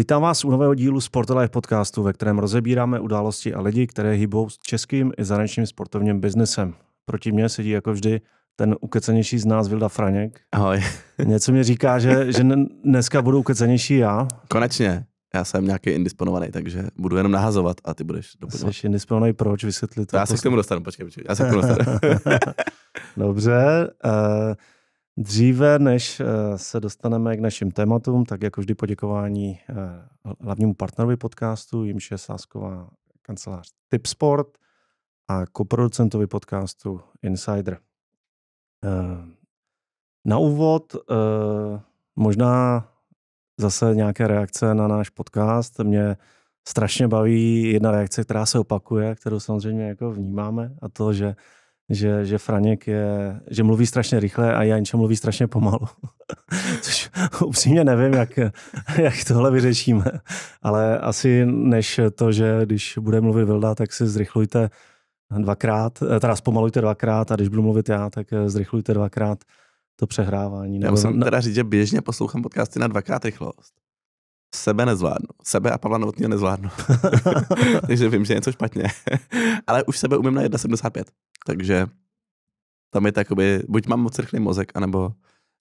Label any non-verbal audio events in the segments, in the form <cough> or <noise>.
Vítám vás u nového dílu Sport podcastu, ve kterém rozebíráme události a lidi, které hýbou s českým i zahraničním sportovním biznesem. Proti mně sedí jako vždy ten ukecenější z nás, Vilda Franěk. Ahoj. Něco mě říká, že, že dneska budu ukecenější já. Konečně. Já jsem nějaký indisponovaný, takže budu jenom nahazovat a ty budeš doplňovat. Jsi indisponovaný, proč vysvětlit to? Já se k tomu dostanu, počkej, počkej, já se k tomu dostanu. <laughs> Dobře. Uh... Dříve, než eh, se dostaneme k našim tématům, tak jako vždy poděkování eh, hlavnímu partnerovi podcastu, jimž je sásková kancelář Tipsport a koproducentovi podcastu Insider. Eh, na úvod možná zase nějaké reakce na náš podcast. Mě strašně baví jedna reakce, která se opakuje, kterou samozřejmě jako vnímáme a to, že že, že Franěk je, že mluví strašně rychle a Janča mluví strašně pomalu. <laughs> Což upřímně nevím, jak, jak tohle vyřešíme. Ale asi než to, že když bude mluvit Vilda, tak si zrychlujte dvakrát, teda zpomalujte dvakrát a když budu mluvit já, tak zrychlujte dvakrát to přehrávání. Já musím teda říct, že běžně poslouchám podcasty na dvakrát rychlost. Sebe nezvládnu. Sebe a Pavla Novotního nezvládnu. <laughs> <laughs> takže vím, že je něco špatně. <laughs> Ale už sebe umím na 1,75. Takže tam je takoby buď mám moc rychlý mozek, anebo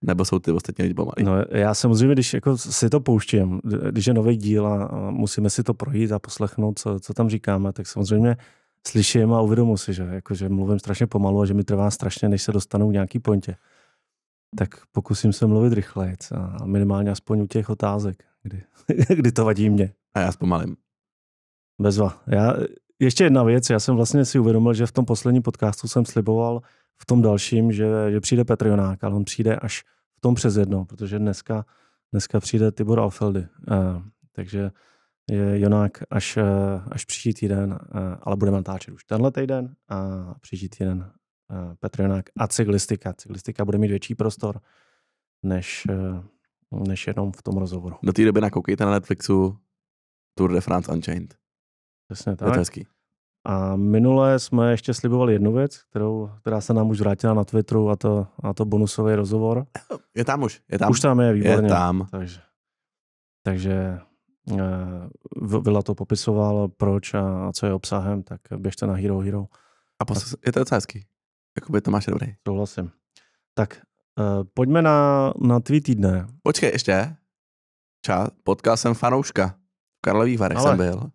nebo jsou ty ostatní lidi pomalí? No, já samozřejmě, když jako si to pouštím, když je nový díl a musíme si to projít a poslechnout, co, co tam říkáme, tak samozřejmě slyším a uvědomu si, že, jako, že mluvím strašně pomalu a že mi trvá strašně, než se dostanu k nějaký pointě. Tak pokusím se mluvit rychleji a minimálně aspoň u těch otázek kdy, <laughs> kdy to vadí mě. A já zpomalím. Bezva. Já, ještě jedna věc, já jsem vlastně si uvědomil, že v tom posledním podcastu jsem sliboval v tom dalším, že, že přijde Petr Jonák, ale on přijde až v tom přes jedno, protože dneska, dneska přijde Tibor Alfeldy. Uh, takže je Jonák až, uh, až příští týden, uh, ale budeme natáčet už tenhle týden a příští týden uh, Petr Jonák a cyklistika. Cyklistika bude mít větší prostor než, uh, než jenom v tom rozhovoru. Do té doby nakoukejte na Netflixu Tour de France Unchained. Přesně tak. Je to hezký. A minule jsme ještě slibovali jednu věc, kterou, která se nám už vrátila na Twitteru a to, a to bonusový rozhovor. Je tam už, je tam. Už tam je, výborně. Je tam. Takže, takže eh, Vila to popisoval, proč a, a co je obsahem, tak běžte na Hero Hero. A posl- je to docela hezký. Jakoby to máš dobrý. Souhlasím. Tak Uh, pojďme na, na tvý týdne. Počkej, ještě. Ča, potkal jsem fanouška. V Karlových Varech Ale. jsem byl.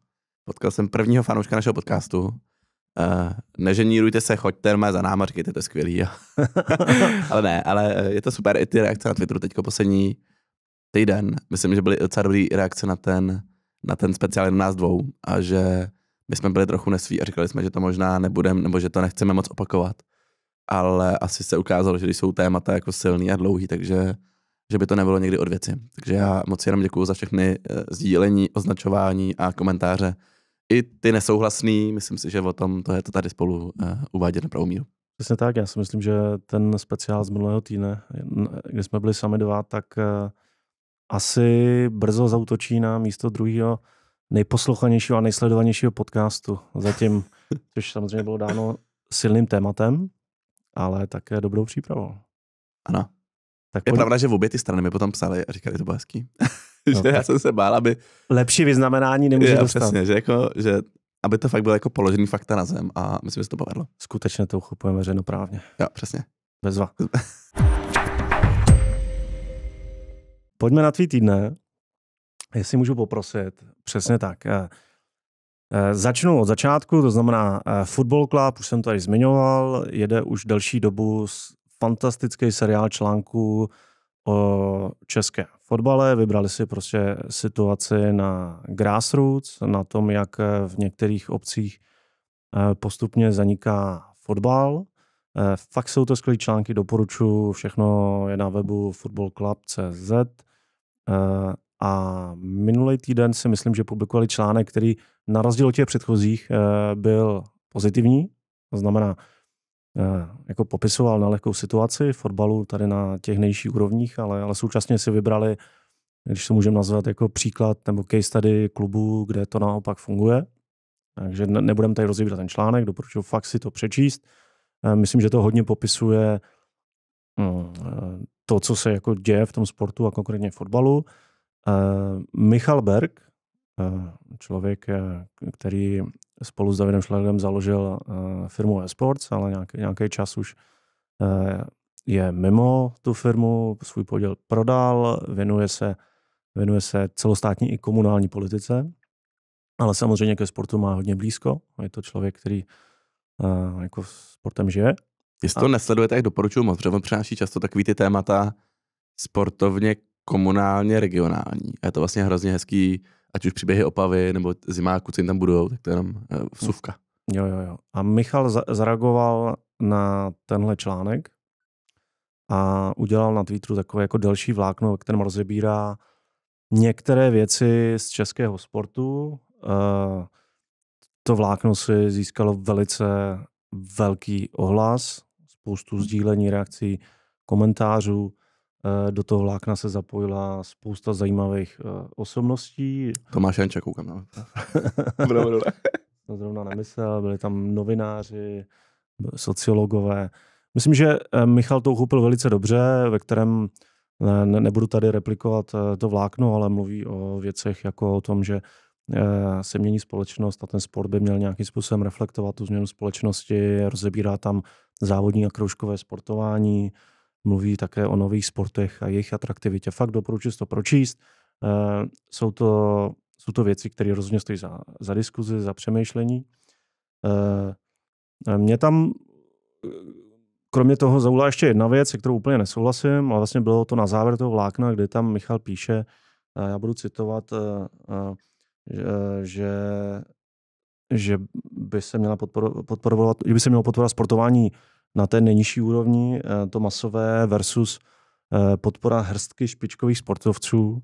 Potkal jsem prvního fanouška našeho podcastu. Uh, neženírujte se, choďte má za náma, říkejte, to je skvělý. <laughs> <laughs> ale ne, ale eh, je to super. I ty reakce na Twitteru teďko poslední týden. Myslím, že byly docela dobrý reakce na ten, na ten speciál jen nás dvou a že my jsme byli trochu nesví a říkali jsme, že to možná nebudeme, nebo že to nechceme moc opakovat ale asi se ukázalo, že když jsou témata jako silný a dlouhý, takže že by to nebylo někdy od věci. Takže já moc jenom děkuji za všechny eh, sdílení, označování a komentáře. I ty nesouhlasný, myslím si, že o tom to je to tady spolu eh, uvádět na pravou míru. Přesně tak, já si myslím, že ten speciál z minulého týdne, kdy jsme byli sami dva, tak eh, asi brzo zautočí na místo druhého nejposlouchanějšího a nejsledovanějšího podcastu zatím, což samozřejmě bylo dáno silným tématem, ale také dobrou přípravou. Ano. Tak je pojď... pravda, že v obě ty strany mi potom psali a říkali, to bylo hezký. <laughs> No, že já jsem se bál, aby... Lepší vyznamenání nemůže je, dostat. Přesně, že, jako, že aby to fakt bylo jako položený fakta na zem a myslím, že se to povedlo. Skutečně to uchopujeme veřejnoprávně. Jo, přesně. Bezva. <laughs> Pojďme na tvý týdne. Jestli můžu poprosit, přesně tak. Eh, Eh, začnu od začátku, to znamená eh, Football Club, už jsem tady zmiňoval, jede už delší dobu fantastický seriál článků o české fotbale. Vybrali si prostě situaci na grassroots, na tom, jak eh, v některých obcích postupně zaniká fotbal. Fakt jsou to skvělé články, doporučuji, všechno je na webu footballclub.cz a minulý týden si myslím, že publikovali článek, který na rozdíl od těch předchozích eh, byl pozitivní. To znamená, eh, jako popisoval na lehkou situaci fotbalu tady na těch nejších úrovních, ale, ale současně si vybrali, když to můžeme nazvat jako příklad nebo case tady klubu, kde to naopak funguje. Takže ne, nebudeme tady rozvíjet ten článek, doporučuji fakt si to přečíst. Eh, myslím, že to hodně popisuje mm, to, co se jako děje v tom sportu a konkrétně v fotbalu. Eh, Michal Berg, eh, člověk, eh, který spolu s Davidem Šlegem založil firmu Esports, ale nějaký, nějaký čas už je mimo tu firmu, svůj podíl prodal, věnuje se, věnuje se celostátní i komunální politice, ale samozřejmě ke sportu má hodně blízko. Je to člověk, který jako sportem žije. Jestli to a... nesledujete, tak doporučuji moc, protože on přináší často takový ty témata sportovně komunálně regionální. A je to vlastně hrozně hezký, ať už příběhy Opavy nebo zimáku, co jim tam budou, tak to je jenom eh, vsuvka. Jo, jo, jo. A Michal zareagoval na tenhle článek a udělal na Twitteru takové jako delší vlákno, ve kterém rozebírá některé věci z českého sportu. Eh, to vlákno si získalo velice velký ohlas, spoustu sdílení, reakcí, komentářů. Eh, do toho vlákna se zapojila spousta zajímavých eh, osobností. Tomáš Janče, koukám na no. <laughs> to zrovna nemyslel, byli tam novináři, sociologové. Myslím, že eh, Michal to uchopil velice dobře, ve kterém ne, nebudu tady replikovat to vlákno, ale mluví o věcech jako o tom, že se mění společnost a ten sport by měl nějakým způsobem reflektovat tu změnu společnosti, rozebírá tam závodní a kroužkové sportování, mluví také o nových sportech a jejich atraktivitě. Fakt doporučuji to pročíst. Eh, jsou to, jsou to věci, které rozhodně stojí za, za diskuzi, za přemýšlení. Eh, mě tam kromě toho zaujala ještě jedna věc, se kterou úplně nesouhlasím, a vlastně bylo to na závěr toho vlákna, kde tam Michal píše, já budu citovat, eh, že že by se měla podporovat, že by se mělo podporovat sportování na té nejnižší úrovni, eh, to masové versus eh, podpora hrstky špičkových sportovců.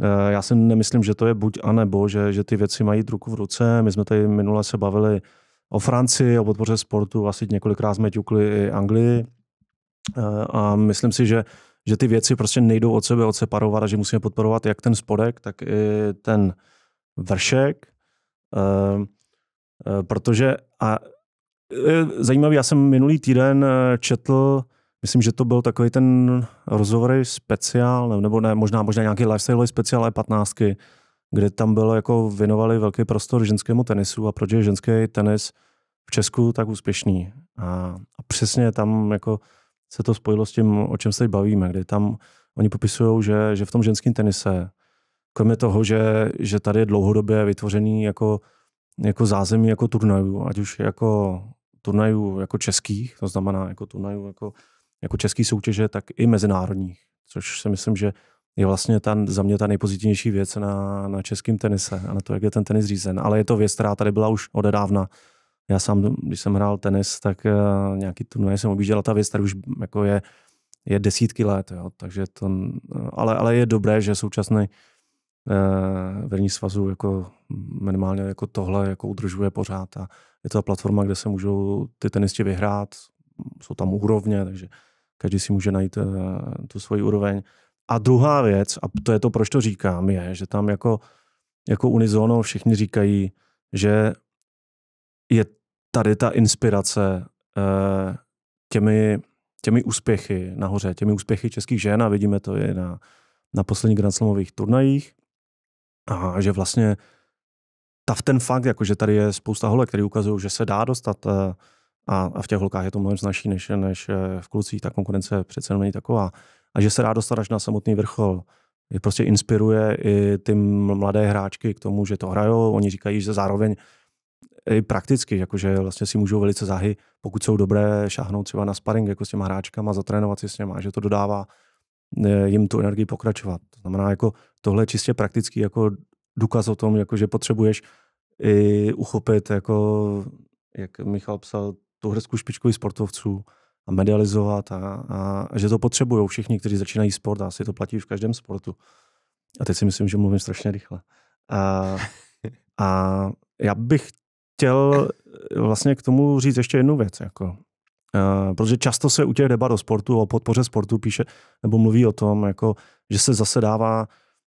Eh, já si nemyslím, že to je buď a nebo, že, že ty věci mají ruku v ruce. My jsme tady minule se bavili o Francii, o podpoře sportu, asi několikrát jsme ťukli i Anglii. A myslím si, že, že ty věci prostě nejdou od sebe odseparovat a že musíme podporovat jak ten spodek, tak i ten vršek. Protože a Eh, zajímavý, já jsem minulý týden eh, četl, myslím, že to byl takový ten rozhovorový speciál, nebo ne, možná, možná nějaký lifestyle speciál E15, kde tam bylo, jako věnovali velký prostor ženskému tenisu a proč je ženský tenis v Česku tak úspěšný. A, a přesně tam jako se to spojilo s tím, o čem se teď bavíme, kde tam oni popisují, že, že v tom ženském tenise, kromě toho, že, že tady je dlouhodobě vytvořený jako, jako zázemí jako turnajů, ať už jako turnajů jako českých, to znamená jako turnajů jako, jako český soutěže, tak i mezinárodních, což si myslím, že je vlastně ta, za mě ta nejpozitivnější věc na, na českém tenise a na to, jak je ten tenis řízen. Ale je to věc, která tady byla už odedávna. Já sám, když jsem hrál tenis, tak uh, nějaký turnaj jsem objížděl ta věc, tady už jako je, je desítky let. Jo. Takže to, ale, ale je dobré, že současný eh, Verní svazu jako minimálně jako tohle jako udržuje pořád a, je to ta platforma, kde se můžou ty tenisti vyhrát, jsou tam úrovně, takže každý si může najít eh, tu svoji úroveň. A druhá věc, a to je to, proč to říkám, je, že tam jako, jako unizono všichni říkají, že je tady ta inspirace eh, těmi, těmi úspěchy nahoře, těmi úspěchy českých žen a vidíme to i na, na posledních Grand Slamových turnajích a že vlastně ta v ten fakt, jako že tady je spousta holek, které ukazují, že se dá dostat eh, a, a v těch holkách je to mnohem snažší než, než eh, v klucích, ta konkurence přece není taková. A že se dá dostat až na samotný vrchol. Je prostě inspiruje i ty mladé hráčky k tomu, že to hrajou. Oni říkají, že zároveň i prakticky, jakože vlastně si můžou velice záhy, pokud jsou dobré, šáhnout třeba na sparring jako s těma hráčkama, zatrénovat si s něma, že to dodává eh, jim tu energii pokračovat. To znamená, jako tohle je čistě praktický jako důkaz o tom, jako, že potřebuješ i uchopit, jako, jak Michal psal, tu hrdskou špičkový sportovců a medializovat a, a, a že to potřebují všichni, kteří začínají sport a asi to platí v každém sportu. A teď si myslím, že mluvím strašně rychle. A, a já bych chtěl vlastně k tomu říct ještě jednu věc. Jako, A, protože často se u těch debat o sportu, o podpoře sportu píše, nebo mluví o tom, jako, že se zase dává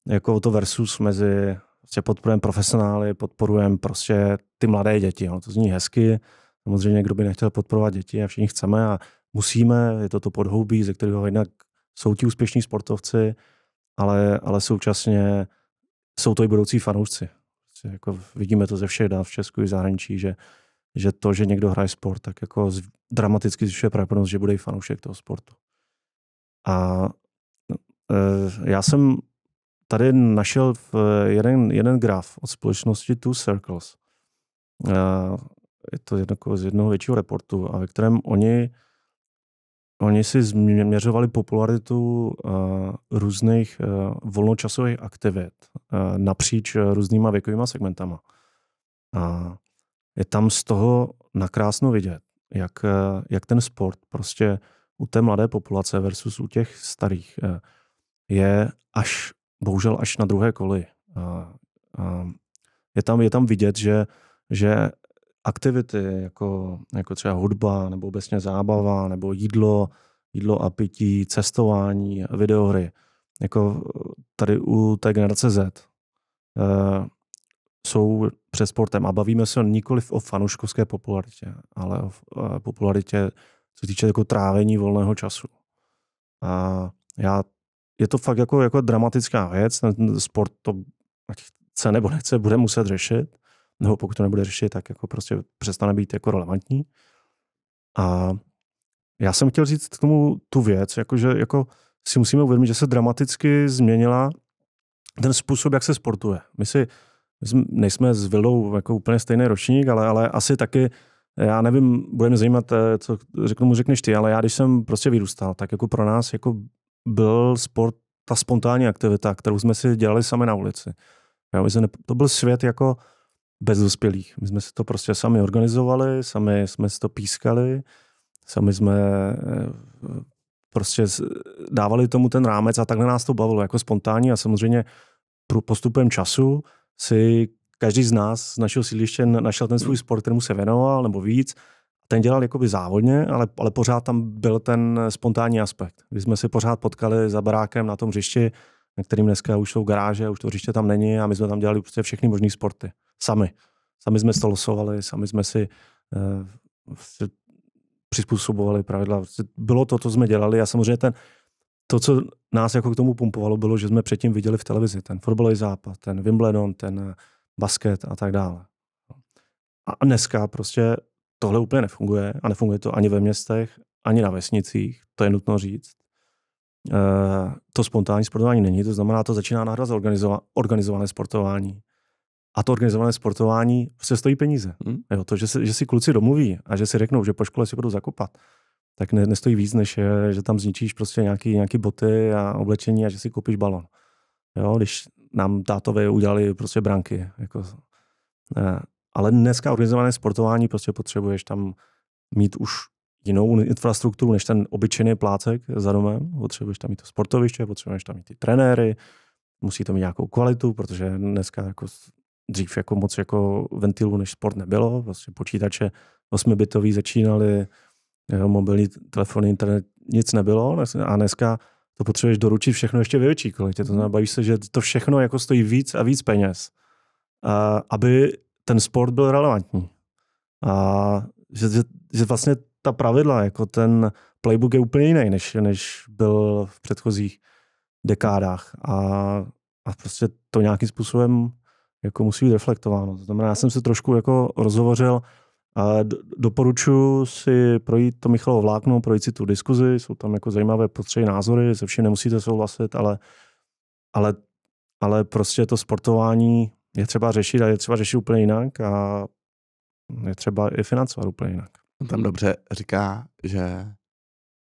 jako to versus mezi Prostě podporujeme profesionály, podporujeme prostě ty mladé děti. No, to zní hezky. Samozřejmě, kdo by nechtěl podporovat děti a všichni chceme a musíme, je to to podhoubí, ze kterého jednak jsou ti úspěšní sportovci, ale, ale současně jsou to i budoucí fanoušci. Prostě jako vidíme to ze všech dál v Česku i v zahraničí, že, že to, že někdo hraje sport, tak jako z, dramaticky zvyšuje pravděpodobnost, že bude i fanoušek toho sportu. A e, já jsem tady našel eh, jeden, jeden graf od společnosti Two Circles. Eh, je to jedno, jako z jednoho většího reportu, a ve kterém oni, oni si změřovali popularitu eh, různých volnočasových aktivit napříč různýma věkovýma segmentama. A je tam z toho nakrásno vidět, jak, jak ten sport prostě u té mladé populace versus u těch starých je až bohužel až na druhé koli. A, a je, tam, je tam vidět, že, že aktivity, jako, jako třeba hudba, nebo obecně zábava, nebo jídlo, jídlo a pití, cestování, videohry, jako tady u té generace Z, uh, jsou před sportem a bavíme se nikoli o fanuškovské popularitě, ale o eh, popularitě, co se týče jako trávení volného času. A já je to fakt jako, jako dramatická věc, ten sport to ať chce nebo nechce, bude muset řešit, nebo pokud to nebude řešit, tak jako prostě přestane být jako relevantní. A já jsem chtěl říct k tomu tu věc, jakože jako si musíme uvědomit, že se dramaticky změnila ten způsob, jak se sportuje. My si my jsme, nejsme s Vildou jako úplně stejný ročník, ale, ale asi taky, já nevím, bude mě zajímat, eh, co řeknu mu řekneš ty, ale já když jsem prostě vyrůstal, tak jako pro nás jako byl sport ta spontánní aktivita, kterou jsme si dělali sami na ulici. Jo, ne, to byl svět jako bez dospělých. My jsme si to prostě sami organizovali, sami jsme si to pískali, sami jsme eh, prostě dávali tomu ten rámec a takhle nás to bavilo jako spontánní a samozřejmě postupem času si každý z nás z našeho sídliště našel ten svůj sport, kterému se věnoval nebo víc a ten dělal jakoby závodně, ale, ale pořád tam byl ten spontánní aspekt. My jsme si pořád potkali za barákem na tom hřišti, na kterým dneska už jsou garáže, už to hřiště tam není a my jsme tam dělali prostě všechny možné sporty. Sami. Sami jsme to losovali, sami jsme si eh, přizpůsobovali pravidla. Bylo to, co jsme dělali a samozřejmě ten, to, co nás jako k tomu pumpovalo, bylo, že jsme předtím viděli v televizi ten fotbalový západ, ten Wimbledon, ten basket a tak dále. A dneska prostě tohle úplně nefunguje a nefunguje to ani ve městech, ani na vesnicích, to je nutno říct. E, to spontánní sportování není, to znamená, to začíná nahrazovat organizova- organizované sportování. A to organizované sportování se stojí peníze. Hmm. Jo, to, že, se, že si kluci domluví a že si řeknou, že po škole si budou zakopat, tak ne, nestojí víc, než je, že tam zničíš prostě nějaký, nějaký boty a oblečení a že si koupíš balon. Jo, když nám tátové udělali prostě branky. Jako, eh, ale dneska organizované sportování prostě potřebuješ tam mít už jinou infrastrukturu než ten obyčejný plácek za domem. Potřebuješ tam mít to sportoviště, potřebuješ tam mít ty trenéry, musí to mít nějakou kvalitu, protože dneska jako dřív jako moc jako ventilu než sport nebylo. Vlastně počítače osmibitový začínaly, eh, mobilní telefony, internet, nic nebylo a dneska to potřebuješ doručit všechno ještě ve větší kvalitě. To mhm. znamená, bavíš se, že to všechno jako stojí víc a víc peněz. A aby ten sport byl relevantní. A že, že, že vlastně ta pravidla, jako ten playbook je úplně jiný, než, než byl v předchozích dekádách. A, a prostě to nějakým způsobem jako musí být reflektováno. To znamená, já jsem se trošku jako rozhovořil, a doporučuji si projít to Michalo vlákno, projít si tu diskuzi, jsou tam jako zajímavé potřeby názory, se vším nemusíte souhlasit, ale, ale, ale prostě to sportování je třeba řešit a je třeba řešit úplně jinak a je třeba i financovat úplně jinak. Tam dobře říká, že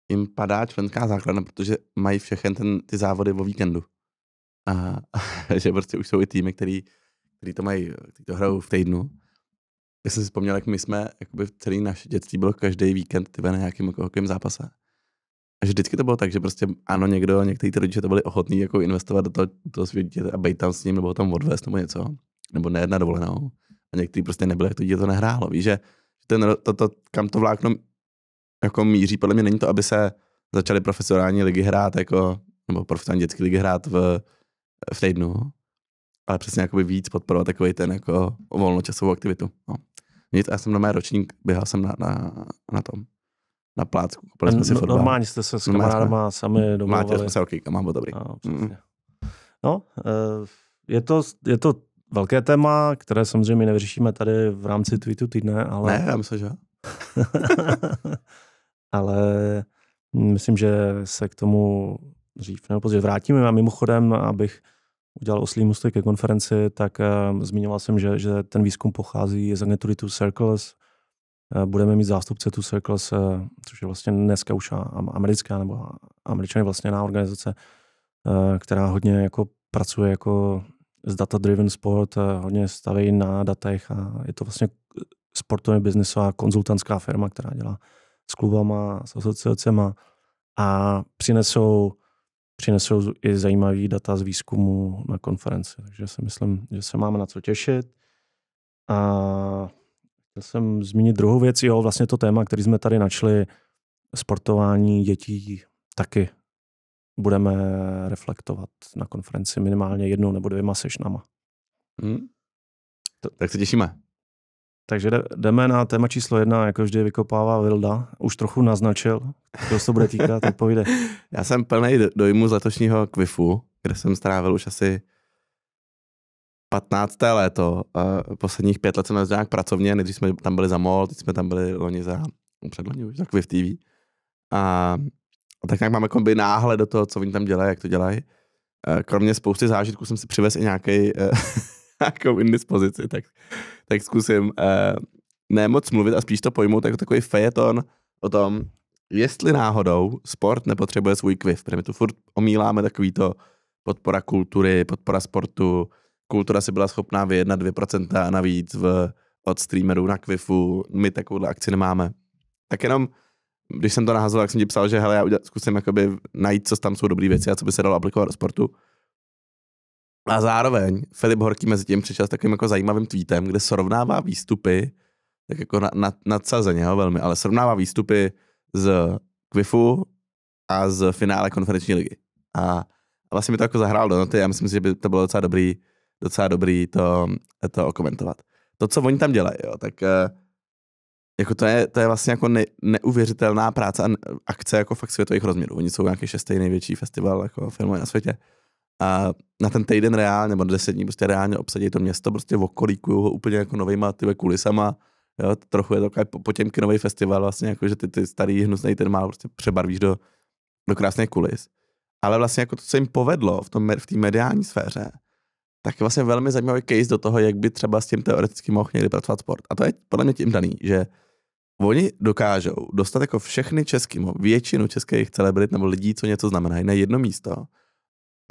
jim padá členská základna, protože mají všechny ten, ty závody o víkendu. A, <laughs> že prostě už jsou i týmy, který, který to mají, který to hrajou v týdnu. Já jsem si vzpomněl, jak my jsme, jakoby v celý naše dětství bylo každý víkend ty na nějakým hokejovém zápase. A že vždycky to bylo tak, že prostě ano, někdo, někteří ty rodiče to byli ochotní jako investovat do toho, toho světě a být tam s ním nebo ho tam odvést nebo něco, nebo nejedna dovolenou. A někteří prostě nebyli, jak to dítě to nehrálo. Víš, že ten, to, to, kam to vlákno jako míří, podle mě není to, aby se začaly profesionální ligy hrát jako, nebo profesionální dětské ligy hrát v, v týdnu, ale přesně jakoby víc podporovat takový ten jako volnočasovou aktivitu. No. Nic, já jsem na mé ročník, běhal jsem na, na, na tom na plátku. Koupili jsme si fotbal. Normálně jste se s kamarádama sami domluvili. Máte jsme se okýkama, okay, bylo dobrý. No, mm. no eh, je, to, je to velké téma, které samozřejmě nevyřešíme tady v rámci tweetu týdne, ale... Ne, já myslím, že <laughs> Ale myslím, že se k tomu dřív nebo později vrátíme. A mimochodem, abych udělal oslý mustek ke konferenci, tak um, zmiňoval jsem, že, že ten výzkum pochází z agentury Two Circles, Eh, budeme mít zástupce tu Circles, eh, což je vlastně dneska už americká nebo vlastně na organizace, eh, která hodně jako pracuje jako z data-driven sport, hodně staví na datech a je to vlastně sportovně biznesová konzultantská firma, která dělá s klubama, s asociacemi a přinesou, přinesou i zajímavý data z výzkumu na konferenci. Takže si myslím, že se máme na co těšit. A Chtěl jsem zmínit druhou věc, jo, vlastně to téma, který jsme tady načli, sportování dětí taky budeme reflektovat na konferenci minimálně jednou nebo dvěma sešnama. Hmm. To... Tak se těšíme. Takže jdeme na téma číslo jedna, jako vždy vykopává Vilda. Už trochu naznačil, kdo se to bude týkat, tak povíde. <laughs> Já jsem plný dojmu z letošního kvifu, kde jsem strávil už asi 15. léto. Uh, posledních pět let jsem nějak pracovně, nejdřív jsme tam byli za MOL, teď jsme tam byli loni za, předloni už, za Quiff TV. A, a tak nějak máme kombi náhle do toho, co oni tam dělají, jak to dělají. Uh, kromě spousty zážitků jsem si přivez i nějaký, uh, eh, <laughs> nějakou indispozici, tak, tak zkusím uh, eh, nemoc mluvit a spíš to pojmout jako takový fejeton o tom, jestli náhodou sport nepotřebuje svůj kviv, protože my tu furt omíláme takový to podpora kultury, podpora sportu, kultura si byla schopná vyjednat 2% navíc v, od streamerů na Quifu. My takovouhle akci nemáme. Tak jenom, když jsem to nahazoval, tak jsem ti psal, že hele, já uděl, zkusím jakoby najít, co tam jsou dobré věci a co by se dalo aplikovat do sportu. A zároveň Filip Horký mezi tím přišel s takovým jako zajímavým tweetem, kde srovnává výstupy, tak jako na, na, nadsazeně jo, velmi, ale srovnává výstupy z Quifu a z finále konferenční ligy. A, a vlastně mi to jako zahrál do noty, já myslím si, že by to bylo docela dobrý docela dobrý to, to okomentovat. To, co oni tam dělají, jo, tak eh, jako to je, to je vlastně jako ne, neuvěřitelná práce a akce jako fakt světových rozměrů. Oni jsou nějaký šestý největší festival jako filmu na světě. A na ten týden reálně, nebo deset dní prostě reálně obsadí to město, prostě okolíkují ho úplně jako novýma tyhle kulisama. Jo, trochu je to takový nový festival vlastně, jako že ty, ty starý hnusný ten má prostě přebarvíš do, do krásných kulis. Ale vlastně jako to, co jim povedlo v té v mediální sféře, tak je vlastně velmi zajímavý case do toho, jak by třeba s tím teoreticky mohl někdy pracovat sport. A to je podle mě tím daný, že oni dokážou dostat jako všechny český, většinu českých celebrit nebo lidí, co něco znamenají, na jedno místo.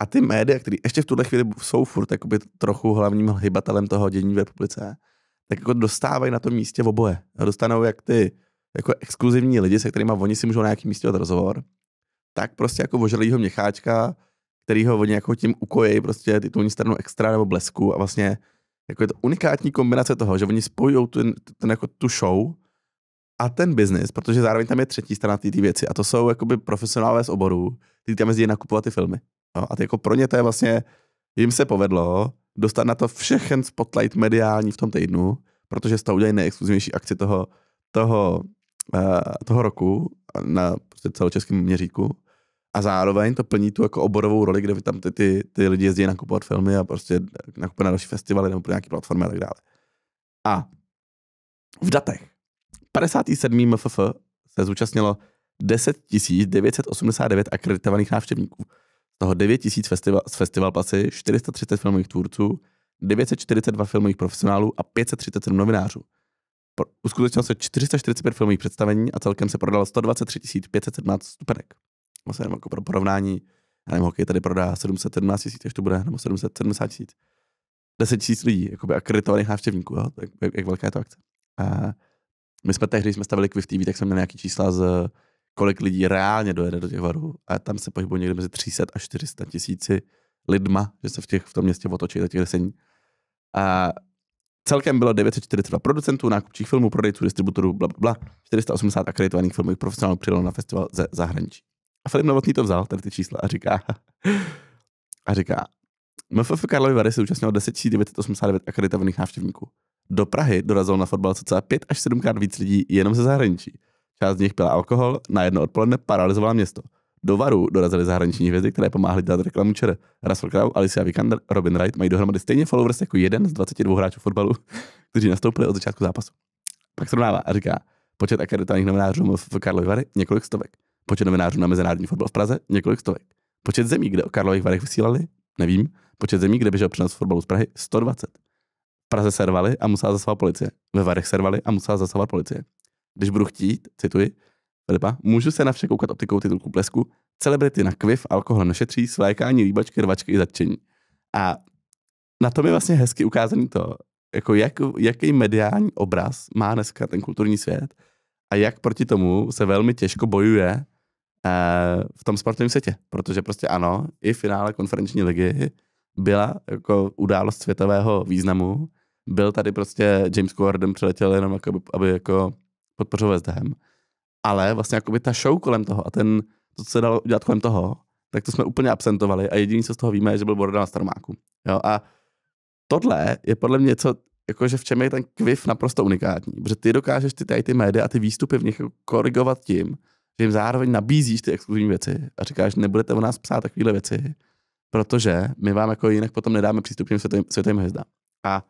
A ty média, které ještě v tuhle chvíli jsou furt trochu hlavním hybatelem toho dění v republice, tak jako dostávají na tom místě oboje. Dostanou jak ty jako exkluzivní lidi, se kterými oni si můžou na nějakém místě od rozhovor, tak prostě jako ožralýho měcháčka, ho oni jako tím ukojejí prostě titulní stranu Extra nebo Blesku a vlastně jako je to unikátní kombinace toho, že oni spojují ten, ten jako tu show a ten biznis, protože zároveň tam je třetí strana té věci a to jsou jakoby profesionálové z oboru, kteří tam jezdí nakupovat ty filmy. No, a ty jako pro ně to je vlastně, jim se povedlo dostat na to všechen spotlight mediální v tom týdnu, protože z toho udělají nejexkluzivnější akci toho, toho, uh, toho roku na prostě celočeském měříku a zároveň to plní tu jako oborovou roli, kde tam ty, ty, ty lidi jezdí nakupovat filmy a prostě nakupovat na další festivaly nebo pro nějaké platformy a tak dále. A v datech 57. MFF se zúčastnilo 10 989 akreditovaných návštěvníků. Z toho 9 000 festival, z festival pasy, 430 filmových tvůrců, 942 filmových profesionálů a 537 novinářů. Uskutečnilo se 445 filmových představení a celkem se prodalo 123 517 stupenek. Vlastně jenom jako pro porovnání, já nevím, hokej tady prodá 717 tisíc, až to bude, nebo 770 tisíc. 10 tisíc lidí, jakoby akreditovaných návštěvníků, jo? Tak, jak, jak, velká je to akce. A my jsme tehdy, když jsme stavili Quiff TV, tak jsme měli nějaký čísla z kolik lidí reálně dojede do těch varů. A tam se pohybuje někde mezi 300 a 400 tisíci lidma, že se v, těch, v tom městě otočí za těch 10 A celkem bylo 942 producentů, nákupčích filmů, prodejců, distributorů, bla, bla, 480 akreditovaných filmových profesionálů přijelo na festival ze zahraničí. A Filip Novotný to vzal, tady ty čísla, a říká, a říká, MFF Karlovy Vary se účastnilo 10 989 akreditovaných návštěvníků. Do Prahy dorazilo na fotbal celá 5 až 7 krát víc lidí jenom ze zahraničí. Část z nich pila alkohol, na jedno odpoledne paralizovala město. Do Varu dorazily zahraniční hvězdy, které pomáhly dát reklamu ČR. Russell Crowe, Alicia Vikander, Robin Wright mají dohromady stejně followers jako jeden z 22 hráčů fotbalu, <laughs> kteří nastoupili od začátku zápasu. Pak srovnává a říká, počet akreditovaných novinářů v Karlovy Vary několik stovek. Počet novinářů na mezinárodní fotbal v Praze? Několik stovek. Počet zemí, kde o Karlových Varech vysílali? Nevím. Počet zemí, kde běžel přenos fotbalu z Prahy? 120. V Praze servali a musela zasahovat policie. Ve Varech servali a musela zasahovat policie. Když budu chtít, cituji, Filipa, můžu se na vše koukat optikou titulku plesku, celebrity na kviv, alkohol nešetří, svlékání, líbačky, rvačky i zatčení. A na tom je vlastně hezky ukázaný to, jako jak, jaký mediální obraz má dneska ten kulturní svět a jak proti tomu se velmi těžko bojuje Eh, v tom sportovním světě, protože prostě ano, i finále konferenční ligy byla jako událost světového významu, byl tady prostě James Corden přiletěl jenom jako, aby, aby jako podpořil West Ham. Ale vlastně jako by ta show kolem toho a ten, to, co se dalo udělat kolem toho, tak to jsme úplně absentovali a jediný, co z toho víme, je, že byl Borda na Staromáku. Jo? A tohle je podle mě něco, jakože v čem je ten kviv naprosto unikátní, protože ty dokážeš ty, ty ty média a ty výstupy v nich jako korigovat tím, že jim zároveň nabízíš ty exkluzivní věci a říkáš, že nebudete o nás psát takovéhle věci, protože my vám jako jinak potom nedáme přístup k těm světovým, světovým hvězdám. A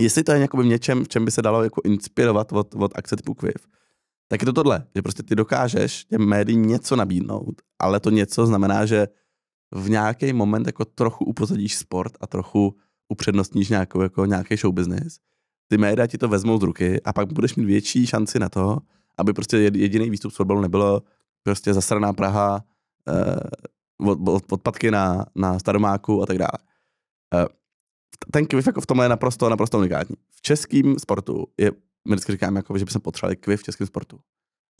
jestli to je jakoby v něčem, v čem by se dalo jako inspirovat od, od akce typu Quiv, tak je to tohle, že prostě ty dokážeš těm médiím něco nabídnout, ale to něco znamená, že v nějaký moment jako trochu upozadíš sport a trochu upřednostníš nějakou, jako nějaký show business. Ty média ti to vezmou z ruky a pak budeš mít větší šanci na to, aby prostě jediný výstup z fotbalu nebylo prostě zasraná Praha, eh, odpadky na, na Staromáku a tak dále. Eh, ten kvif jako v tomhle je naprosto, naprosto unikátní. V českém sportu je, my vždycky říkáme, jako, že bychom potřebovali kvif v českém sportu.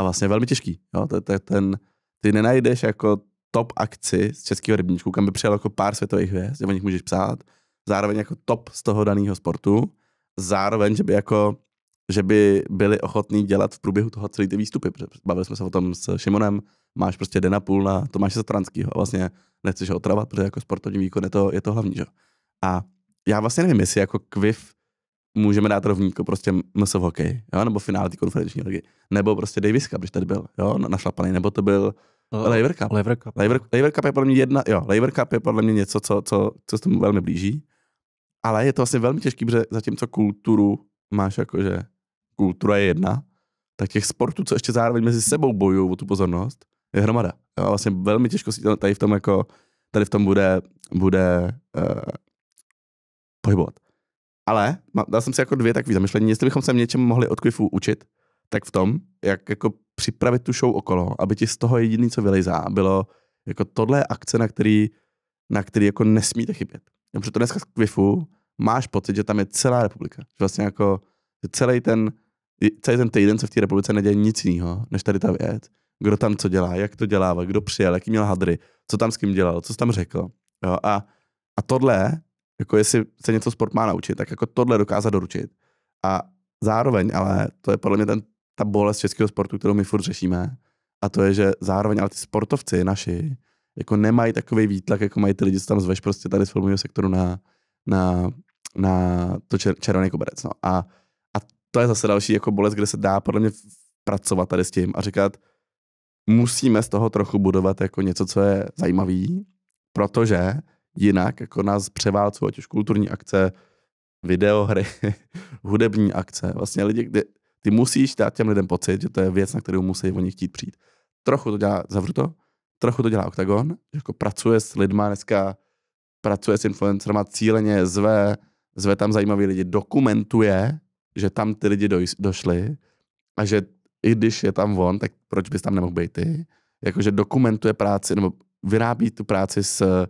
A vlastně velmi těžký. Jo? To, to, ten, ty nenajdeš jako top akci z českého rybníčku, kam by přijel jako pár světových hvězd, o nich můžeš psát, zároveň jako top z toho daného sportu, zároveň, že by jako že by byli ochotní dělat v průběhu toho celý ty výstupy. Bavili jsme se o tom s Šimonem, máš prostě den a půl na Tomáše Satranského a vlastně nechceš ho otravat, protože jako sportovní výkon je to, je to hlavní. Že? A já vlastně nevím, jestli jako kviv můžeme dát rovníko prostě MS v hokeji, jo? nebo finále té konferenční ligy, nebo prostě Davis Cup, když tady byl, jo? našlapaný, nebo to byl uh, no, Lever Cup. Lever Cup. No. Lever, Lever Cup je podle mě jedna, jo, Lever Cup je podle mě něco, co, co, co se tomu velmi blíží, ale je to vlastně velmi těžký, protože zatímco kulturu máš jakože kultura je jedna, tak těch sportů, co ještě zároveň mezi sebou bojují o tu pozornost, je hromada. Jo, a vlastně velmi těžko si tady v tom jako, tady v tom bude, bude uh, pohybovat. Ale dal jsem si jako dvě takové zamyšlení, jestli bychom se něčem mohli od Quiffu učit, tak v tom, jak jako připravit tu show okolo, aby ti z toho jediný, co vylejzá, bylo jako tohle akce, na který, na který jako nesmíte chybět. Protože to dneska z Quiffu máš pocit, že tam je celá republika. Že vlastně jako že celý ten celý ten týden se v té republice neděje nic jiného, než tady ta věc. Kdo tam co dělá, jak to dělává, kdo přijel, jaký měl hadry, co tam s kým dělal, co jsi tam řekl. Jo, a, a tohle, jako jestli se něco sport má naučit, tak jako tohle dokázat doručit. A zároveň, ale to je podle mě ten, ta bolest českého sportu, kterou my furt řešíme, a to je, že zároveň ale ty sportovci naši jako nemají takový výtlak, jako mají ty lidi, co tam zveš prostě tady z filmového sektoru na, na, na to čer, červený koberec. No. A to je zase další jako bolest, kde se dá podle mě pracovat tady s tím a říkat, musíme z toho trochu budovat jako něco, co je zajímavý, protože jinak jako nás převálcují ať už kulturní akce, videohry, <laughs> hudební akce. Vlastně lidi, kdy, ty musíš dát těm lidem pocit, že to je věc, na kterou musí oni chtít přijít. Trochu to dělá, zavřu to, trochu to dělá Octagon, jako pracuje s lidma dneska, pracuje s influencerama, cíleně zve, zve tam zajímavý lidi, dokumentuje že tam ty lidi doj, došli a že i když je tam on, tak proč bys tam nemohl být ty? Jakože dokumentuje práci, nebo vyrábí tu práci s,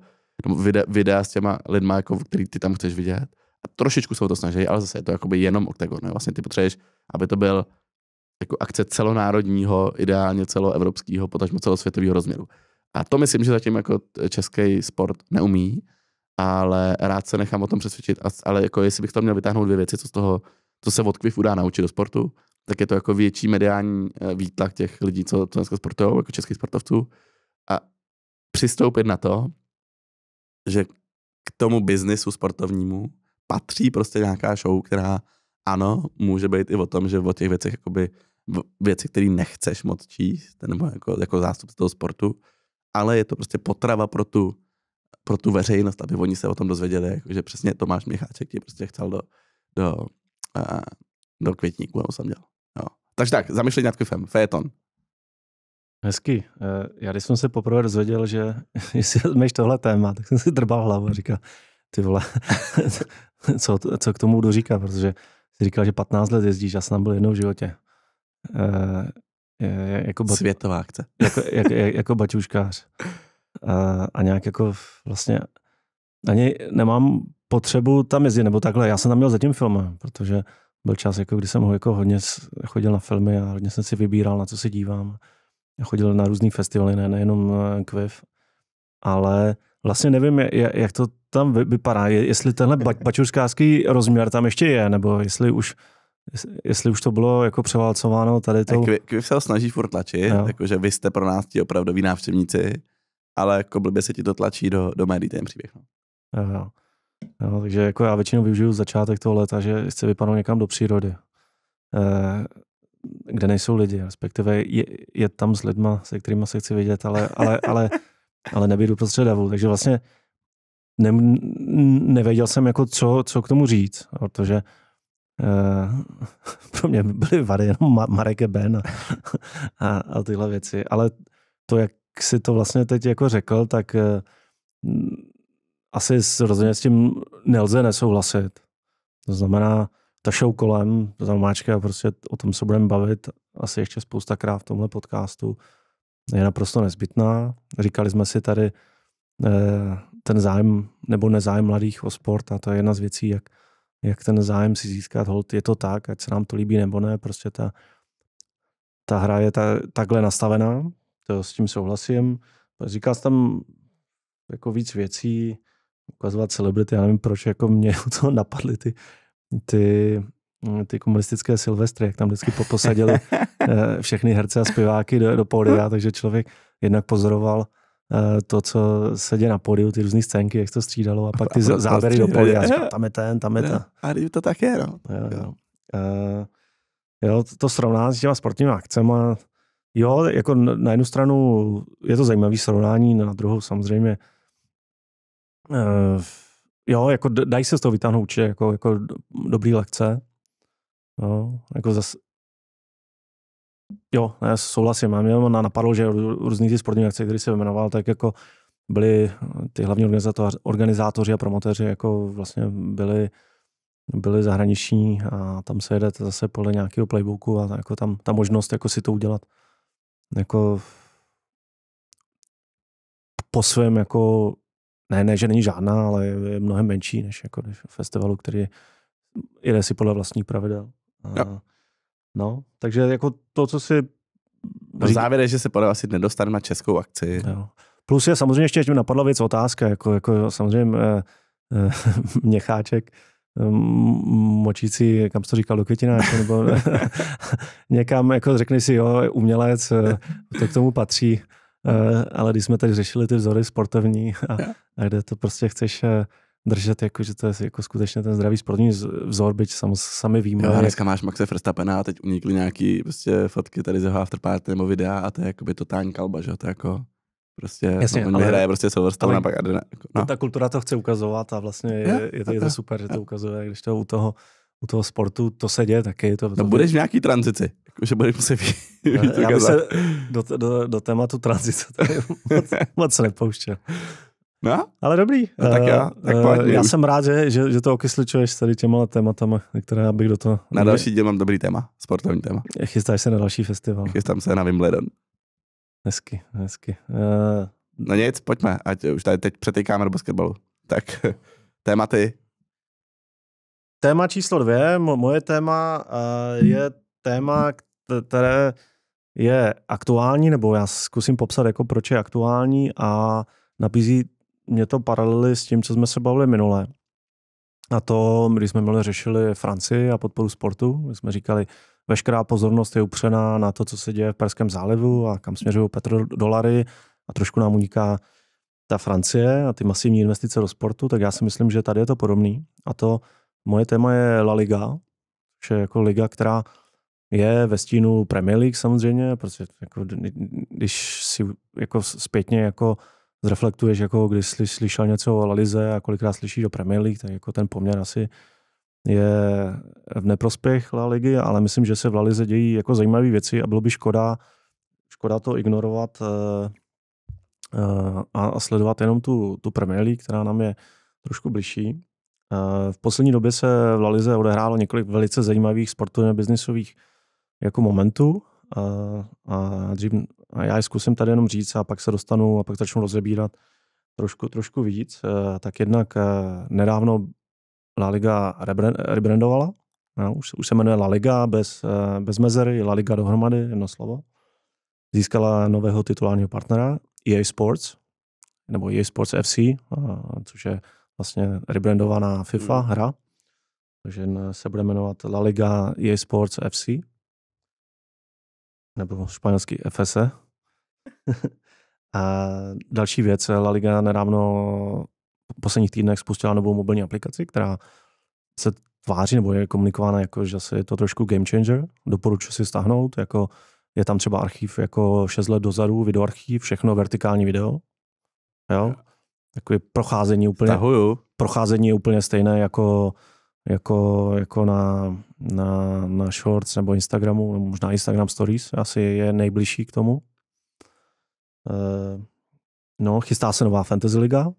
nebo videa, videa s těma lidma, jako, který ty tam chceš vidět. A trošičku se o to snaží, ale zase je to jakoby jenom oktagon. Ne? Vlastně ty potřebuješ, aby to byl jako akce celonárodního, ideálně celoevropského, potažmo celosvětového rozměru. A to myslím, že zatím jako český sport neumí, ale rád se nechám o tom přesvědčit. Ale jako jestli bych tam měl vytáhnout dvě věci, co z toho co se od kvifu dá naučit do sportu, tak je to jako větší mediální eh, výtlak těch lidí, co, co dneska sportují, jako českých sportovců. A přistoupit na to, že k tomu biznisu sportovnímu patří prostě nějaká show, která ano, může být i o tom, že o těch věcech jakoby věci, které nechceš moc číst, nebo jako, jako zástupce toho sportu, ale je to prostě potrava pro tu, pro tu veřejnost, aby oni se o tom dozvěděli, jako, že přesně Tomáš Micháček ti prostě chcel do, do do květníku, nebo jsem dělal. Jo. Takže tak, zamýšlej nad kufem, fejeton. Hezky. Eh, já když jsem se poprvé dozvěděl, že <laughs> jestli vezmeš tohle téma, tak jsem si drbal hlavu a říkal, ty vole, <laughs> co, co k tomu budu říkat, protože jsi říkal, že 15 let jezdíš, já jsem tam byl jednou v životě. Eh, jako bat, Světová akce. Jako, jak, jak, jako baťuškář. A, eh, a nějak jako vlastně ani nemám potřebu tam jezdit, nebo takhle. Já jsem tam měl za tím filmem, protože byl čas, jako kdy jsem ho jako hodně chodil na filmy a hodně jsem si vybíral, na co se dívám. Já chodil na různý festivaly, ne, nejenom Kviv. Eh, ale vlastně nevím, jak to tam vypadá, jestli tenhle bačurskářský <laughs> rozměr tam ještě je, nebo jestli už jestli už to bylo jako převálcováno tady to. Tou... Kviv se ho snaží furt tlačit, jo. jakože vy jste pro nás ti opravdoví návštěvníci, ale jako blbě se ti to tlačí do, do médií ten příběh. No. Jo. Jo, takže jako já většinou využiju začátek toho leta, že chci vypadnout někam do přírody, eh, kde nejsou lidi, respektive je, je tam s lidma, se kterými se chci vidět, ale, ale, <laughs> ale, ale nebydu prostřed davu. Takže vlastně ne, nevěděl jsem, jako co, co k tomu říct, protože Uh, <laughs> pro mě byly vady jenom Marek Ben a, a, a tyhle věci. Ale to, jak si to vlastně teď jako řekl, tak eh, asi s, rozhodně s tím nelze nesouhlasit. To znamená, ta show kolem, ta máčka, prostě o tom se budeme bavit asi ještě spousta krát v tomhle podcastu, je naprosto nezbytná. Říkali jsme si tady eh, ten zájem nebo nezájem mladých o sport a to je jedna z věcí, jak, jak ten zájem si získat hold. Je to tak, ať se nám to líbí nebo ne, prostě ta, ta hra je ta, takhle nastavená, to s tím souhlasím. Říkal jsi tam jako víc věcí, ukazovat celebrity, já nevím proč, jako mě <laughs> to napadly ty, ty, mm, ty komunistické silvestry, jak tam vždycky posadili <laughs> eh, všechny herce a zpěváky do, do pódia, takže člověk jednak pozoroval eh, to, co se děje na pódiu, ty různé scénky, jak to střídalo a pak ty a záběry do pódia, <laughs> tam je ten, tam je ta. A to tak je, no. Jo, jo. Uh, jo, eh, to srovnání s těma sportními akcemi. jo, jako na jednu stranu je to zajímavé srovnání, na druhou samozřejmě Uh, jo, jako dají se z toho vytáhnout určitě jako, jako dobrý lekce. Jo, no, jako zas... Jo, já souhlasím. A mě napadlo, že různý ty sportovní akce, které se jmenoval, tak jako byli ty hlavní organizátoři a promotéři jako vlastně byli, byli zahraniční a tam se jede zase podle nějakého playbooku a jako tam ta možnost jako si to udělat jako po svém jako ne, ne, že není žádná, ale je mnohem menší než jako než festivalu, který jede si podle vlastních pravidel. A, no. no, takže jako to, co si... No závěr je, že se podle asi nedostane na českou akci. Jo. Plus je samozřejmě ještě, že mi napadla věc otázka, jako, jako samozřejmě eh, eh, <laughs> Měcháček, eh, močící, kam jsi to říkal, do květina, jako, nebo <laughs> někam, jako řekni si, jo, umělec, eh, to k tomu patří. Eh, ale když jsme tady řešili ty vzory sportovní <laughs> a, a kde to prostě chceš eh, držet, jako, že to je jako skutečně ten zdravý sportovní vzor, byť sam, sami víme. Jo, dneska jak... máš Maxe Verstappena a teď unikly nějaký prostě fotky tady ze After Party nebo videa a to je jakoby totální kalba, že to je jako prostě, no, Jasně, no, on ale, hraje prostě Silverstone a pak jako, no. Ta kultura to chce ukazovat a vlastně je, je, je, je to super, že to ukazuje, když to u toho u toho sportu to se děje taky. To, to no budeš v nějaký tranzici, že budeš muset no, Já bych se do, do, do tématu tranzice <laughs> moc, moc nepouštěl. No? Ale dobrý. No, tak já, eh, tak uh, já jsem rád, že, že, že to okysličuješ tady těma tématama, které já bych do toho... Na další díl mám dobrý téma, sportovní téma. Chystáš se na další festival. Chystám se na Wimbledon. Hezky, hezky. Uh... No nic, pojďme, ať už tady teď přetýkáme do basketbalu. Tak <laughs> tématy Téma číslo dvě, moje téma eh, je téma, které je aktuální, nebo já zkusím popsat, jako proč je aktuální a nabízí mě to paralely s tím, co jsme se bavili minule. A to, když jsme měli řešili Francii a podporu sportu, my jsme říkali, veškerá pozornost je upřená na to, co se děje v Perském zálivu a kam směřují petrodolary a trošku nám uniká ta Francie a ty masivní investice do sportu, tak já si myslím, že tady je to podobný. A to Moje téma je La Liga, což je jako liga, která je ve stínu Premier League samozřejmě, protože jako, když si jako zpětně jako zreflektuješ, jako když jsi slyšel něco o La Lize a kolikrát slyšíš o Premier League, tak jako ten poměr asi je v neprospěch La Ligy, ale myslím, že se v La Lize dějí jako zajímavé věci a bylo by škoda, škoda to ignorovat eh, eh, a, a sledovat jenom tu, tu Premier League, která nám je trošku bližší. V poslední době se v LaLize odehrálo několik velice zajímavých sportovně biznisových jako momentů. A, a, dřív, a já je zkusím tady jenom říct a pak se dostanu a pak začnu rozebírat trošku, trošku víc. Eh, tak jednak eh, nedávno La Liga rebrandovala. No, už, už se jmenuje La Liga bez, eh, bez mezery, La Liga dohromady, jedno slovo. Získala nového titulárního partnera EA Sports, nebo EA Sports FC, což je vlastně rebrandovaná FIFA hmm. hra, takže se bude jmenovat La Liga EA Sports FC, nebo španělský FSE. a další věc, La Liga nedávno v posledních týdnech spustila novou mobilní aplikaci, která se tváří nebo je komunikována jako, že asi je to trošku game changer. Doporučuji si stáhnout, jako je tam třeba archív jako 6 let dozadu, videoarchív, všechno vertikální video. Jo? Takové procházení úplně, Stahuju. procházení je úplně stejné jako, jako, jako na, na, na Shorts nebo Instagramu, nebo možná Instagram Stories asi je nejbližší k tomu. Eh, no, chystá se nová Fantasy Liga.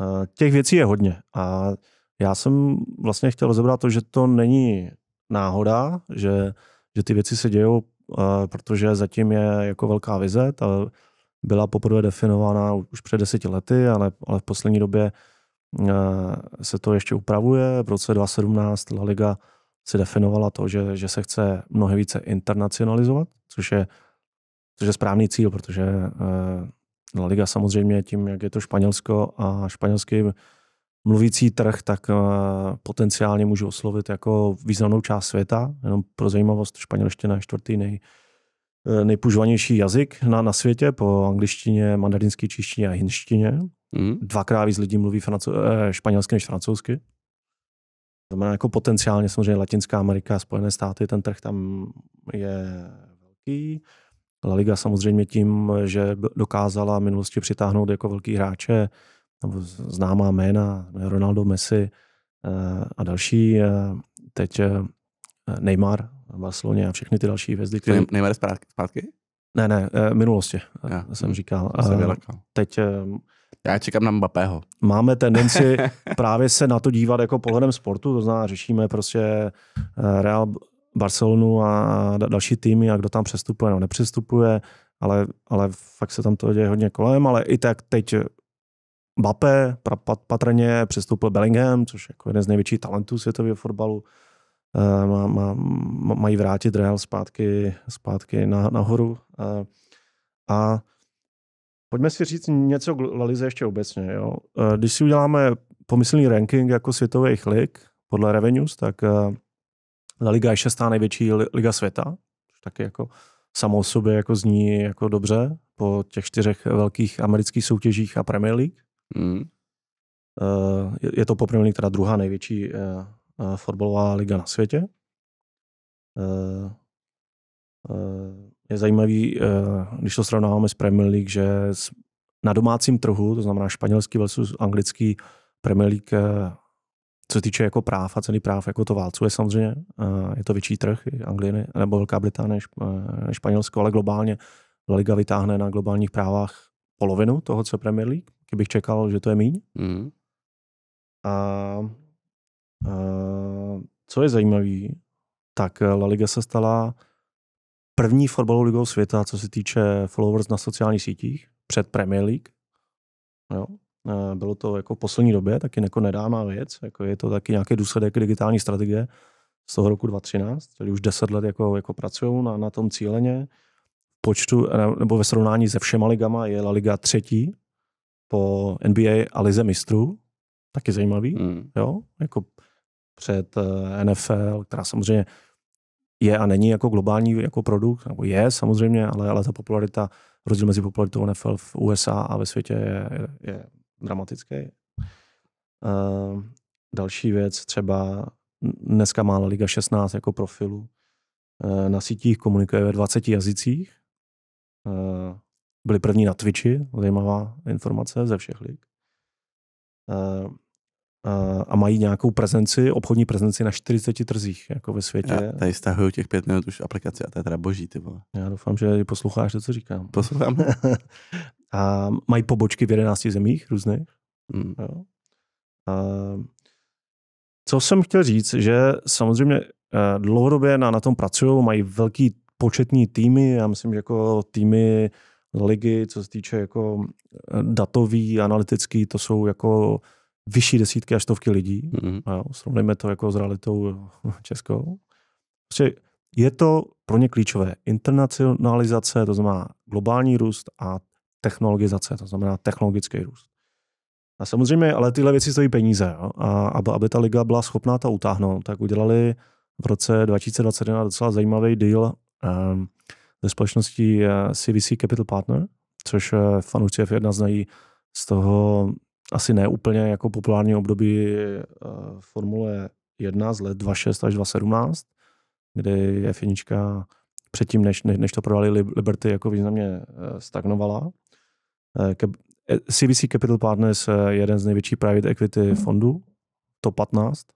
Eh, těch věcí je hodně a já jsem vlastně chtěl rozebrat to, že to není náhoda, že, že ty věci se dějou, eh, protože zatím je jako velká vize, ta byla poprvé definována už před deseti lety, ale, ale v poslední době eh, se to ještě upravuje. V roce 2017 La Liga si definovala to, že, že se chce mnohem více internacionalizovat, což je, což je správný cíl, protože eh, La Liga samozřejmě tím, jak je to Španělsko a španělský mluvící trh, tak eh, potenciálně může oslovit jako významnou část světa. Jenom pro zajímavost, španělština je čtvrtý nej, Eh, nejpoužívanější jazyk na, na světě po angličtině, mandarinské češtině a hinštině. Mm. Dvakrát víc lidí mluví franco- eh, španělsky než francouzsky. To znamená jako potenciálně samozřejmě Latinská Amerika, Spojené státy, ten trh tam je velký. La Liga samozřejmě tím, že dokázala v minulosti přitáhnout jako velký hráče, nebo známá jména, Ronaldo, Messi eh, a další. Teď Neymar v Barceloně a všechny ty další hvězdy. Který... Neymar je zpátky? Ne, ne, eh, minulosti eh, já. jsem říkal. Jsem eh, teď já čekám na Mbappého. Máme tendenci <laughs> právě se na to dívat jako pohledem sportu, to znamená, řešíme prostě Real Barcelonu a další týmy a kdo tam přestupuje nebo nepřestupuje, ale, ale fakt se tam to děje hodně kolem, ale i tak teď Mbappé, patrně přestoupil Bellingham, což je jako jeden z největších talentů světového fotbalu. Eh, má, má, mají vrátit Real zpátky, zpátky na, nahoru. Eh, a pojďme si říct něco k Lalize ještě obecně. Jo? Eh, když si uděláme pomyslný ranking jako světových lig podle revenues, tak La Liga je šestá největší liga světa, taky jako samou sobě jako zní jako dobře po těch čtyřech velkých amerických soutěžích a Premier League. Mm. Je to po Premier League teda druhá největší Eh, fotbalová liga na světě. Eh, eh, je zajímavý, když to srovnáváme s Premier League, že na domácím trhu, to znamená španělský versus anglický Premier League, co se týče jako práv a ceny práv, jako to válcuje samozřejmě, je to větší trh, Anglie nebo Velká Británie, Španělsko, ale globálně La Liga vytáhne na globálních právách polovinu toho, co Premier League, kdybych čekal, že to je míň. Mm. A Eh, co je zajímavé, tak eh, La Liga se stala první fotbalovou ligou světa, co se týče followers na sociálních sítích, před Premier League. Jo. Eh, bylo to jako v poslední době, taky jako nedáma věc, jako je to taky nějaký důsledek digitální strategie z toho roku 2013, tedy už 10 let jako, jako pracují na, na tom cíleně. Počtu, nebo ve srovnání se všema ligama je La Liga třetí po NBA a Lize mistrů, taky zajímavý, mm. jo, jako před eh, NFL, která samozřejmě je a není jako globální jako produkt, nebo je samozřejmě, ale, ale ta popularita, rozdíl mezi popularitou NFL v USA a ve světě je, je, je dramatický. Uh, další věc, třeba dneska má Liga 16 jako profilu, uh, na sítích komunikuje ve 20 jazycích, uh, byli první na Twitchi, zajímavá informace ze všech lig. Uh, Eh, a mají nějakou prezenci, obchodní prezenci na 40 trzích jako ve světě. Já tady stahuju těch pět minut už aplikaci a to je teda boží, ty vole. Já doufám, že posloucháš to, co říkám. Poslouchám. <laughs> a mají pobočky v 11 zemích různých. Mm. Jo. A, co jsem chtěl říct, že samozřejmě eh, dlouhodobě na, na tom pracují, mají velký početní týmy, já myslím, že jako týmy ligy, co se týče jako eh, datový, analytický, to jsou jako vyšší desítky až stovky lidí. Mm-hmm. Jo, srovnejme to jako s realitou <laughs> českou. Protože je to pro ně klíčové. Internacionalizace, to znamená globální růst a technologizace, to znamená technologický růst. A samozřejmě, ale tyhle věci stojí peníze. Jo? A aby, aby ta liga byla schopná to utáhnout, tak udělali v roce 2021 docela zajímavý deal um, ze společností CVC eh, Capital Partner, což eh, fanoušci F1 znají z toho asi ne úplně jako populární období uh, Formule 1 z let 26 až 2017, kdy je finička předtím, než, než to prodali Liberty, jako významně eh, stagnovala. Eh, CVC Capital Partners je jeden z největších private equity mhm. fondů, to 15.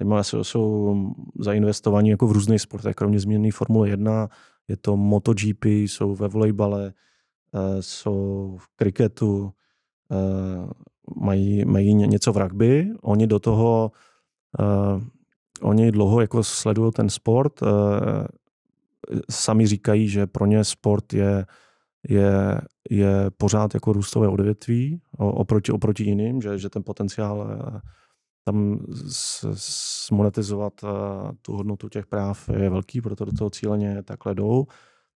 Zajímavé jsou, jsou zainvestovaní jako v různých sportech, kromě změněný Formule 1, je to MotoGP, jsou ve volejbale, jsou v kriketu, mají, mají něco v rugby, oni do toho, uh, oni dlouho jako sledují ten sport, uh, sami říkají, že pro ně sport je, je, je pořád jako růstové odvětví oproti, oproti jiným, že, že ten potenciál eh, tam smonetizovat tu hodnotu těch práv je velký, proto do toho cíleně takhle jdou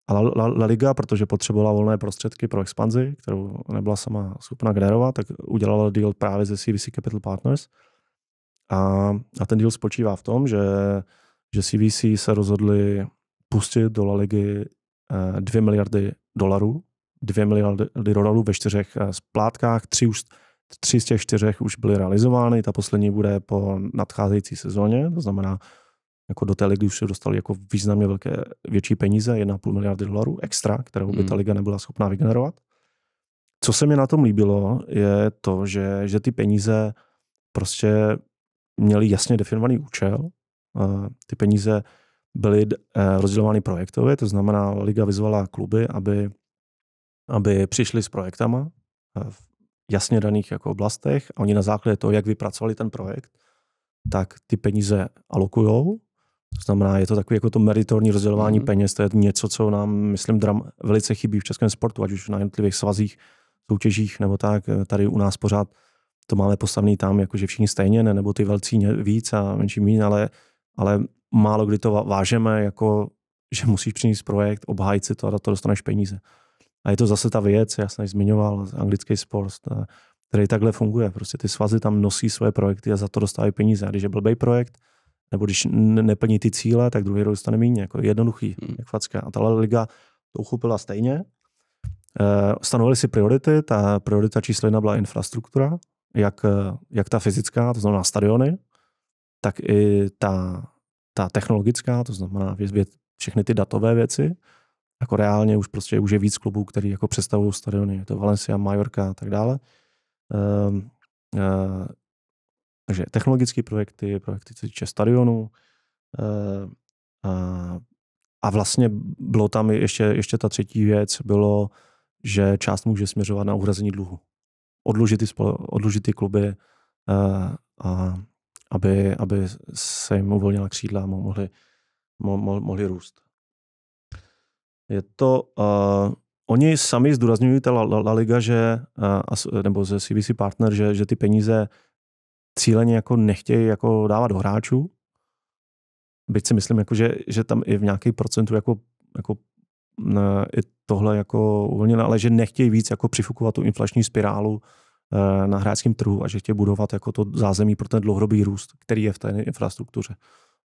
a La, La, La Liga, protože potřebovala volné prostředky pro expanzi, kterou nebyla sama schopna generovat, tak udělala deal právě ze CVC Capital Partners. A, a ten deal spočívá v tom, že, že CVC se rozhodli pustit do La Ligy 2 eh, miliardy dolarů, 2 miliardy dolarů ve čtyřech eh, splátkách, tři, už, tři z těch čtyřech už byly realizovány, ta poslední bude po nadcházející sezóně, to znamená jako do té ligy už se dostali jako významně velké, větší peníze, 1,5 miliardy dolarů extra, kterou by ta hmm. liga nebyla schopná vygenerovat. Co se mi na tom líbilo, je to, že, že ty peníze prostě měly jasně definovaný účel. Eh, ty peníze byly eh, rozdělovány projektově, to znamená, liga vyzvala kluby, aby, aby přišli s projektama eh, v jasně daných jako oblastech a oni na základě toho, jak vypracovali ten projekt, tak ty peníze alokujou to znamená, je to takové jako to meritorní rozdělování mm-hmm. peněz, to je něco, co nám, myslím, dram, velice chybí v českém sportu, ať už na jednotlivých svazích, soutěžích nebo tak. Eh, tady u nás pořád to máme postavený tam, jakože všichni stejně, ne, nebo ty velcí víc a menší méně, ale, ale málo kdy to vážeme, jako že musíš přinést projekt, obhájit si to a to dostaneš peníze. A je to zase ta věc, já jsem ji zmiňoval, anglický sport, eh, který takhle funguje. Prostě ty svazy tam nosí svoje projekty a za to dostávají peníze. A když je blbý projekt, nebo když neplní ty cíle, tak druhý rok dostane méně. Jako jednoduchý, hmm. jak facka. A tahle liga to uchopila stejně. Eh, stanovili si priority, ta priorita číslo jedna byla infrastruktura, jak, jak ta fyzická, to znamená stadiony, tak i ta, ta technologická, to znamená všechny ty datové věci. Jako reálně už prostě už je víc klubů, který jako představují stadiony, je to Valencia, Mallorca a tak dále. Ehm, eh, takže technologické projekty, projekty se týče stadionu eh, a, a vlastně bylo tam ještě, ještě ta třetí věc, bylo, že část může směřovat na uhrazení dluhu. Odlužit ty, odlužit ty kluby eh, a aby, aby se jim uvolnila křídla a mohli, mo, mo, mohli růst. Je to, uh, oni sami zdůrazňují, ta La, La Liga, že, uh, nebo ze CBC Partner, že, že ty peníze cíleně jako nechtějí jako dávat do hráčů. Byť si myslím, jako, že, že tam i v nějaký procentu jako, jako ne, i tohle jako uvolněné, ale že nechtějí víc jako přifukovat tu inflační spirálu e, na hráčském trhu a že chtějí budovat jako to zázemí pro ten dlouhodobý růst, který je v té infrastruktuře.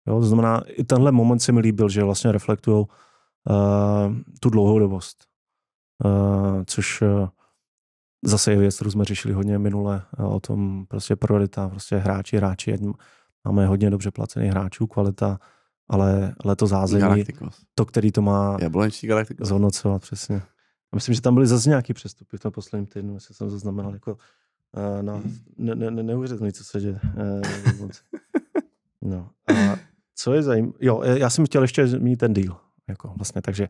Jo, to znamená, i tenhle moment se mi líbil, že vlastně reflektují uh, tu dlouhodobost, uh, což uh, zase je věc, kterou jsme řešili hodně minule, eh, o tom prostě priorita, prostě hráči, hráči, máme hodně dobře placených hráčů, kvalita, ale, ale to zázemí, Galacticos. to, který to má Jablonečí Galacticos. zhodnocovat, přesně. A myslím, že tam byly zase nějaký přestupy v tom posledním týdnu, jestli jsem zaznamenal, jako eh, na, ne, ne, ne, neuvěřitelný, co se děje. Eh, <laughs> no a co je zajímavé, jo, já jsem chtěl ještě zmínit ten deal, jako vlastně, takže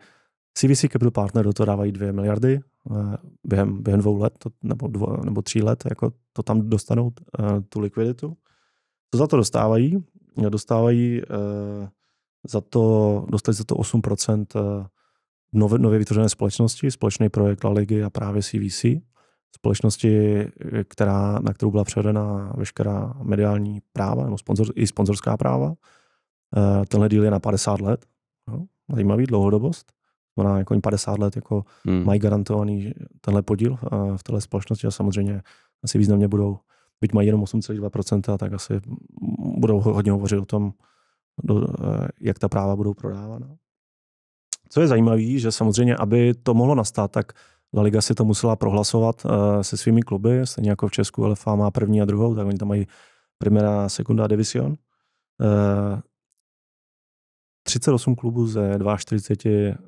CVC Capital Partner do toho dávají 2 miliardy eh, během, během dvou let to, nebo, dvo, nebo tří let, jako to tam dostanou eh, tu likviditu. Co za to dostávají? Eh, dostávají za to, dostali za to 8% nově, nově vytvořené společnosti, společný projekt La Ligy a právě CVC, společnosti, která, na kterou byla převedena veškerá mediální práva nebo sponsor, i sponzorská práva. Tenhle díl je na 50 let. No, zajímavý dlouhodobost. Ona jako 50 let jako hmm. mají garantovaný tenhle podíl eh, v téhle společnosti a samozřejmě asi významně budou, byť mají jenom 8,2%, tak asi budou hodně hovořit o tom, do, eh, jak ta práva budou prodávána. Co je zajímavé, že samozřejmě, aby to mohlo nastat, tak La Liga si to musela prohlasovat eh, se svými kluby, stejně jako v Česku LFA má první a druhou, tak oni tam mají primera, sekunda division. 38 klubů ze 42 eh,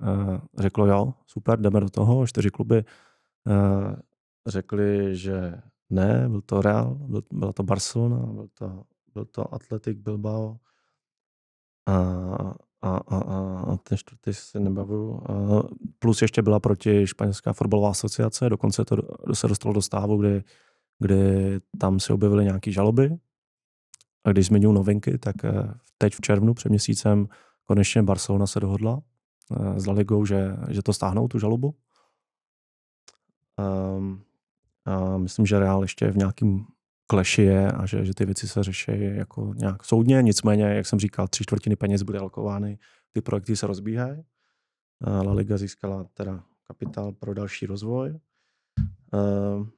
řeklo jo, super, jdeme do toho. Čtyři kluby eh, řekli, že ne, byl to Real, byl, byla to Barcelona, byl to, byl to Atletic Bilbao a, a, a, a ten čtvrtý si nebavuju. Plus ještě byla proti Španělská fotbalová asociace, dokonce to se dostalo do stávu, kdy, kdy tam se objevily nějaké žaloby. A když zmiňuji novinky, tak eh, teď v červnu před měsícem Konečně Barcelona se dohodla eh, s La Ligou, že, že to stáhnou, tu žalobu. Um, a myslím, že Real ještě v nějakým kleši je a že, že ty věci se řeší jako nějak soudně. Nicméně, jak jsem říkal, tři čtvrtiny peněz byly alokovány, ty projekty se rozbíhají. Eh, La Liga získala teda kapitál pro další rozvoj. Um,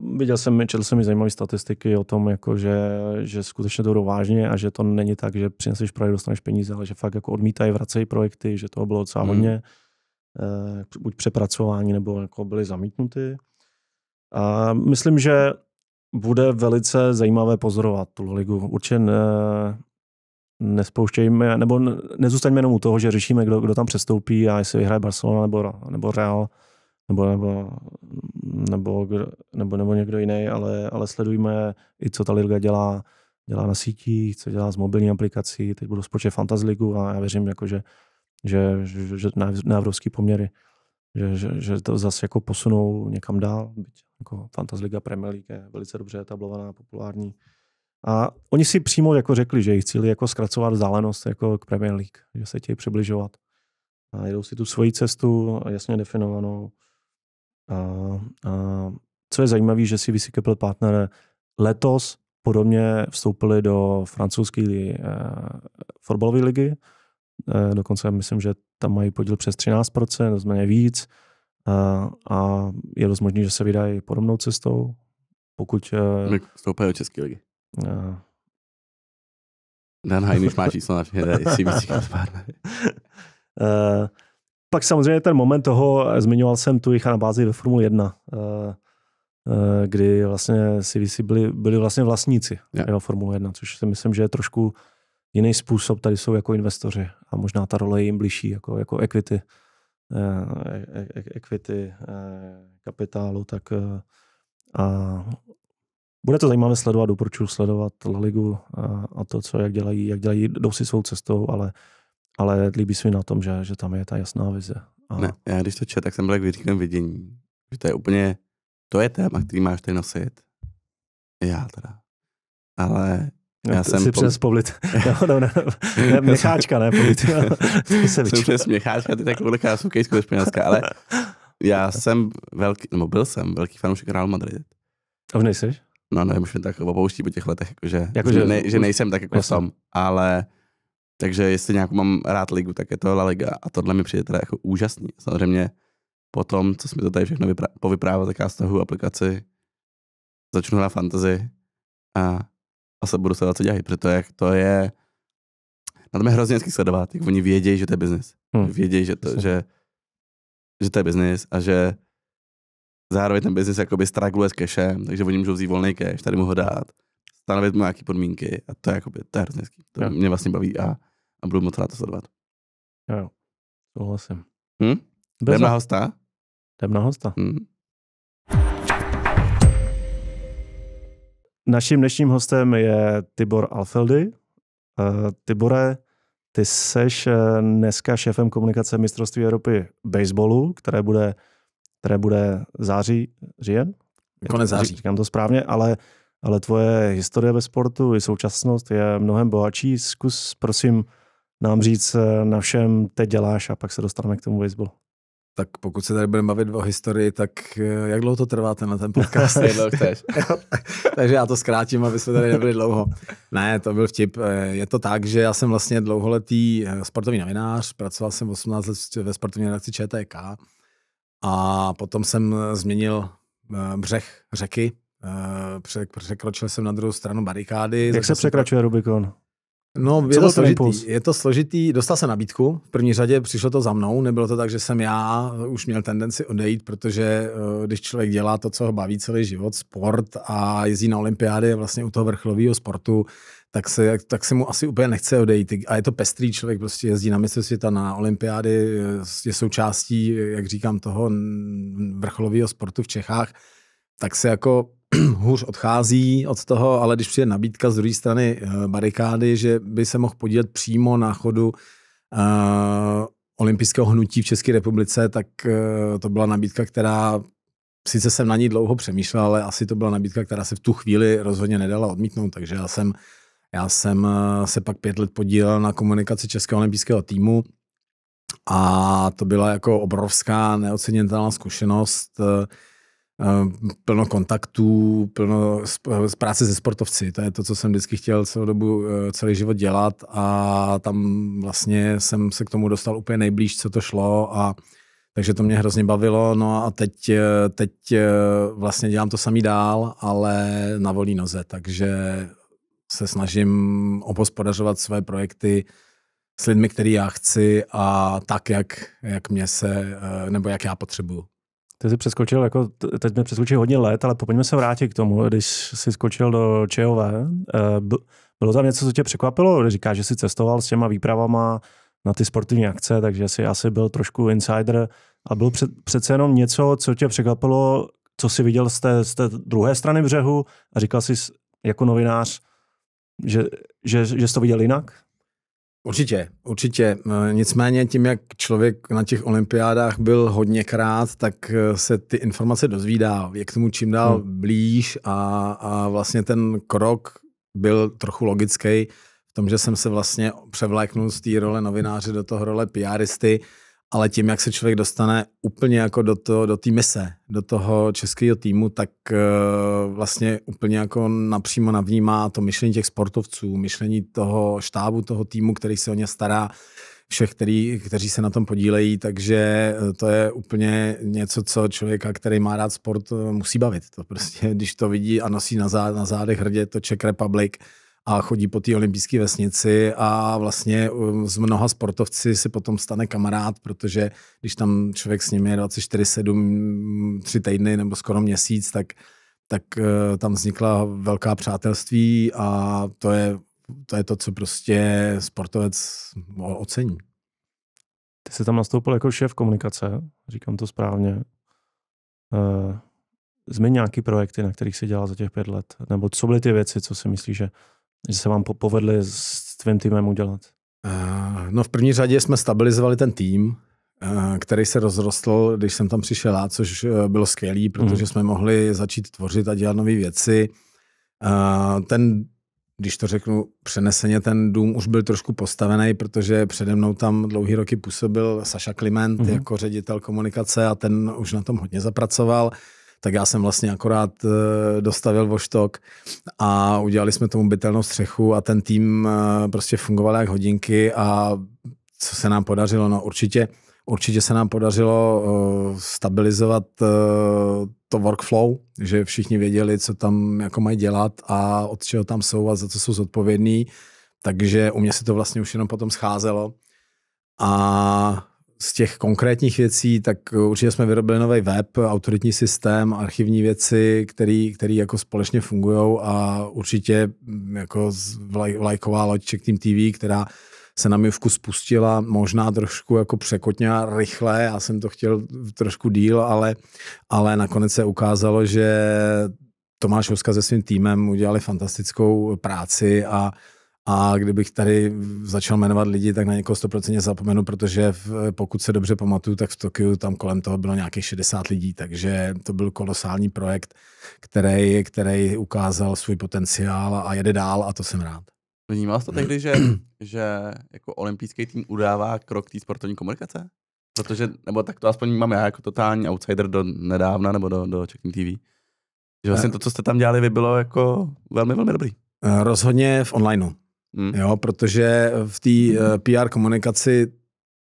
Viděl jsem, četl jsem i zajímavé statistiky o tom, jako že, že skutečně to jdou vážně a že to není tak, že přineseš projekt, dostaneš peníze, ale že fakt jako odmítají, vracejí projekty, že toho bylo docela hmm. eh, buď přepracování nebo jako byly zamítnuty. A myslím, že bude velice zajímavé pozorovat tu ligu. Určitě ne, nespouštějme, nebo nezůstaňme jenom u toho, že řešíme, kdo, kdo tam přestoupí a jestli vyhraje Barcelona nebo, nebo Real nebo, nebo, nebo, nebo, nebo někdo jiný, ale, ale sledujme i, co ta liga dělá, dělá na sítích, co dělá s mobilní aplikací, teď budu spočet Fantasy Ligu a já věřím, jako, že, že, že, že na evropské poměry, že, že, že, to zase jako posunou někam dál, byť jako Fantasy Liga Premier League je velice dobře etablovaná, populární. A oni si přímo jako řekli, že jejich cíl je jako zkracovat vzdálenost jako k Premier League, že se chtějí přibližovat. A jedou si tu svoji cestu jasně definovanou a, a co je zajímavé, že si VC Capital Partner letos podobně vstoupili do francouzské eh, fotbalové ligy. Eh, dokonce myslím, že tam mají podíl přes 13%, to znamená víc. Eh, a je dost možný, že se vydají podobnou cestou, pokud... Eh, Vstoupají do České ligy. Eh, Dan už má číslo na CVC Capital <laughs> Partner. Eh, pak samozřejmě ten moment toho, zmiňoval jsem tu jich na bázi ve Formule 1, eh, eh, kdy vlastně CVC byli, byli vlastně vlastníci yeah. jeho Formule 1, což si myslím, že je trošku jiný způsob, tady jsou jako investoři a možná ta role je jim blížší, jako, jako equity, eh, e, e, e, equity kapitálu, tak a bude to zajímavé sledovat, doporučuji sledovat La Ligu a, a to, co jak dělají, jak dělají, jdou si svou cestou, ale ale líbí se mi na tom, že, že tam je ta jasná vize. A... Ne, já když to čet, tak jsem byl jak vyříknem vidění. Že to je úplně, to je téma, který máš tady nosit. Já teda. Ale já, já jsem... Jsi přes povlit. <laughs> no, no, no, ne, měcháčka, ne, povlit. jsem přes měcháčka, ty takovou krásnou kejsku ve Španělska, ale já <laughs> jsem velký, nebo byl jsem velký fanoušek Real Madrid. A v nejseš? No, nevím, už mě tak opouští po těch letech, jako, že, jako, že, že, ne, že nejsem tak jako Jasně. jsem, ale takže jestli nějakou mám rád ligu, tak je to La Liga a tohle mi přijde teda jako úžasný. Samozřejmě po tom, co jsme to tady všechno vypra- povyprávěl, tak já stahu aplikaci, začnu hrát fantasy a, a se budu sledovat, co dělají, protože jak to je, na tom je hrozně hezky sledovat, jak oni vědějí, že to je biznis. Hmm. Vědějí, že to, že, že to je biznis a že zároveň ten biznis jakoby stragluje s cashem, takže oni můžou vzít volný cash, tady mu ho dát, stanovit mu nějaké podmínky a to je, jakoby, to je hrozně hezký. To yeah. mě vlastně baví a a budu moc rád to sledovat. Jo, jo. Souhlasím. Hm? Bezo. Jdem na hosta? Jdem na hosta. Hm? Naším dnešním hostem je Tibor Alfeldy. Uh, Tibore, ty seš eh, dneska šéfem komunikace mistrovství Evropy baseballu, které bude, které bude září, říjen? Konec září. Říkám to správně, ale, ale tvoje historie ve sportu i současnost je mnohem bohatší. Zkus prosím nám říct eh, na všem, teď děláš a pak se dostaneme k tomu baseballu. Tak pokud se tady budeme bavit o historii, tak eh, jak dlouho to trváte na ten podcast? <laughs> <laughs> No, takže já to zkrátím, aby jsme tady nebyli dlouho. Ne, to byl vtip. Eh, je to tak, že já jsem vlastně dlouholetý sportovní novinář, pracoval jsem 18 let ve sportovní redakci ČTK a potom jsem změnil břeh řeky, překročil jsem na druhou stranu barikády. Jak se překračuje Rubikon? No, je to, složitý, je to složitý. Dostal se nabídku. V první řadě přišlo to za mnou. Nebylo to tak, že jsem já už měl tendenci odejít, protože eh, když člověk dělá to, co ho baví celý život, sport a jezdí na olympiády vlastně u toho vrcholového sportu, tak se, tak se mu asi úplně nechce odejít. A je to pestrý člověk, prostě jezdí na mistrovství světa, na olympiády, eh, je součástí, jak říkám, toho vrcholového sportu v Čechách, tak se jako <clears throat> hůř odchází od toho, ale když přijde nabídka z druhé strany eh, barikády, že by se mohl podílet přímo na chodu uh, olympijského hnutí v České republice, tak uh, to byla nabídka, která sice jsem na ní dlouho přemýšlel, ale asi to byla nabídka, která se v tu chvíli rozhodně nedala odmítnout, takže já jsem, já jsem se pak pět let podílel na komunikaci Českého olympijského týmu a to byla jako obrovská neocenitelná zkušenost, uh, Ehm, plno kontaktů, plno z práce se sportovci. To je to, co jsem vždycky chtěl celou dobu, eh, celý život dělat a tam vlastně jsem se k tomu dostal úplně nejblíž, co to šlo a takže to mě hrozně bavilo, no a teď, eh, teď eh, vlastně dělám to samý dál, ale na volí noze, takže se snažím obhospodařovat své projekty s lidmi, který já chci a tak, jak, jak mě se, nebo jak já potřebuju. Ty jsi přeskočil, jako, teď mi přeskočil hodně let, ale pojďme se vrátit k tomu, když jsi skočil do ČOV. Eh, bylo tam něco, co tě překvapilo? Říkáš, že jsi cestoval s těma výpravama na ty sportovní akce, takže jsi asi byl trošku insider. A bylo před, přece jenom něco, co tě překvapilo, co jsi viděl z té, z té druhé strany břehu a říkal jsi jako novinář, že, že, že jsi to viděl jinak? Určitě, určitě. Eh, nicméně tím, jak člověk na těch olympiádách byl hodněkrát, tak eh, se ty informace dozvídá. Je k tomu čím dál hmm. blíž a, a vlastně ten krok byl trochu logický v tom, že jsem se vlastně převléknul z té role novináře do toho role PRisty ale tím, jak se člověk dostane úplně jako do té do mise, do toho českého týmu, tak eh, vlastně úplně jako napřímo navnímá to myšlení těch sportovců, myšlení toho štábu, toho týmu, který se o ně stará, všech, který, kteří se na tom podílejí, takže eh, to je úplně něco, co člověka, který má rád sport, eh, musí bavit. To prostě, <laughs> když to vidí a nosí na, zá, na zádech hrdě to Czech Republic, a chodí po té olympijské vesnici a vlastně um, z mnoha sportovci se potom stane kamarád, protože když tam člověk s nimi je 24-7, mm, tři týdny nebo skoro měsíc, tak, tak eh, tam vznikla velká přátelství a to je to, je to co prostě sportovec ocení. Ty jsi tam nastoupil jako šéf komunikace, říkám to správně. Eh, Zmiň nějaký projekty, na kterých jsi dělal za těch pět let, nebo co byly ty věci, co si myslíš, že že se vám povedli s tvým týmem udělat? Eh, no v první řadě jsme stabilizovali ten tým, eh, který se rozrostl, když jsem tam přišel a což eh, bylo skvělý, mhm. protože jsme mohli začít tvořit a dělat nové věci. Ten, když to řeknu přeneseně, ten dům už byl trošku postavený, protože přede mnou tam dlouhý roky působil Saša Kliment mm-hmm. jako ředitel komunikace a ten už na tom hodně zapracoval tak já jsem vlastně akorát eh, dostavil voštok a udělali jsme tomu bytelnou střechu a ten tým eh, prostě fungoval jak hodinky a co se nám podařilo, no určitě Určitě se nám podařilo eh, stabilizovat to workflow, že všichni věděli, co tam jako mají dělat a od čeho tam jsou a za co jsou zodpovědní. Takže u mě se to vlastně už jenom potom scházelo. A z těch konkrétních věcí, tak eh, určitě jsme vyrobili nový web, autoritní systém, archivní věci, který, který jako společně fungují a určitě mm, jako vlajková loď Check Team TV, která se na mi vkus spustila možná trošku jako překotně a rychle, já jsem to chtěl trošku díl, ale, ale nakonec se ukázalo, že Tomáš Hoska se svým týmem udělali fantastickou práci a a kdybych tady začal jmenovat lidi, tak na někoho stoprocentně zapomenu, protože v, pokud se dobře pamatuju, tak v Tokiu tam kolem toho bylo nějakých 60 lidí, takže to byl kolosální projekt, který, který ukázal svůj potenciál a jede dál a to jsem rád. Vnímal jsi to hmm. tehdy, že, že jako olympijský tým udává krok té sportovní komunikace? Protože, nebo tak to aspoň mám já jako totální outsider do nedávna nebo do, do Checking TV. Že vlastně eh. to, co jste tam dělali, by bylo jako velmi, velmi dobrý. Eh, rozhodně v onlineu. Hmm. Jo, protože v té hmm. Eh, PR komunikaci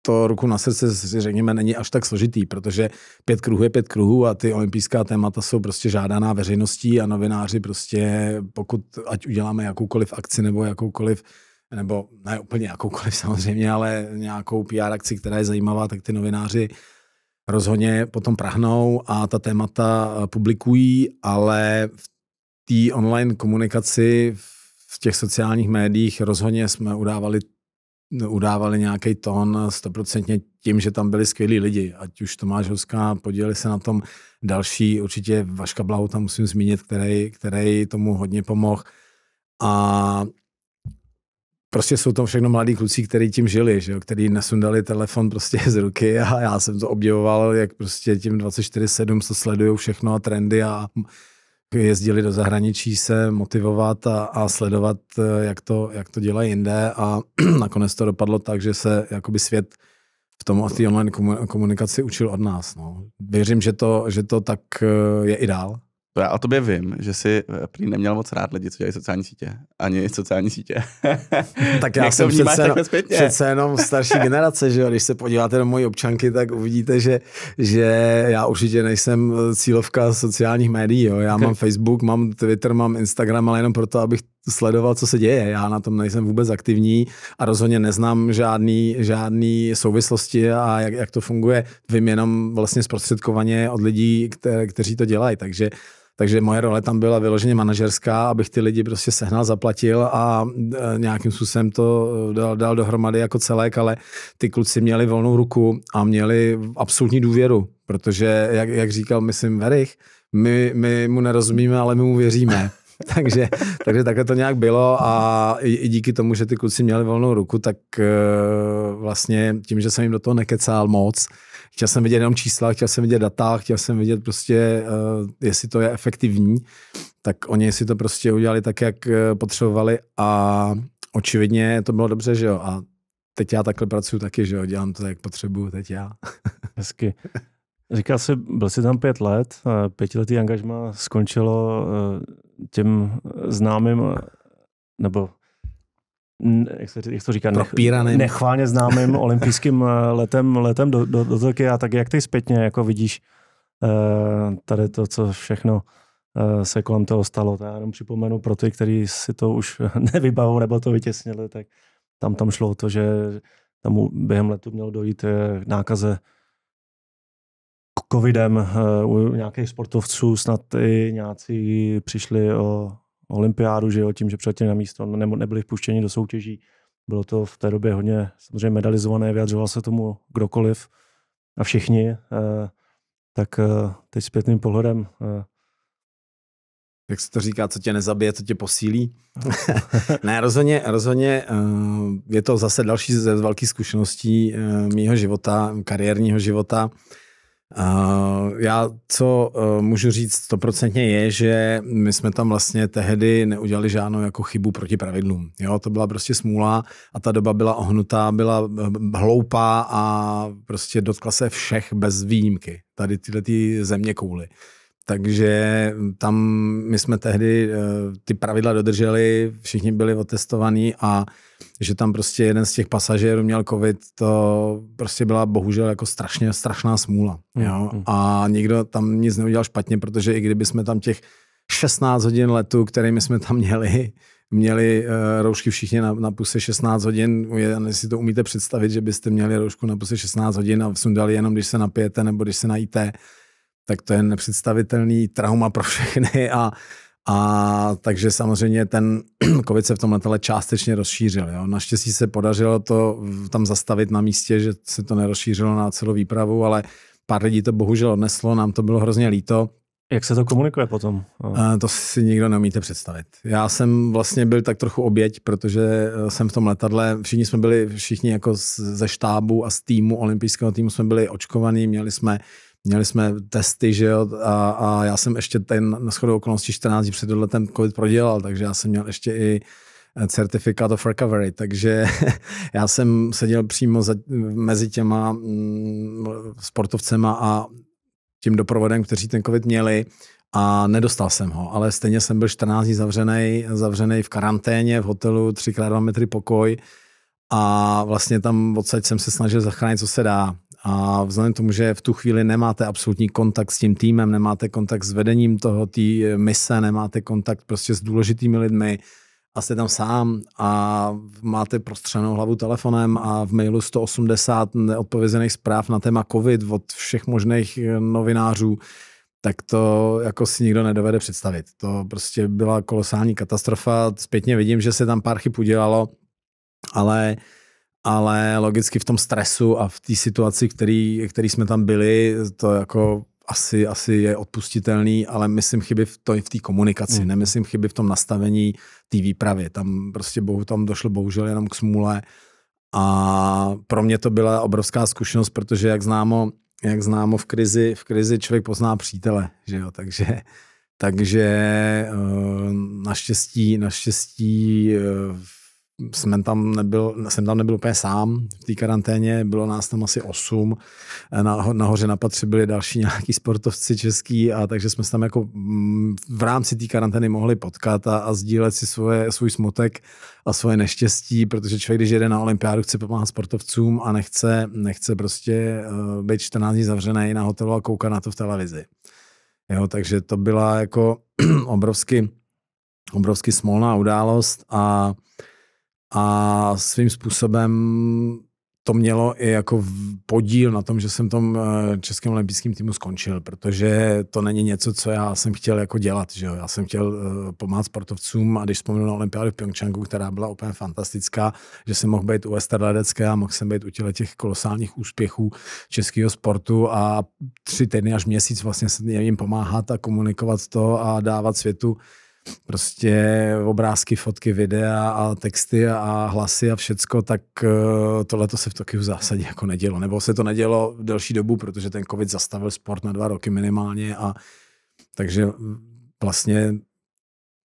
to ruku na srdce, řekněme, není až tak složitý, protože pět kruhů je pět kruhů a ty olympijská témata jsou prostě žádaná veřejností a novináři prostě, pokud ať uděláme jakoukoliv akci nebo jakoukoliv nebo ne úplně jakoukoliv samozřejmě, ale nějakou PR akci, která je zajímavá, tak ty novináři rozhodně potom prahnou a ta témata eh, publikují, ale v té online komunikaci, v v těch sociálních médiích rozhodně jsme udávali udávali nějaký tón stoprocentně tím, že tam byli skvělí lidi. Ať už Tomáš Hoska, podíleli se na tom další, určitě Vaška Blahu tam musím zmínit, který, který tomu hodně pomohl. A prostě jsou tam všechno mladí kluci, kteří tím žili, že jo? který nesundali telefon prostě z ruky a já jsem to obdivoval, jak prostě tím 24-7 se sledují všechno a trendy a jezdili do zahraničí se motivovat a, a sledovat, eh, jak to, jak to dělají jinde a <clears throat> nakonec to dopadlo tak, že se jakoby svět v tom online komunikaci učil od nás. No. Věřím, že to, že to tak eh, je i dál. To já o tobě vím, že jsi eh, prý neměl moc rád lidi, co dělají sociální sítě. Ani sociální sítě. <laughs> tak já jsem přece, no, přece jenom starší generace, že jo? Když se podíváte do mojí občanky, tak uvidíte, že, že já určitě nejsem eh, cílovka sociálních médií. Jo? Já okay. mám Facebook, mám Twitter, mám Instagram, ale jenom proto, abych sledoval, co se děje. Já na tom nejsem vůbec aktivní a rozhodně neznám žádný, žádný souvislosti a jak, jak to funguje. Vím jenom vlastně zprostředkovaně od lidí, které, kteří to dělají. Takže takže moje role tam byla vyloženě manažerská, abych ty lidi prostě sehnal, zaplatil a e, nějakým způsobem to e, dal, dal dohromady jako celek, ale ty kluci měli volnou ruku a měli absolutní důvěru, protože, jak, jak říkal, myslím, Verich, my, my mu nerozumíme, ale my mu věříme. <laughs> takže, takže takhle to nějak bylo a i, i díky tomu, že ty kluci měli volnou ruku, tak uh, vlastně tím, že jsem jim do toho nekecal moc, Chtěl jsem vidět jenom čísla, chtěl jsem vidět data, chtěl jsem vidět prostě, eh, jestli to je efektivní. Tak oni si to prostě udělali tak, jak eh, potřebovali a očividně to bylo dobře, že jo. A teď já takhle pracuji taky, že jo, dělám to, jak potřebuju teď já. <laughs> Hezky. Říkal jsi, byl jsi tam pět let, eh, pětiletý angažma skončilo těm známým, nebo jak se, jak to říká, nech, nechválně známým <laughs> olympijským eh, letem, letem do, do, do Tokia, tak jak ty zpětně jako vidíš eh, tady to, co všechno eh, se kolem toho stalo. To já jenom připomenu pro ty, kteří si to už <laughs> nevybavou nebo to vytěsnili, tak tam tam šlo o to, že tam během letu mělo dojít k nákaze covidem u nějakých sportovců, snad i nějací přišli o olympiádu, že jo, tím, že předtím na místo, no, ne, nebyli vpuštěni do soutěží. Bylo to v té době hodně samozřejmě medalizované, vyjadřoval se tomu kdokoliv a všichni. Eh, tak eh, teď zpětným pohledem eh. jak se to říká, co tě nezabije, co tě posílí. <laughs> <laughs> ne, rozhodně, rozhodně je to zase další ze velkých zkušeností mýho života, kariérního života. Eh, já, co eh, můžu říct stoprocentně je, že my jsme tam vlastně tehdy neudělali žádnou jako chybu proti pravidlům. Jo, to byla prostě smůla a ta doba byla ohnutá, byla eh, hloupá a prostě dotkla se všech bez výjimky tady tyhle ty země kouly. Takže tam my jsme tehdy eh, ty pravidla dodrželi, všichni byli otestovaní a že tam prostě jeden z těch pasažérů měl covid, to prostě byla bohužel jako strašně, strašná smůla. Mm, jo? Mm, A nikdo tam nic neudělal špatně, protože i kdyby jsme tam těch 16 hodin letu, kterými jsme tam měli, měli eh, roušky všichni na, na puse 16 hodin. Jestli si to umíte představit, že byste měli roušku na puse 16 hodin a sundali jenom, když se napijete nebo když se najíte tak to je nepředstavitelný trauma pro všechny a, a takže samozřejmě ten <clears throat> covid se v tom letadle částečně rozšířil. Jo. Naštěstí se podařilo to tam zastavit na místě, že se to nerozšířilo na celou výpravu, ale pár lidí to bohužel odneslo, nám to bylo hrozně líto. Jak se to komunikuje potom? A eh, to si nikdo neumíte představit. Já jsem vlastně byl tak trochu oběť, protože eh, jsem v tom letadle, všichni jsme byli, všichni jako ze štábu a z týmu, olympijského týmu jsme byli očkovaní, měli jsme Měli jsme testy, že jo, a, a já jsem ještě ten na shodou okolností 14 před letem COVID prodělal, takže já jsem měl ještě i eh, certifikát of recovery, takže <laughs> já jsem seděl přímo za, mezi těma mm, sportovcema a tím doprovodem, kteří ten covid měli a nedostal jsem ho, ale stejně jsem byl 14 dní zavřený, zavřený v karanténě v hotelu 3x2 metry pokoj a vlastně tam odsaď jsem se snažil zachránit, co se dá. A vzhledem k tomu, že v tu chvíli nemáte absolutní kontakt s tím týmem, nemáte kontakt s vedením toho té eh, mise, nemáte kontakt prostě s důležitými lidmi a jste tam sám a máte prostřenou hlavu telefonem a v mailu 180 neodpovězených zpráv na téma COVID od všech možných eh, novinářů, tak to jako si nikdo nedovede představit. To prostě byla kolosální katastrofa. Zpětně vidím, že se tam pár chyb udělalo, ale uh, ale logicky v tom stresu a v té situaci, který, který jsme tam byli, to jako asi, asi je odpustitelný, ale myslím chyby v té v komunikaci, mm. nemyslím chyby v tom nastavení té výpravy. Tam prostě bohu, tam došlo bohužel jenom k smůle a pro mě to byla obrovská zkušenost, protože jak známo, jak známo v krizi, v krizi člověk pozná přítele, že jo, takže takže eh, naštěstí, naštěstí eh, v jsem tam nebyl, jsem tam nebyl úplně sám v té karanténě, bylo nás tam asi 8, nahoře na patře byli další <laughs> nějaký sportovci český, a takže jsme se tam jako mm, v rámci té karantény mohli potkat a, a sdílet si svoje, svůj smutek a svoje neštěstí, protože člověk, když jede na olympiádu, chce pomáhat sportovcům a nechce, nechce prostě eh, být 14 dní zavřený na hotelu a koukat na to v televizi. Jo, takže to byla jako <clears throat> obrovsky, obrovsky smolná událost a uh, a svým způsobem to mělo i jako podíl na tom, že jsem tom eh, českém olympijském týmu skončil, protože to není něco, co já jsem chtěl jako dělat. Že jo? Já jsem chtěl eh, pomáhat sportovcům a když vzpomínám na olympiádu v Pyeongchangu, která byla úplně fantastická, že jsem mohl být u Esterledecké a mohl jsem být u těle těch kolosálních úspěchů českého sportu a tři týdny až měsíc vlastně se jim pomáhat a komunikovat to a dávat světu prostě obrázky, fotky, videa a texty a hlasy a všecko, tak eh, tohle to se v Tokiu v zásadě jako nedělo. Nebo se to nedělo v delší dobu, protože ten covid zastavil sport na dva roky minimálně a takže mm, vlastně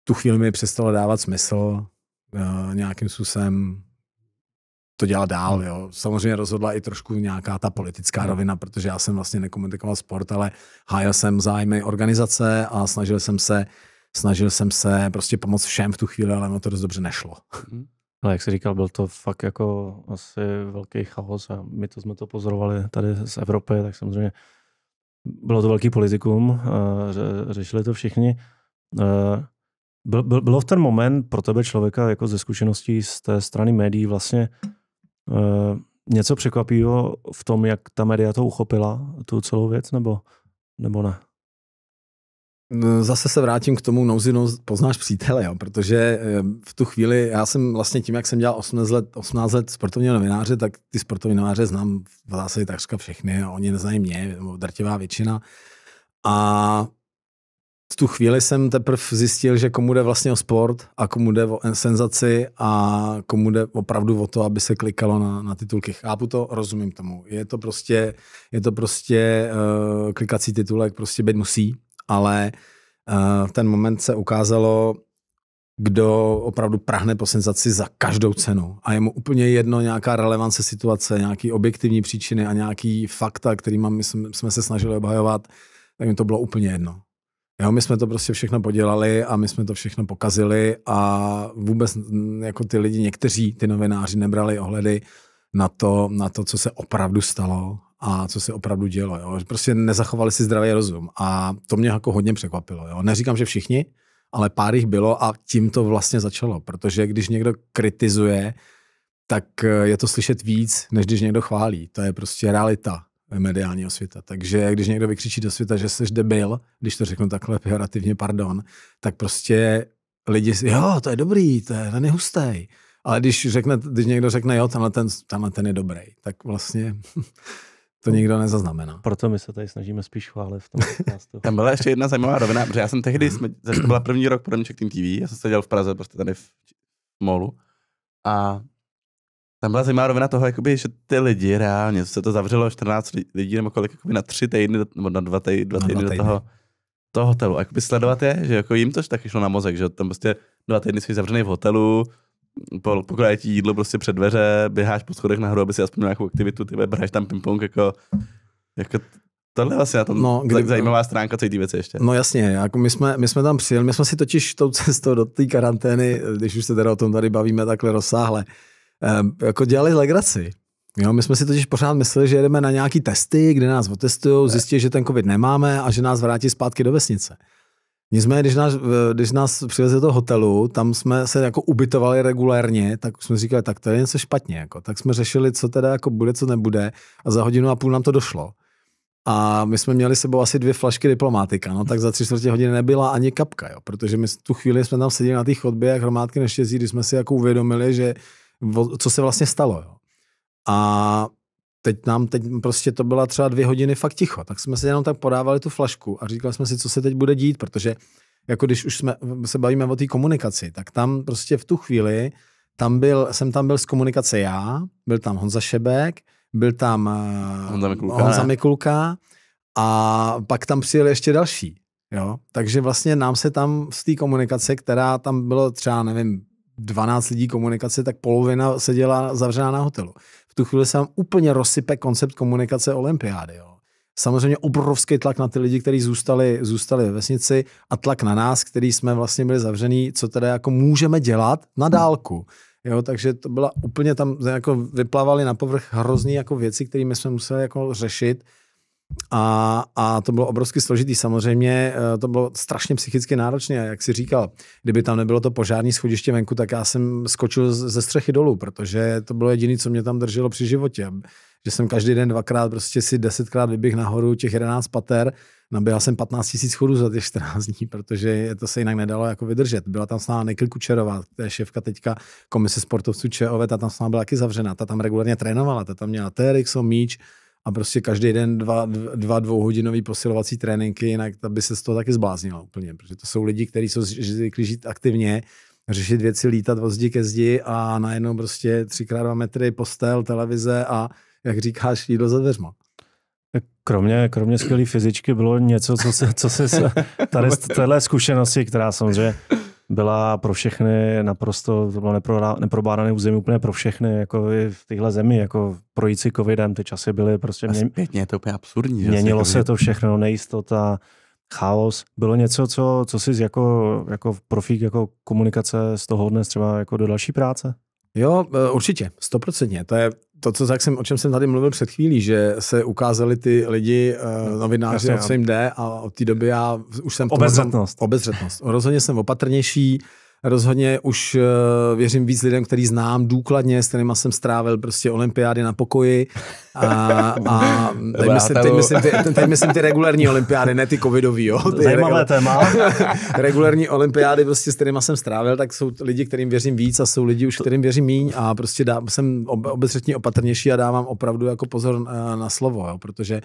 tu chvíli mi přestalo dávat smysl eh, nějakým způsobem to dělat dál. Jo. Samozřejmě rozhodla i trošku nějaká ta politická hmm. rovina, protože já jsem vlastně nekomunikoval sport, ale hájil jsem zájmy organizace a snažil jsem se uh, snažil jsem se prostě pomoct všem v tu chvíli, ale ono to dost dobře nešlo. Mhm. Ale jak jsi říkal, byl to fakt jako asi velký chaos a my to jsme to pozorovali tady z Evropy, tak samozřejmě bylo to velký politikum, eh, řešili to všichni. Eh, byl, byl, bylo v ten moment pro tebe člověka jako ze zkušeností z té strany médií vlastně eh, něco překvapivého v tom, jak ta média to uchopila, tu celou věc, nebo, nebo ne? zase se vrátím k tomu nouzinu, poznáš přítele, jo, protože v tu chvíli, já jsem vlastně tím, jak jsem dělal 18 let, 18 let sportovního novináře, tak ty sportovní novináře znám v zásadě takřka všechny a oni neznají mě, drtivá většina. A v tu chvíli jsem teprve zjistil, že komu jde vlastně o sport a komu jde o senzaci a komu jde opravdu o to, aby se klikalo na, na titulky. Chápu to, rozumím tomu. Je to prostě, je to prostě uh, klikací titulek, prostě být musí ale eh, v ten moment se ukázalo, kdo opravdu prahne po senzaci za každou cenu. A je mu úplně jedno nějaká relevance situace, nějaký objektivní příčiny a nějaký fakta, který my jsme, jsme se snažili obhajovat, tak mi to bylo úplně jedno. Jo, my jsme to prostě všechno podělali a my jsme to všechno pokazili a vůbec mm, jako ty lidi, někteří, ty novináři nebrali ohledy na to, na to co se opravdu stalo a co se opravdu dělo. Jo. Prostě nezachovali si zdravý rozum a to mě jako hodně překvapilo. Jo. Neříkám, že všichni, ale pár jich bylo a tím to vlastně začalo, protože když někdo kritizuje, tak eh, je to slyšet víc, než když někdo chválí. To je prostě realita mediálního světa. Takže když někdo vykřičí do světa, že jsi debil, když to řeknu takhle pejorativně, pardon, tak prostě lidi si, jo, to je dobrý, to je, nehustý. hustej. Ale když, řekne, když někdo řekne, jo, tenhle ten, tenhle ten je dobrý, tak vlastně <laughs> To nikdo nezaznamená. Proto my se tady snažíme spíš chválit v tom <laughs> podcastu. Tam byla ještě jedna zajímavá rovina, protože já jsem tehdy, mhm. jsme, to byla první rok pro Team TV, já jsem seděl v Praze, prostě tady v molu. A tam byla zajímavá rovina toho, jakoby, že ty lidi reálně, se to zavřelo 14 lidí nebo kolik, jakoby na tři týdny, nebo na dva týdny, dva týdny, na dva týdny. do toho, toho hotelu. A jakoby sledovat je, že jako jim to taky šlo na mozek, že tam prostě dva týdny jsi zavřený v hotelu, pokládají ti jídlo prostě před dveře, běháš po schodech nahoru, aby si aspoň měl nějakou aktivitu, ty bráš tam ping jako, jako Tohle je vlastně na tom no, kdy, zajímavá stránka co ty věci ještě. No jasně, jako my, jsme, my jsme tam přijeli, my jsme si totiž tou cestou do té karantény, když už se teda o tom tady bavíme takhle rozsáhle, ehm, jako dělali legraci. Jo, my jsme si totiž pořád mysleli, že jedeme na nějaký testy, kde nás otestují, zjistí, že ten covid nemáme a že nás vrátí zpátky do vesnice. Nicméně, když nás, eh, když nás přivezli do hotelu, tam jsme se jako ubytovali regulérně, tak jsme říkali, tak to je něco špatně. Jako. Tak jsme řešili, co teda jako bude, co nebude a za hodinu a půl nám to došlo. A my jsme měli sebou asi dvě flašky diplomatika, no tak za tři čtvrtě hodiny nebyla ani kapka, jo, protože my tu chvíli jsme tam seděli na té chodbě a hromádky neštěstí, když jsme si jako uvědomili, že co se vlastně stalo. Jo. A teď nám teď prostě to byla třeba dvě hodiny fakt ticho, tak jsme si jenom tak podávali tu flašku a říkali jsme si, co se teď bude dít, protože jako když už jsme, se bavíme o té komunikaci, tak tam prostě v tu chvíli tam byl, jsem tam byl z komunikace já, byl tam Honza Šebek, byl tam eh, Honza Mikulka, Honza Mikulka a pak tam přijeli ještě další. Jo? Takže vlastně nám se tam z té komunikace, která tam bylo třeba, nevím, 12 lidí komunikace, tak polovina seděla zavřená na hotelu v tu chvíli se vám úplně rozsype koncept komunikace olympiády. Jo. Samozřejmě obrovský tlak na ty lidi, kteří zůstali, zůstali ve vesnici a tlak na nás, který jsme vlastně byli zavřený, co teda jako můžeme dělat na dálku. Jo, takže to byla úplně tam, jako vyplavaly na povrch hrozný jako věci, kterými jsme museli jako řešit a, a to bylo obrovsky složitý. Samozřejmě eh, to bylo strašně psychicky náročné. A jak si říkal, kdyby tam nebylo to požární schodiště venku, tak já jsem skočil ze střechy dolů, protože to bylo jediné, co mě tam drželo při životě. Že jsem každý den dvakrát, prostě si desetkrát vyběh nahoru těch 11 pater, naběhal jsem 15 000 schodů za těch 14 dní, protože to se jinak nedalo jako vydržet. Byla tam s námi Nikl Kučerová, to je šéfka teďka komise sportovců ČOV, ta tam s byla taky zavřená, ta tam regulárně trénovala, ta tam měla TRX, míč, a prostě každý den dva, dva dvouhodinové posilovací tréninky, jinak by se z toho taky zbláznila úplně, protože to jsou lidi, kteří jsou zvyklí žít aktivně, řešit věci, lítat od zdi ke zdi a najednou prostě třikrát dva metry postel, televize a jak říkáš, jídlo za dveřma. Kromě, kromě skvělé fyzičky bylo něco, co se, co se tady z téhle zkušenosti, která samozřejmě byla pro všechny naprosto, to bylo nepro, neprobádané území úplně pro všechny, jako i v téhle zemi, jako projít si covidem, ty časy byly prostě... Mě... Zpětně je to úplně absurdní. Měnilo jako se to všechno, no, nejistota, chaos. Bylo něco, co, co jsi jako, jako profík, jako komunikace z toho dnes třeba jako do další práce? Jo, e, určitě, stoprocentně. To je to, co, jak jsem, o čem jsem tady mluvil před chvílí, že se ukázali ty lidi, uh, novináři, Jasně, o co jim jde a od té doby já už jsem... Obezřetnost. Tom, obezřetnost. Rozhodně jsem opatrnější, rozhodně už eh, věřím víc lidem, který znám důkladně, s kterými jsem strávil prostě olympiády na pokoji a, a <laughs> teď, myslím, teď, myslím, teď, myslím, teď myslím ty regulární olympiády, ne ty covidový, jo. Ty Zajímavé regu... téma. <laughs> regulární olympiády, prostě s kterými jsem strávil, tak jsou lidi, kterým věřím víc a jsou lidi už, kterým věřím míň a prostě dá, jsem obezřetně opatrnější a dávám opravdu jako pozor na, eh, na slovo, jo, protože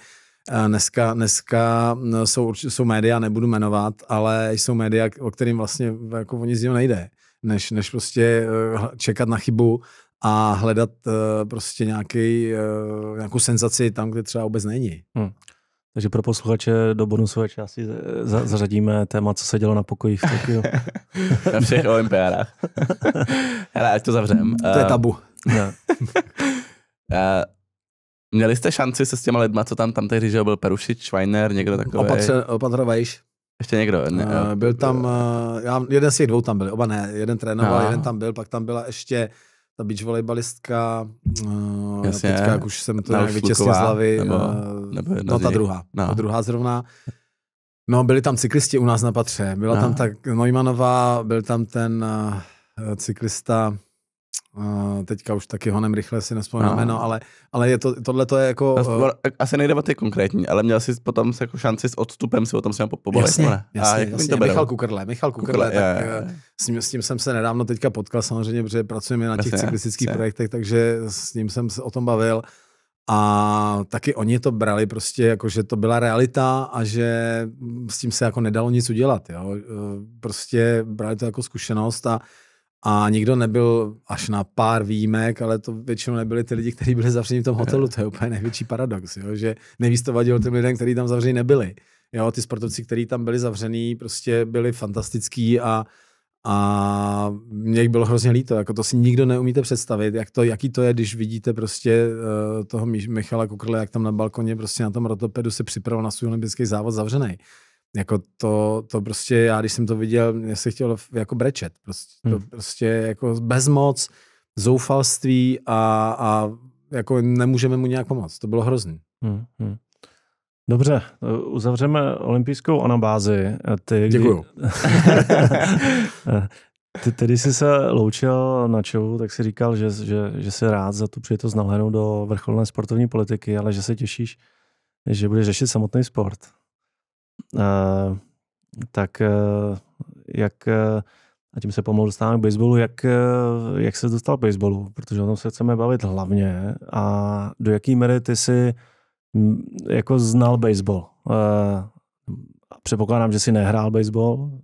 Dneska, dneska no, jsou, jsou média, nebudu jmenovat, ale jsou média, o kterým vlastně jako o nic nejde, než, než prostě eh, čekat na chybu a hledat eh, prostě nějaký, eh, nějakou senzaci tam, kde třeba vůbec není. Hmm. Takže pro posluchače do bonusové části zařadíme téma, co se dělo na pokoji v Tokiu. <laughs> na všech olympiádách. <laughs> Hele, ať to zavřem. To je tabu. uh, Měli jste šanci se s těma lidma, co tam tam tehdy že byl Perušič, Schweiner, někdo takový? Opatře, opatře Vejš. Ještě někdo? Eh, ne, uh, byl tam, uh, já, jeden z těch dvou tam byl, oba ne, jeden trénoval, no. jeden tam byl, pak tam byla ještě ta beach volejbalistka, uh, Jasně, teďka jak už jsem to nějak vyčesnil z hlavy, nebo, uh, nebo no ta druhá, no. ta druhá zrovna. No, byli tam cyklisti u nás na patře, byla no. tam ta Neumannová, byl tam ten uh, cyklista, teďka už taky honem rychle si nespomínáme, no. no, ale, ale je to, tohle to je jako... Uh... Asi nejde o ty konkrétní, ale měl jsi potom jako šanci s odstupem si o tom si popovolit. Jasně, jasně, a jak jasně. To Michal Kukrle, Michal Kukrle, Kukrle tak je, eh, je. S, ním, s ním jsem se nedávno teďka potkal samozřejmě, protože pracujeme na těch jasně, cyklistických projektech, takže s ním jsem se o tom bavil. A taky oni to brali prostě jako, že to byla realita a že s tím se jako nedalo nic udělat, jo. Eh, prostě brali to jako zkušenost a a nikdo nebyl až na pár výjimek, ale to většinou nebyli ty lidi, kteří byli zavřeni v tom hotelu. To je úplně největší paradox, jo? že nejvíc to vadilo těm lidem, kteří tam zavřeni nebyli. Jo, ty sportovci, kteří tam byli zavřený, prostě byli fantastický a a mě bylo hrozně líto, jako to si nikdo neumíte představit, jak to, jaký to je, když vidíte prostě uh, toho Michala Kukrle, jak tam na balkoně prostě na tom rotopedu se připravil na svůj olympijský závod zavřený. Jako to, to prostě, já když jsem to viděl, mě se chtělo jako brečet. Prostě, hmm. To prostě jako bezmoc, zoufalství a, a jako nemůžeme mu nějak pomoct. To bylo hrozný. Hmm, hmm. Dobře, eh, uzavřeme olympijskou anabázi. Eh, ty, Děkuju. <laughs> Ty tedy jsi se loučil na čovu, tak si říkal, že, že, že jsi rád za tu přijetost nahlédnout do vrcholné sportovní politiky, ale že se těšíš, že budeš řešit samotný sport. Eh, tak eh, jak eh, a tím se pomalu dostáváme k baseballu, jak, jak se dostal k baseballu, protože o tom se chceme bavit hlavně a do jaký míry ty jsi mm, jako znal baseball. Předpokládám, že jsi nehrál baseball.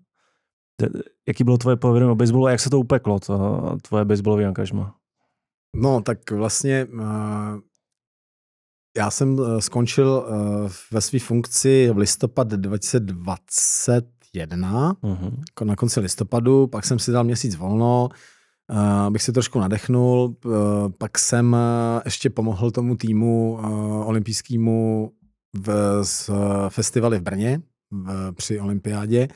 Jaký bylo tvoje povědomí o baseballu a jak se to upeklo, to, tvoje baseballové angažma? No, tak vlastně já jsem eh, skončil eh, ve své funkci v listopad 2021, uh-huh. Mhm. na konci listopadu, pak jsem si dal měsíc volno, eh, abych si trošku nadechnul, pak jsem ještě pomohl tomu týmu olympijskému z festivaly v Brně v, při olympiádě,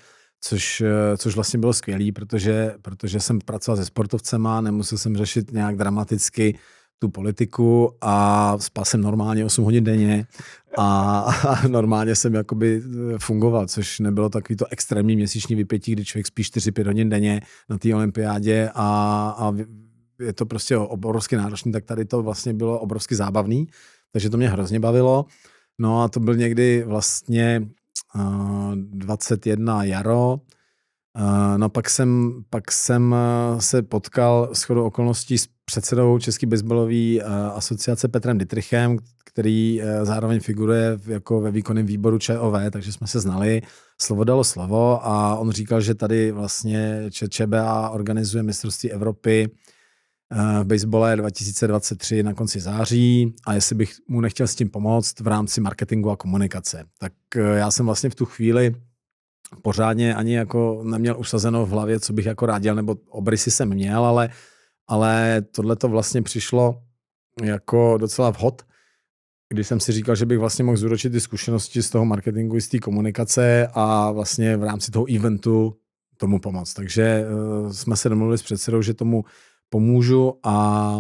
což, což vlastně bylo skvělé, protože, protože jsem pracoval se sportovcema, nemusel jsem řešit nějak dramaticky uh, tu politiku a spal jsem normálně 8 hodin denně a, a normálně jsem jakoby e, fungoval, což nebylo takový to extrémní měsíční vypětí, kdy člověk spí 4-5 hodin denně na té olympiádě a, a je to prostě obrovsky náročný, tak tady to vlastně bylo obrovsky zábavný, takže to mě hrozně bavilo. No a to byl někdy vlastně uh, e, 21 jaro, uh, no pak jsem, pak jsem se potkal s chodou okolností s předsedou České baseballové eh, asociace Petrem Dietrichem, který eh, zároveň figuruje jako ve výkonném výboru ČOV, takže jsme se znali. Slovo dalo slovo a on říkal, že tady vlastně ČBA organizuje mistrovství Evropy eh, v baseballe 2023 na konci září a jestli bych mu nechtěl s tím pomoct v rámci marketingu a komunikace. Tak já jsem vlastně v tu chvíli pořádně ani jako neměl usazeno v hlavě, co bych jako dělal, nebo obrysy jsem měl, ale ale tohle to vlastně přišlo jako docela vhod, když jsem si říkal, že bych vlastně mohl zúročit ty zkušenosti z toho marketingu z té komunikace a vlastně v rámci toho eventu tomu pomoct. Takže uh, jsme se domluvili s předsedou, že tomu pomůžu a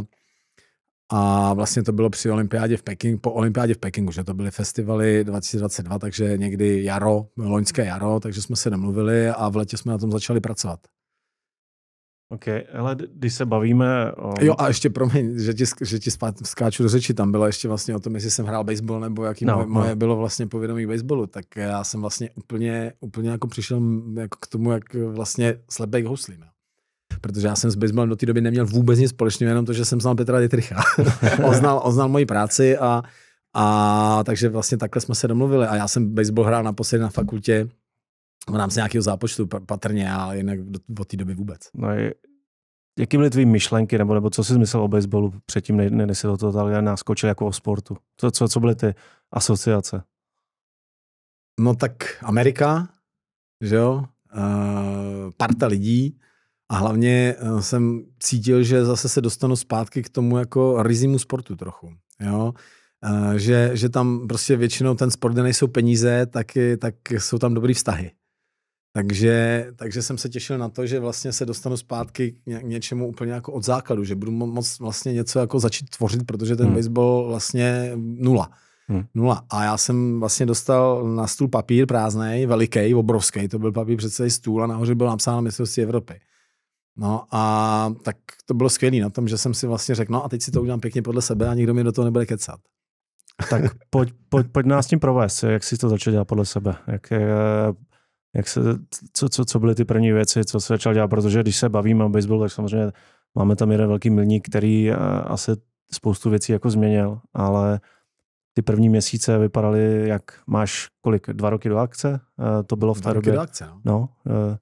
a vlastně to bylo při olympiádě v Pekingu, po olympiádě v Pekingu, že to byly festivaly 2022, takže někdy jaro, loňské jaro, takže jsme se domluvili a v letě jsme na tom začali pracovat. OK, ale když se bavíme o... Jo a ještě promiň, že ti, že ti spát, skáču do řeči, tam byla ještě vlastně o tom, jestli jsem hrál baseball nebo jaký no, moje, no. moje bylo vlastně povědomí baseballu, tak já jsem vlastně úplně, úplně jako přišel mm, jako k tomu, jak vlastně slepej houslím. No. Protože já jsem s baseballem do té doby neměl vůbec nic společného, jenom to, že jsem znal Petra Dietricha. <laughs> oznal, oznal moji práci a, a takže vlastně takhle jsme se domluvili a já jsem baseball hrál naposledy na fakultě, v rámci nějakého zápočtu patrně, ale jinak od té doby vůbec. No je, jaký byly tvý myšlenky, nebo, nebo co jsi myslel o baseballu předtím, než ne, se do toho tady naskočil jako o sportu? Co, co, co byly ty asociace? No tak Amerika, že jo, e, parta lidí a hlavně eh, jsem cítil, že zase se dostanu zpátky k tomu jako rizímu sportu trochu, jo. E, že, že tam prostě většinou ten sport, kde nejsou peníze, tak, tak jsou tam dobrý vztahy. Takže, takže jsem se těšil na to, že vlastně se dostanu zpátky k něčemu úplně jako od základu, že budu moc vlastně něco jako začít tvořit, protože ten hmm. baseball vlastně nula. Hmm. Nula. A já jsem vlastně dostal na stůl papír prázdný, veliký, obrovský, to byl papír přece stůl a nahoře byl napsáno mistrovství Evropy. No a tak to bylo skvělé na tom, že jsem si vlastně řekl, no a teď si to udělám pěkně podle sebe a nikdo mi do toho nebude kecat. Tak pojď, pojď, pojď nás tím provést, jak jsi to začal dělat podle sebe. Jak, jak se, co, co, co byly ty první věci, co se začal dělat, protože když se bavíme o baseballu, tak samozřejmě máme tam jeden velký milník, který eh, asi spoustu věcí jako změnil, ale ty první měsíce vypadaly, jak máš kolik, dva roky do akce, eh, to bylo v té době. Dva Roky do akce, no. no eh,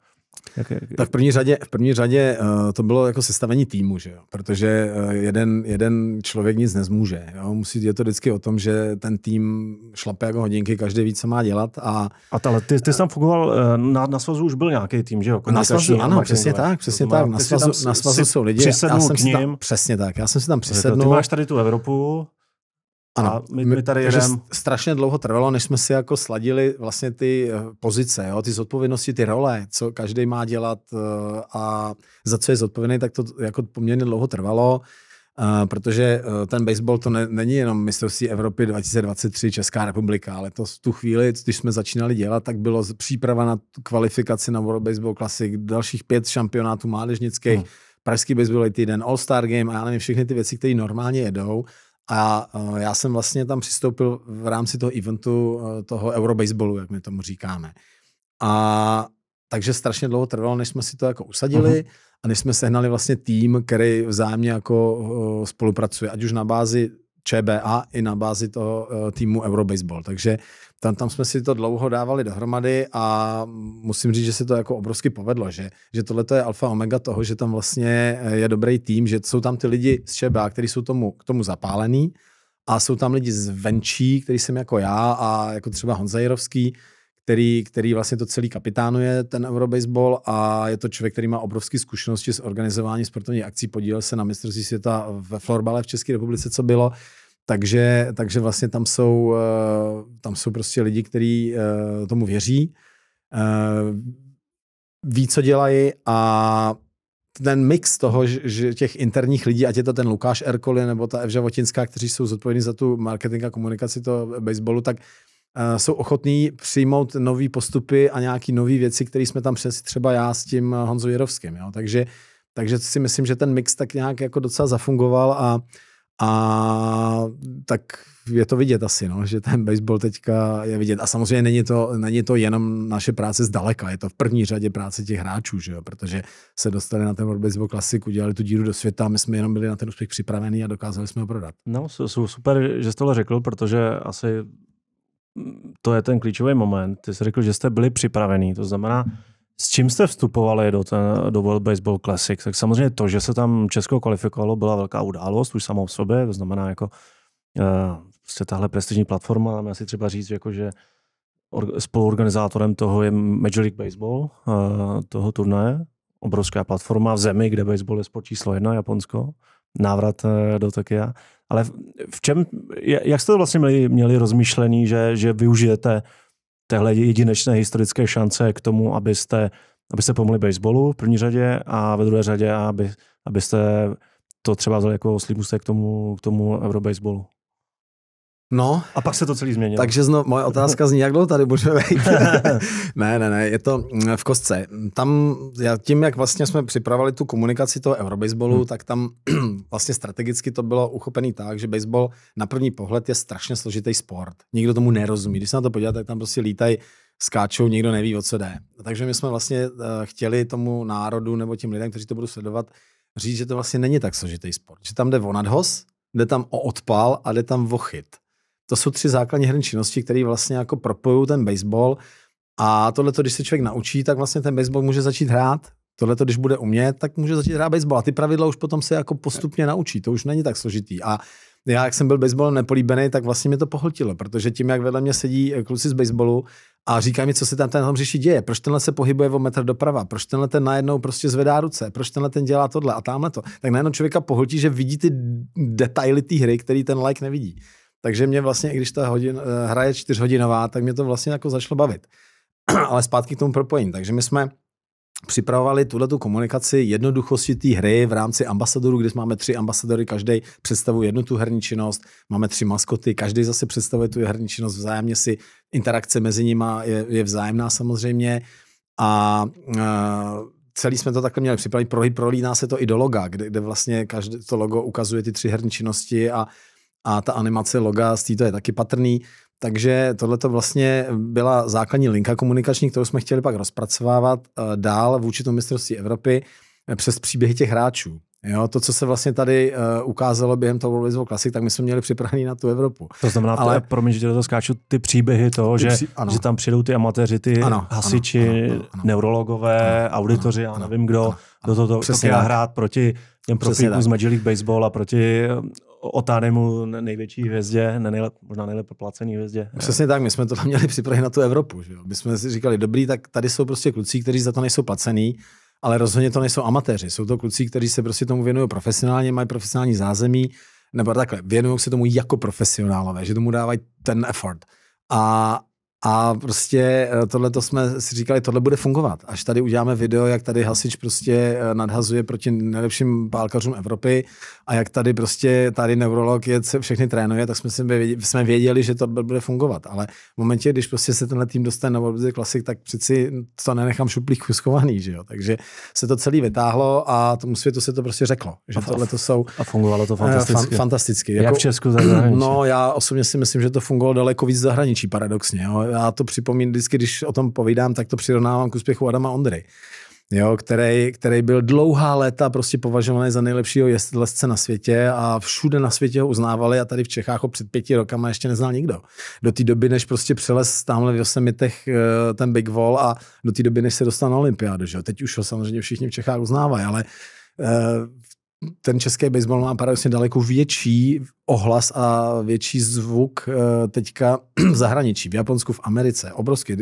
jak, jak, tak v první řadě, v první řadě uh, to bylo jako sestavení týmu, že jo? protože uh, jeden, jeden člověk nic nezmůže. Jo? Musí, je to vždycky o tom, že ten tým šlape jako hodinky, každý ví, co má dělat. A, a tale, ty, ty jsi tam fungoval, eh, na, na svazu už byl nějaký tým, že jo? na svazu, ano, přesně tak, přesně tak. Na svazu, na svazu jsou lidi. Já jsem k ním. Tam, přesně tak, já jsem si tam přesednul. Ty máš tady tu Evropu. Ano, a my, my tady jedeme... strašně dlouho trvalo, než jsme si jako sladili vlastně ty eh, pozice, jo, ty zodpovědnosti, ty role, co každý má dělat eh, a za co je zodpovědný, tak to jako poměrně dlouho trvalo. Eh, protože ten baseball to ne, není jenom mistrovství Evropy 2023 Česká republika, ale to v tu chvíli, když jsme začínali dělat, tak bylo příprava na kvalifikaci na World Baseball Classic, dalších pět šampionátů mládežnických, hmm. Pražský baseball týden, All-Star Game a já nevím, všechny ty věci, které normálně jedou. A e, já jsem vlastně tam přistoupil v rámci toho eventu, e, toho Eurobaseballu, jak my tomu říkáme. A takže strašně dlouho trvalo, než jsme si to jako usadili uh-huh. a než jsme sehnali vlastně tým, který vzájemně jako e, spolupracuje, ať už na bázi ČBA i na bázi toho týmu Eurobaseball. Takže tam, tam jsme si to dlouho dávali dohromady a musím říct, že se to jako obrovsky povedlo, že, že tohle je alfa omega toho, že tam vlastně eh, je dobrý tým, že jsou tam ty lidi z ČBA, kteří jsou tomu, k tomu zapálení a jsou tam lidi zvenčí, který jsem jako já a jako třeba Honza Jirovský, který, který vlastně to celý kapitánuje, ten Eurobaseball a je to člověk, který má obrovské zkušenosti s organizováním sportovních akcí, podílel se na mistrovství světa ve florbale v České republice, co bylo, takže, takže vlastně tam jsou, eh, tam jsou prostě lidi, kteří eh, tomu věří, eh, ví, co dělají a ten mix toho, že těch interních lidí, ať je to ten Lukáš Erkoli nebo ta Evža Votinská, kteří jsou zodpovědní za tu marketing a komunikaci toho baseballu, tak jsou ochotní přijmout nové postupy a nějaké nové věci, které jsme tam přesli třeba já s tím Honzou Jirovským. Jo? Takže, takže si myslím, že ten mix tak nějak jako docela zafungoval a a tak je to vidět asi, no, že ten baseball teďka je vidět. A samozřejmě není to, není to jenom naše práce zdaleka, je to v první řadě práce těch hráčů, že jo? protože se dostali na ten World Baseball Classic, udělali tu díru do světa a my jsme jenom byli na ten úspěch připravení a dokázali jsme ho prodat. No, jsou super, že jste to řekl, protože asi mm, to je ten klíčový moment. Ty jsi řekl, že jste byli připravení, to znamená, hmm s čím jste vstupovali do, ten, do World Baseball Classic? Tak samozřejmě to, že se tam Česko kvalifikovalo, byla velká událost už samou sobě, to znamená jako uh, tahle prestižní platforma, máme asi třeba říct, jako, že or, spoluorganizátorem toho je Major League Baseball, uh, toho turnaje, obrovská platforma v zemi, kde baseball je sport číslo jedna, Japonsko, návrat uh, do Tokia. Ale v, v čem, jak jste to vlastně měli, měli rozmýšlení, že, že využijete uh, téhle jedinečné historické šance k tomu, abyste, abyste pomohli baseballu v první řadě a ve druhé řadě, aby, abyste to třeba vzali jako slíbůstek k tomu, k tomu Eurobaseballu. No. A pak se to celý změnilo. Takže znovu, moje otázka zní, jak dlouho tady budeme vejít? <laughs> ne, ne, ne, je to mm, v kostce. Tam, já tím, jak vlastně jsme připravovali tu komunikaci toho eurobaseballu, hmm. tak tam <clears throat> vlastně strategicky to bylo uchopený tak, že baseball na první pohled je strašně složitý sport. Nikdo tomu nerozumí. Když se na to podívá, tak tam prostě lítají skáčou, nikdo neví, o co jde. Takže my jsme vlastně eh, chtěli tomu národu nebo těm lidem, kteří to budou sledovat, říct, že to vlastně není tak složitý sport. Že tam jde o nadhos, jde tam o odpal a jde tam o chyt to jsou tři základní herní činnosti, které vlastně jako propojují ten baseball. A tohle, když se člověk naučí, tak vlastně ten baseball může začít hrát. Tohle, když bude umět, tak může začít hrát baseball. A ty pravidla už potom se jako postupně naučí. To už není tak složitý. A já, jak jsem byl baseballem nepolíbený, tak vlastně mě to pohltilo, protože tím, jak vedle mě sedí eh, kluci z baseballu a říká mi, co se tam, tenhle hřiši děje, proč tenhle se pohybuje o metr doprava, proč tenhle ten najednou prostě zvedá ruce, proč tenhle ten dělá tohle a tamhle to, tak najednou člověka pohltí, že vidí ty detaily té hry, který ten like nevidí. Takže mě vlastně, i když ta hodin, eh, hra je čtyřhodinová, tak mě to vlastně jako začalo bavit. <clears throat> Ale zpátky k tomu propojení. Takže my jsme připravovali tuhle komunikaci jednoduchosti té hry v rámci ambasadorů, kde máme tři ambasadory, každý představuje jednu tu herní činnost, máme tři maskoty, každý zase představuje tu herní činnost, vzájemně si interakce mezi nimi je, je vzájemná samozřejmě a uh, celý jsme to takhle měli připravit, prolíná se to i do loga, kde, kde vlastně každé to logo ukazuje ty tři herní činnosti a a ta animace loga z této je taky patrný. Takže tohle to vlastně byla základní linka komunikační, kterou jsme chtěli pak rozpracovávat eh, dál vůči tomu mistrovství Evropy eh, přes příběhy těch hráčů. Jo, to, co se vlastně tady uh, ukázalo během toho World Baseball Classic, tak my jsme měli připravený na tu Evropu. To znamená, ale... to je, promiň, že to skáču, ty příběhy toho, ty že, při... že tam přijdou ty amatéři, ty ano, hasiči, ano, ano, ano, neurologové, ano, auditoři, ano, já nevím kdo, ano, ano, kdo to, to, to hrát proti těm profíkům z Major League Baseball a proti Otánemu největší hvězdě, ne nejlep, možná nejlépe placený hvězdě. Přesně tak, my jsme to měli připravit na tu Evropu. Že jo? My jsme si říkali, dobrý, tak tady jsou prostě kluci, kteří za to nejsou placený, ale rozhodně to nejsou amatéři. Jsou to kluci, kteří se prostě tomu věnují profesionálně, mají profesionální zázemí, nebo takhle, věnují se tomu jako profesionálové, že tomu dávají ten effort. A, a prostě eh, tohle to jsme si říkali, tohle bude fungovat. Až tady uděláme video, jak tady hasič prostě eh, nadhazuje proti nejlepším pálkařům Evropy a jak tady prostě tady neurolog je, všechny trénuje, tak jsme, si věděli, jsme věděli, že to bude fungovat. Ale v momentě, když prostě se tenhle tým dostane na World Classic, tak přeci to nenechám šuplík schovaný, že jo. Takže se to celý vytáhlo a tomu světu se to prostě řeklo, že tohle to jsou... A fungovalo to eh, fantasticky. Fan, fantasticky. Jako, jak v Česku, zahraničí? No, já osobně si myslím, že to fungovalo daleko víc zahraničí, paradoxně. Jo já to připomínám vždycky, když o tom povídám, tak to přirovnávám k úspěchu Adama Ondry. Jo, který, který, byl dlouhá léta prostě považovaný za nejlepšího jezdce na světě a všude na světě ho uznávali a tady v Čechách ho před pěti rokama ještě neznal nikdo. Do té doby, než prostě přelez tamhle v Josemitech eh, ten Big Wall a do té doby, než se dostal na olympiádu. Teď už ho samozřejmě všichni v Čechách uznávají, ale eh, ten český baseball má paradoxně daleko větší ohlas a větší zvuk eh, teďka <clears throat> v zahraničí, v Japonsku, v Americe. obrovský.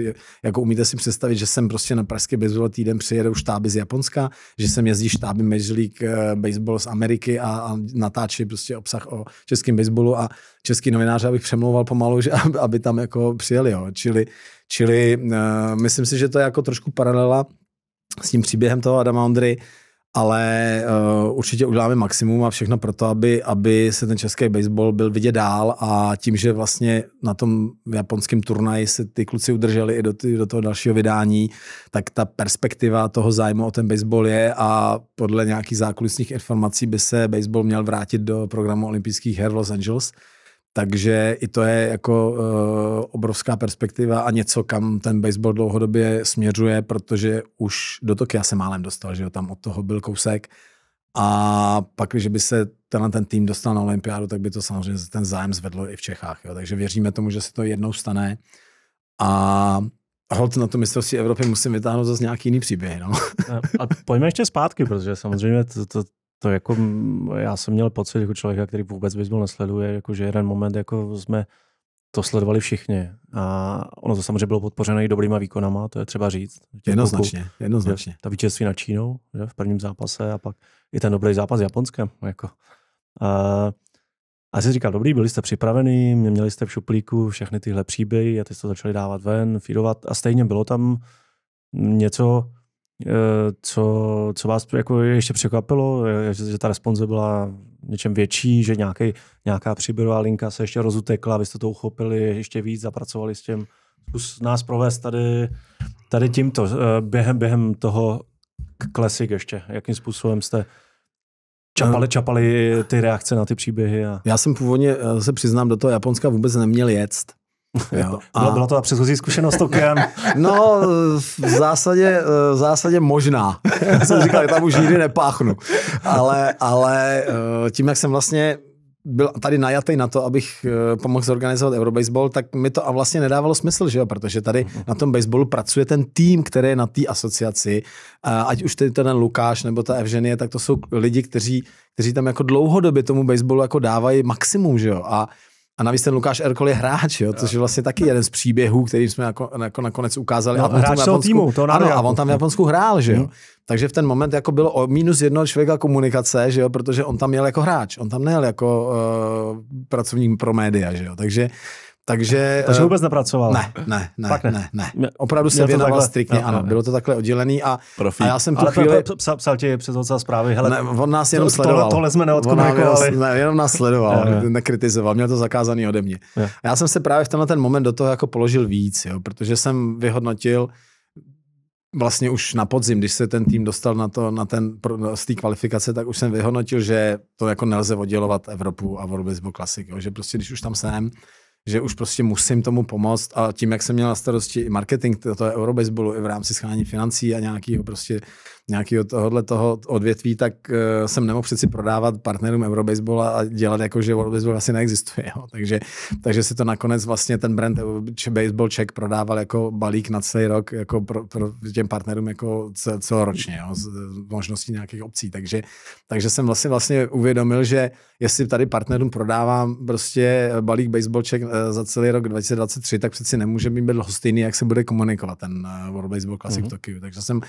Jako umíte si představit, že jsem prostě na pražský baseball týden přijedou štáby z Japonska, že sem jezdí štáby Major League eh, Baseball z Ameriky a, a natáčí prostě obsah o českém baseballu a český novinář, abych přemlouval pomalu, že, aby tam jako přijeli. Jo. Čili, čili uh, myslím si, že to je jako trošku paralela s tím příběhem toho Adama Ondry, ale uh, určitě uděláme maximum a všechno pro to, aby, aby se ten český baseball byl vidět dál a tím, že vlastně na tom japonském turnaji se ty kluci udrželi i do, ty, do toho dalšího vydání, tak ta perspektiva toho zájmu o ten baseball je a podle nějakých zákulisních informací by se baseball měl vrátit do programu olympijských her v Los Angeles. Takže i to je jako uh, obrovská perspektiva a něco, kam ten baseball dlouhodobě směřuje, protože už do Tokia se málem dostal, že jo, tam od toho byl kousek. A pak, když by se tenhle ten tým dostal na olympiádu, tak by to samozřejmě ten zájem zvedlo i v Čechách. Jo. Takže věříme tomu, že se to jednou stane. A hod na to mistrovství Evropy musím vytáhnout zase nějaký jiný příběh. No. A pojďme ještě zpátky, protože samozřejmě to, to, to jako, já jsem měl pocit jako člověka, který vůbec baseball nesleduje, jako že jeden moment jako jsme to sledovali všichni. A ono to samozřejmě bylo podpořeno i dobrýma výkonama, to je třeba říct. Jednoznačně, kuku, jednoznačně. ta vítězství na Čínou že, v prvním zápase a pak i ten dobrý zápas s Japonskem. Jako. A, a jsi říkal, dobrý, byli jste připravený, měli jste v šuplíku všechny tyhle příběhy a ty jste to začali dávat ven, feedovat a stejně bylo tam něco, Eh, co, co vás jako ještě překvapilo, že, že ta responze byla něčem větší, že nějaký, nějaká příběhová linka se ještě rozutekla, vy jste to uchopili ještě víc, zapracovali s tím. Zkus nás provést tady, tady tímto, eh, během, během toho klasik ještě, jakým způsobem jste Čapali, eh. čapali ty reakce na ty příběhy. A... Já jsem původně, se přiznám, do toho Japonska vůbec neměl jet. <laughs> Jo, a... Byla to ta předchozí zkušenost Tokiem? <laughs> no, v zásadě, v zásadě možná. Já jsem říkal, že tam už nikdy nepáchnu. Ale, ale eh, tím, jak jsem vlastně byl tady najatý na to, abych eh, pomohl zorganizovat Eurobaseball, tak mi to a vlastně nedávalo smysl, že jo? protože tady na tom baseballu pracuje ten tým, který je na té asociaci, ať už tedy ten Lukáš nebo ta Evženie, tak to jsou lidi, kteří, kteří tam jako dlouhodobě tomu baseballu jako dávají maximum, že jo? a a navíc ten Lukáš Erkol je hráč, jo, což je vlastně taky jeden z příběhů, který jsme jako, jako nakonec ukázali. No, a hráč Japonsku, týmu, to ano, a on tam v Japonsku hrál, že jo. Hmm. Takže v ten moment jako bylo o minus jedno člověka komunikace, že jo, protože on tam měl jako hráč, on tam nejel jako uh, pracovník pro média, že jo. Takže uh, takže, Takže eh, vůbec nepracoval. Ne, ne, ne, ne. ne, ne. Opravdu se věnoval striktně, no, ano, ne. No. bylo to takhle oddělený a, Profík. a já jsem tu chvíli... psal, psal ti přes oca zprávy, hele, ne, on nás jenom to, sledoval. Tohle, tohle jsme neodkomunikovali. Nás, ne, jenom nás sledoval, ne, nekritizoval, měl to zakázaný ode mě. Já jsem se právě v tenhle ten moment do toho jako položil víc, jo, protože jsem vyhodnotil, vlastně už na podzim, když se ten tým dostal na, to, na ten, z té kvalifikace, tak už jsem vyhodnotil, že to jako nelze oddělovat Evropu a World Baseball Classic, jo, že prostě když už tam jsem, že už prostě musím tomu pomoct a tím, jak jsem měl na starosti i marketing, to, to je Eurobaseball i v rámci schání financí a nějakého prostě nějakého tohohle toho odvětví, tak uh, jsem nemohl přeci prodávat partnerům Eurobaseball a dělat jako, že Eurobaseball asi neexistuje. Jo. Takže, takže se to nakonec vlastně ten brand Baseball Check prodával jako balík na celý rok jako pro, pro těm partnerům jako cel, celoročně, jo, z, možností nějakých obcí. Takže, takže jsem vlastně, vlastně uvědomil, že jestli tady partnerům prodávám prostě balík Baseball Check Eh, za celý rok 2023, tak přeci nemůže být hostiny, jak se bude komunikovat ten eh, World Baseball Classic mm-hmm. Tokyo. Takže jsem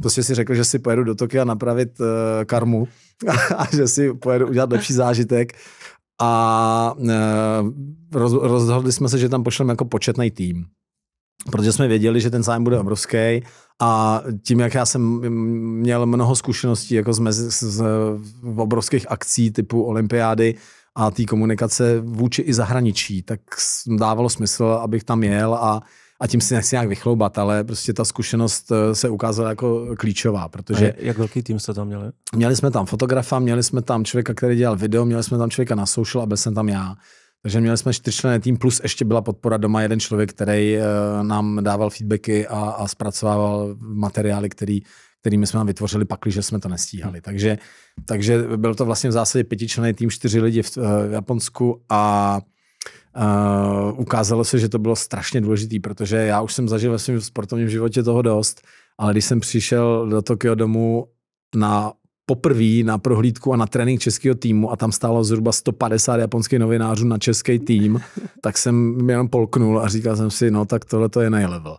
prostě si řekl, že si pojedu do Tokia napravit eh, karmu <laughs> a že si pojedu udělat lepší zážitek. A rozhodli jsme se, že tam pošleme jako početný tým protože jsme věděli, že ten zájem bude obrovský a tím, jak já jsem měl mnoho zkušeností jako z, mezi, z, z obrovských akcí typu olympiády, a té komunikace vůči i zahraničí, tak dávalo smysl, abych tam jel a, a tím si nechci nějak vychloubat, ale prostě ta zkušenost eh, se ukázala jako klíčová, protože... A jak velký tým jste tam měli? Měli jsme tam fotografa, měli jsme tam člověka, který dělal video, měli jsme tam člověka na social a byl jsem tam já. Takže měli jsme čtyřčlenný tým, plus ještě byla podpora doma jeden člověk, který eh, nám dával feedbacky a, a zpracovával materiály, který který my jsme nám vytvořili pakli, že jsme to nestíhali. Hmm. Takže, takže byl to vlastně v zásadě pětičlenný tým, čtyři lidi v, eh, v Japonsku a Uh, ukázalo se, že to bylo strašně důležité, protože já už jsem zažil ve svém sportovním životě toho dost, ale když jsem přišel do Tokio domů na poprvé na prohlídku a na trénink českého týmu a tam stálo zhruba 150 japonských novinářů na český tým, <laughs> tak jsem jenom polknul a říkal jsem si, no tak tohle to je nejlevel.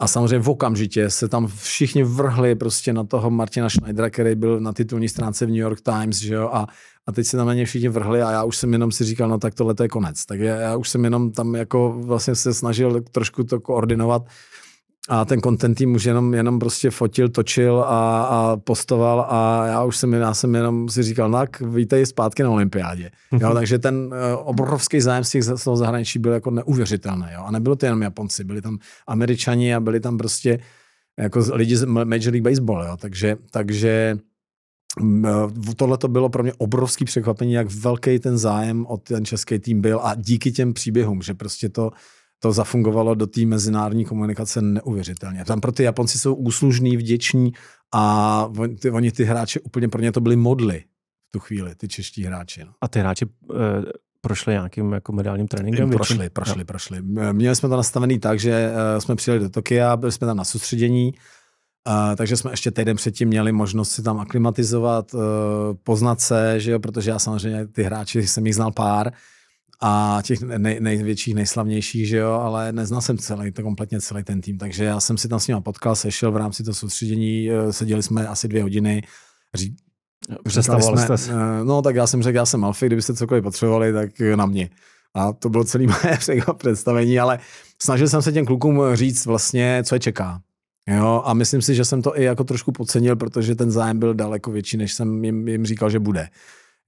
A samozřejmě v okamžitě se tam všichni vrhli prostě na toho Martina Schneidera, který byl na titulní stránce v New York Times, že jo, a, a teď se tam na ně všichni vrhli a já už jsem jenom si říkal, no tak tohle to je konec. Tak já, já už jsem jenom tam jako vlastně se snažil trošku to koordinovat, a ten content tým už jenom, jenom prostě fotil, točil a, a postoval a já už jsem, já jsem jenom si říkal, no tak vítej zpátky na olympiádě. Mhm. Jo, takže ten eh, obrovský zájem z, těch, z toho zahraničí byl jako neuvěřitelný. Jo. A nebylo to jenom Japonci, byli tam Američani a byli tam prostě jako lidi z Major League Baseball. Jo. Takže, takže mm, eh, tohle to bylo pro mě obrovský překvapení, jak velký ten zájem od ten český tým byl a díky těm příběhům, že prostě to to zafungovalo do té mezinárodní komunikace neuvěřitelně. Tam pro ty Japonci jsou úslužní, vděční a on, ty, oni ty hráče úplně pro ně to byli modly v tu chvíli, ty čeští hráči. No. A ty hráči e, prošli nějakým jako mediálním tréninkem? Prošli, většinou? prošli, no. prošli. Měli jsme to nastavený tak, že e, jsme přijeli do Tokia, byli jsme tam na soustředění, eh, takže jsme ještě týden předtím měli možnost si tam aklimatizovat, poznat se, že jo, protože já samozřejmě ty hráči jsem jich znal pár, a těch nej, největších, nejslavnějších, že jo, ale neznal jsem celý, to kompletně celý ten tým, takže já jsem si tam s ním potkal, sešel v rámci toho soustředění, eh, seděli jsme asi dvě hodiny, ří, Představovali jsme, jste si. Eh, no tak já jsem řekl, já jsem Alfie, kdybyste cokoliv potřebovali, tak eh, na mě. A to bylo celý <laughs> moje představení, ale snažil jsem se těm klukům říct vlastně, co je čeká. Jo, a myslím si, že jsem to i jako trošku podcenil, protože ten zájem byl daleko větší, než jsem jim, jim říkal, že bude.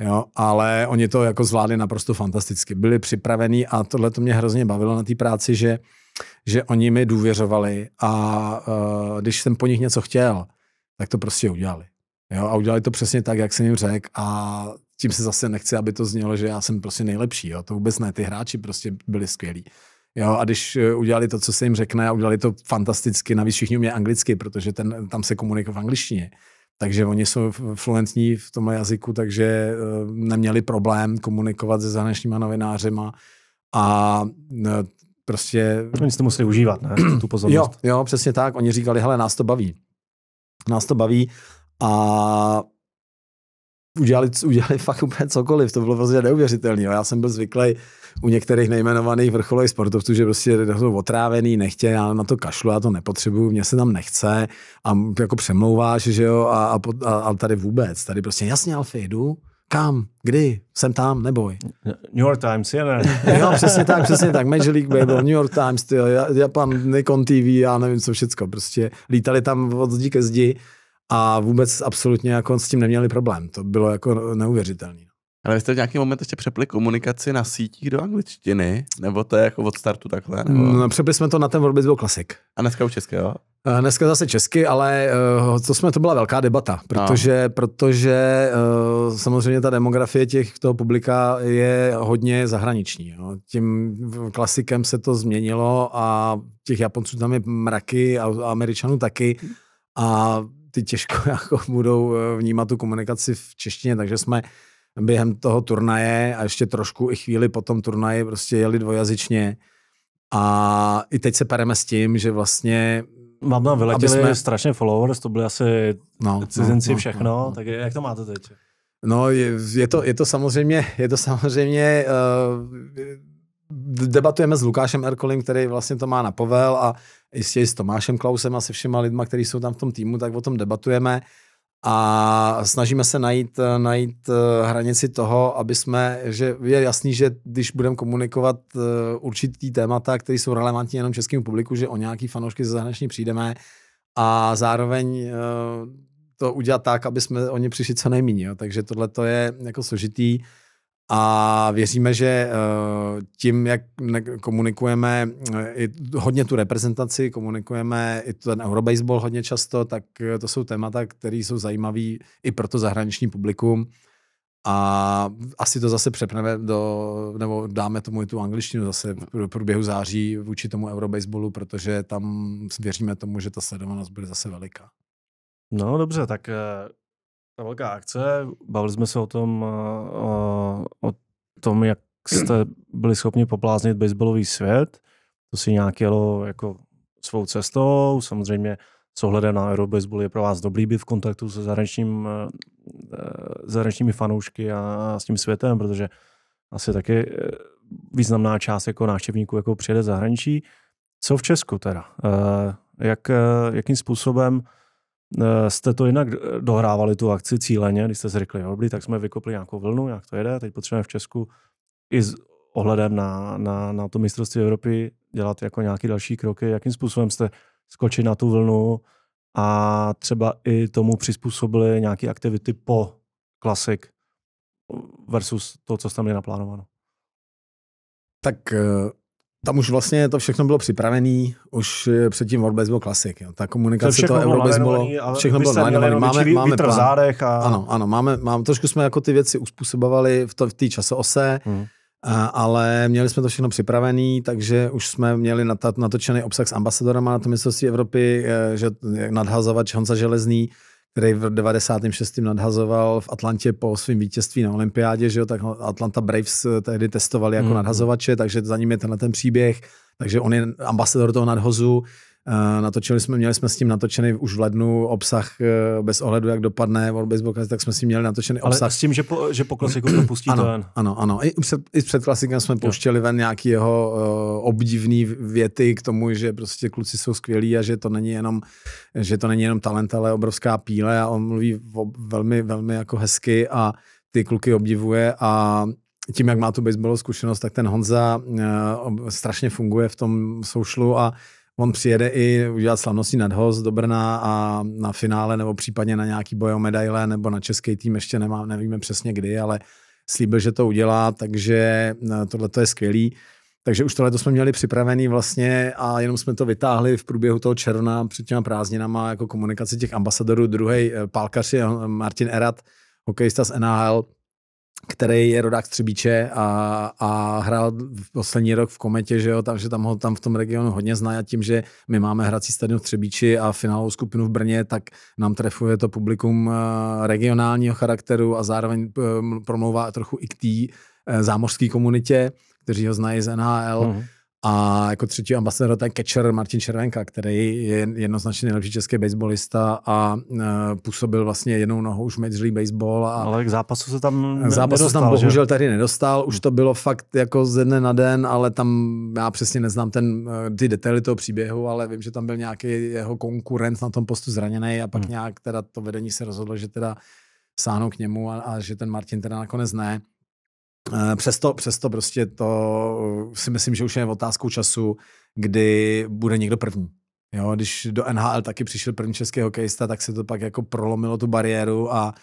Jo, ale oni to jako zvládli naprosto fantasticky. Byli připravení a tohle to mě hrozně bavilo na té práci, že, že oni mi důvěřovali a uh, když jsem po nich něco chtěl, tak to prostě udělali. Jo, a udělali to přesně tak, jak jsem jim řekl a tím se zase nechci, aby to znělo, že já jsem prostě nejlepší. Jo. To vůbec ne, ty hráči prostě byli skvělí. Jo, a když e, udělali to, co se jim řekne, a udělali to fantasticky, navíc všichni umějí anglicky, protože ten, tam se komunikuje v angličtině. Takže oni jsou fluentní v tomhle jazyku, takže eh, neměli problém komunikovat se zahraničníma novinářima a prostě... Oni jste museli užívat, ne? Tu pozornost. Jo, jo, přesně tak. Oni říkali, hele, nás to baví. Nás to baví a udělali, udělali <laughs> fakt úplně cokoliv, to bylo prostě neuvěřitelné. Já jsem byl zvyklý u některých nejmenovaných vrcholových sportovců, že prostě jsou otrávený, nechtějí, já na to kašlu, já to nepotřebuju, mě se tam nechce a jako přemlouváš, že jo, a, a, a, a tady vůbec, tady prostě jasně, Alfie, jdu, kam, kdy, jsem tam, neboj. New York Times, je ne? <laughs> jo, přesně tak, přesně tak. Major League Baseball, New York Times, tyjo, Japan, Nikon TV, já nevím co všecko. Prostě lítali tam od zdi ke zdi a vůbec absolutně jako s tím neměli problém. To bylo jako neuvěřitelné. Ale vy jste v nějaký moment ještě přepli komunikaci na sítích do angličtiny? Nebo to je jako od startu takhle? Nebo... No, přepli jsme to na ten World klasik. A dneska už česky, jo? Eh, dneska zase česky, ale eh, to jsme, to byla velká debata, protože, no. protože eh, samozřejmě ta demografie těch toho publika je hodně zahraniční. Jo. Tím klasikem se to změnilo a těch Japonců tam je mraky a Američanů taky. A ty těžko <laughs> jako budou eh, vnímat tu komunikaci v češtině, takže jsme během toho turnaje a ještě trošku i chvíli po tom turnaji prostě jeli dvojazyčně. A i teď se pereme s tím, že vlastně... Mám tam vyletěli jsme... strašně followers, to byly asi no, no cizinci no, no, všechno, no, no. tak jak to máte teď? No, je, je, to, je to samozřejmě, je to samozřejmě uh, debatujeme s Lukášem Erkolim, který vlastně to má na povel a jistě i s Tomášem Klausem a se všema lidma, kteří jsou tam v tom týmu, tak o tom debatujeme a snažíme se najít, eh, najít eh, hranici toho, aby jsme, že je jasný, že když budeme komunikovat eh, určitý témata, které jsou relevantní jenom českému publiku, že o nějaký fanoušky ze zahraniční přijdeme a zároveň to udělat tak, aby jsme o ně přišli co nejméně. Takže tohle to je jako složitý. A věříme, že eh, tím, jak komunikujeme eh, i hodně tu reprezentaci, komunikujeme i ten Eurobaseball hodně často, tak eh, to jsou témata, které jsou zajímavé i pro to zahraniční publikum. A asi to zase přepneme do, nebo dáme tomu i tu angličtinu zase v průběhu září vůči tomu Eurobaseballu, protože tam věříme tomu, že ta sledovanost bude zase veliká. No dobře, tak velká akce. Bavili jsme se o tom, eh, eh, o tom, jak jste byli schopni popláznit baseballový svět. To si nějak jelo jako svou cestou. Samozřejmě s ohledem na Eurobaseball je pro vás dobrý být v kontaktu se zahraničním, eh, zahraničními fanoušky a s tím světem, protože asi taky významná část jako návštěvníků jako přijede zahraničí. Co v Česku teda? Jak, jakým způsobem Eh, jste to jinak eh, dohrávali tu akci cíleně, když jste si řekli, jo, tak jsme vykopli nějakou vlnu, jak to jede, teď potřebujeme v Česku i s ohledem na, na, na to mistrovství Evropy dělat jako nějaké další kroky, jakým způsobem jste skočili na tu vlnu a třeba i tomu přizpůsobili nějaké aktivity po klasik versus to, co jste měli naplánováno. Tak eh, tam už vlastně to všechno bylo připravené, už předtím Worldbase byl klasik. Jo. Ta komunikace, to, to Eurobase bylo, všechno bylo najdované. Máme, máme plán. zádech a... Ano, ano, máme, máme, trošku jsme jako ty věci uspůsobovali v, v té časoose, hmm. a, ale měli jsme to všechno připravené, takže už jsme měli natočený obsah s ambasadorama na to mistrovství Evropy, e, že nadhazovač Honza Železný, který v 96. nadhazoval v Atlantě po svém vítězství na olympiádě, že jo, tak Atlanta Braves eh, tehdy testovali jako mm. nadhazovače, takže za ním je tenhle ten příběh, takže on je ambasador toho nadhozu, Eh, natočili jsme, měli jsme s tím natočený už v lednu obsah eh, bez ohledu, jak dopadne World Baseball Classic, tak jsme si měli natočený obsah. Ale s tím, že po, že po klasiku to pustíte <clears throat> ano, ven. Ano, ano. I před, i před klasikem jsme pouštěli ven nějaký jeho uh, obdivný věty k tomu, že prostě kluci jsou skvělí a že to není jenom, že to není jenom talent, ale obrovská píle a on mluví o, velmi, velmi jako hezky a ty kluky obdivuje a tím, jak má tu baseballovou zkušenost, tak ten Honza uh, strašně funguje v tom soušlu a uh, On přijede i udělat slavnostní nadhoz do Brna a na finále nebo případně na nějaký boj o medaile nebo na český tým ještě nemá, nevíme přesně kdy, ale slíbil, že to udělá, takže eh, tohle to je skvělý. Takže už tohle to jsme měli připravený vlastně a jenom jsme to vytáhli v průběhu toho června před těma prázdninama jako komunikaci těch ambasadorů. Druhý eh, pálkař je Martin Erat, hokejista z NHL, který je rodák z Třebíče a, a hrál v poslední rok v Kometě, že jo, takže tam ho tam v tom regionu hodně zná a tím, že my máme hrací stadion v Třebíči a finálovou skupinu v Brně, tak nám trefuje to publikum eh, regionálního charakteru a zároveň eh, promlouvá trochu i k té eh, zámořské komunitě, kteří ho znají z NHL. Mm-hmm a jako třetí ambasador ten catcher Martin Červenka, který je jednoznačně nejlepší český baseballista a e, působil vlastně jednou nohou už Major League Baseball. A Ale k zápasu se tam ne- zápasu nedostal, tam bohužel že? tady nedostal, už to bylo fakt jako ze dne na den, ale tam já přesně neznám ten, e, ty detaily toho příběhu, ale vím, že tam byl nějaký jeho konkurent na tom postu zraněný a pak hmm. nějak teda to vedení se rozhodlo, že teda sáhnou k němu a, a že ten Martin teda nakonec ne. Eh, přesto, přesto prostě to si myslím, že už je otázkou času, kdy bude někdo první. Jo, když do NHL taky přišel první český hokejista, tak se to pak jako prolomilo tu bariéru a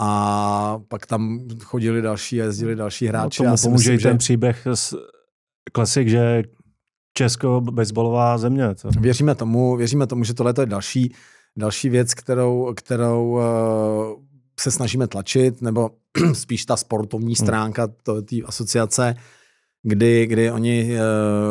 a pak tam chodili další a jezdili no, další no, hráči. No, tomu pomůže ten že... příběh s klasik, že Česko baseballová země. Co? Věříme tomu, věříme tomu, že tohle je další, další věc, kterou, kterou uh, se snažíme tlačit, nebo <clears throat> spíš ta sportovní hmm. stránka té asociace, kdy, kdy oni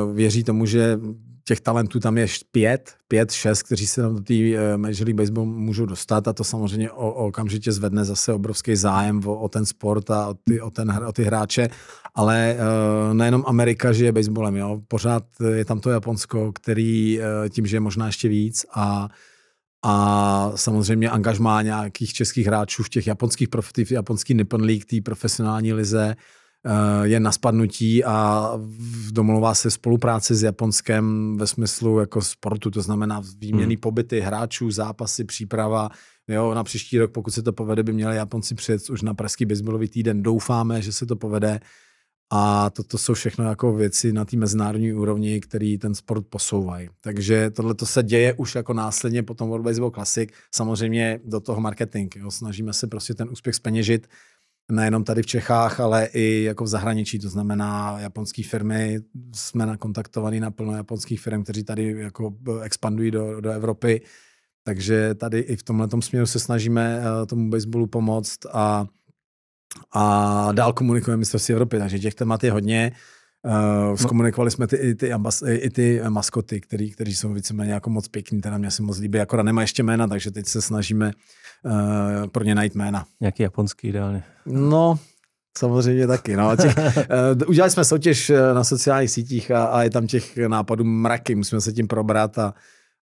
uh, věří tomu, že těch talentů tam je pět, pět, šest, kteří se do té eh, Major League Baseball můžou dostat a to samozřejmě o, o okamžitě zvedne zase obrovský zájem o, o ten sport a o ty, o ten, o ty hráče, ale uh, nejenom Amerika žije baseballem, jo? pořád je tam to Japonsko, který uh, tím žije možná ještě víc a uh, a samozřejmě angažmá nějakých českých hráčů v těch japonských, profi, v japonský Nippon League, té profesionální lize, eh, je na spadnutí a domluvá se spolupráce s Japonskem ve smyslu jako sportu, to znamená výměny hmm. pobyty hráčů, zápasy, příprava. Jo, na příští rok, pokud se to povede, by měli Japonci přijet už na pražský baseballový týden. Doufáme, že se to povede. A toto jsou všechno jako věci na té mezinárodní úrovni, který ten sport posouvají. Takže tohle to se děje už jako následně po tom World Baseball Classic. Samozřejmě do toho marketing. Jo. Snažíme se prostě ten úspěch speněžit nejenom tady v Čechách, ale i jako v zahraničí. To znamená, japonské firmy jsme nakontaktovaní na plno japonských firm, kteří tady jako eh, expandují do, do Evropy. Takže tady i v tomhle směru se snažíme eh, tomu baseballu pomoct a a dál komunikujeme mistrovství Evropy, takže těch témat je hodně. Uh, eh, zkomunikovali jsme ty, i, ty ambas, i ty eh, maskoty, který, který jsou víceméně jako moc pěkný, teda mě se moc líbí, akorát nemá ještě jména, takže teď se snažíme uh, pro ně najít jména. Nějaký japonský ideálně. No, samozřejmě taky. No. Těch, uh, udělali jsme soutěž na sociálních sítích a, a je tam těch nápadů mraky, musíme se tím probrat a,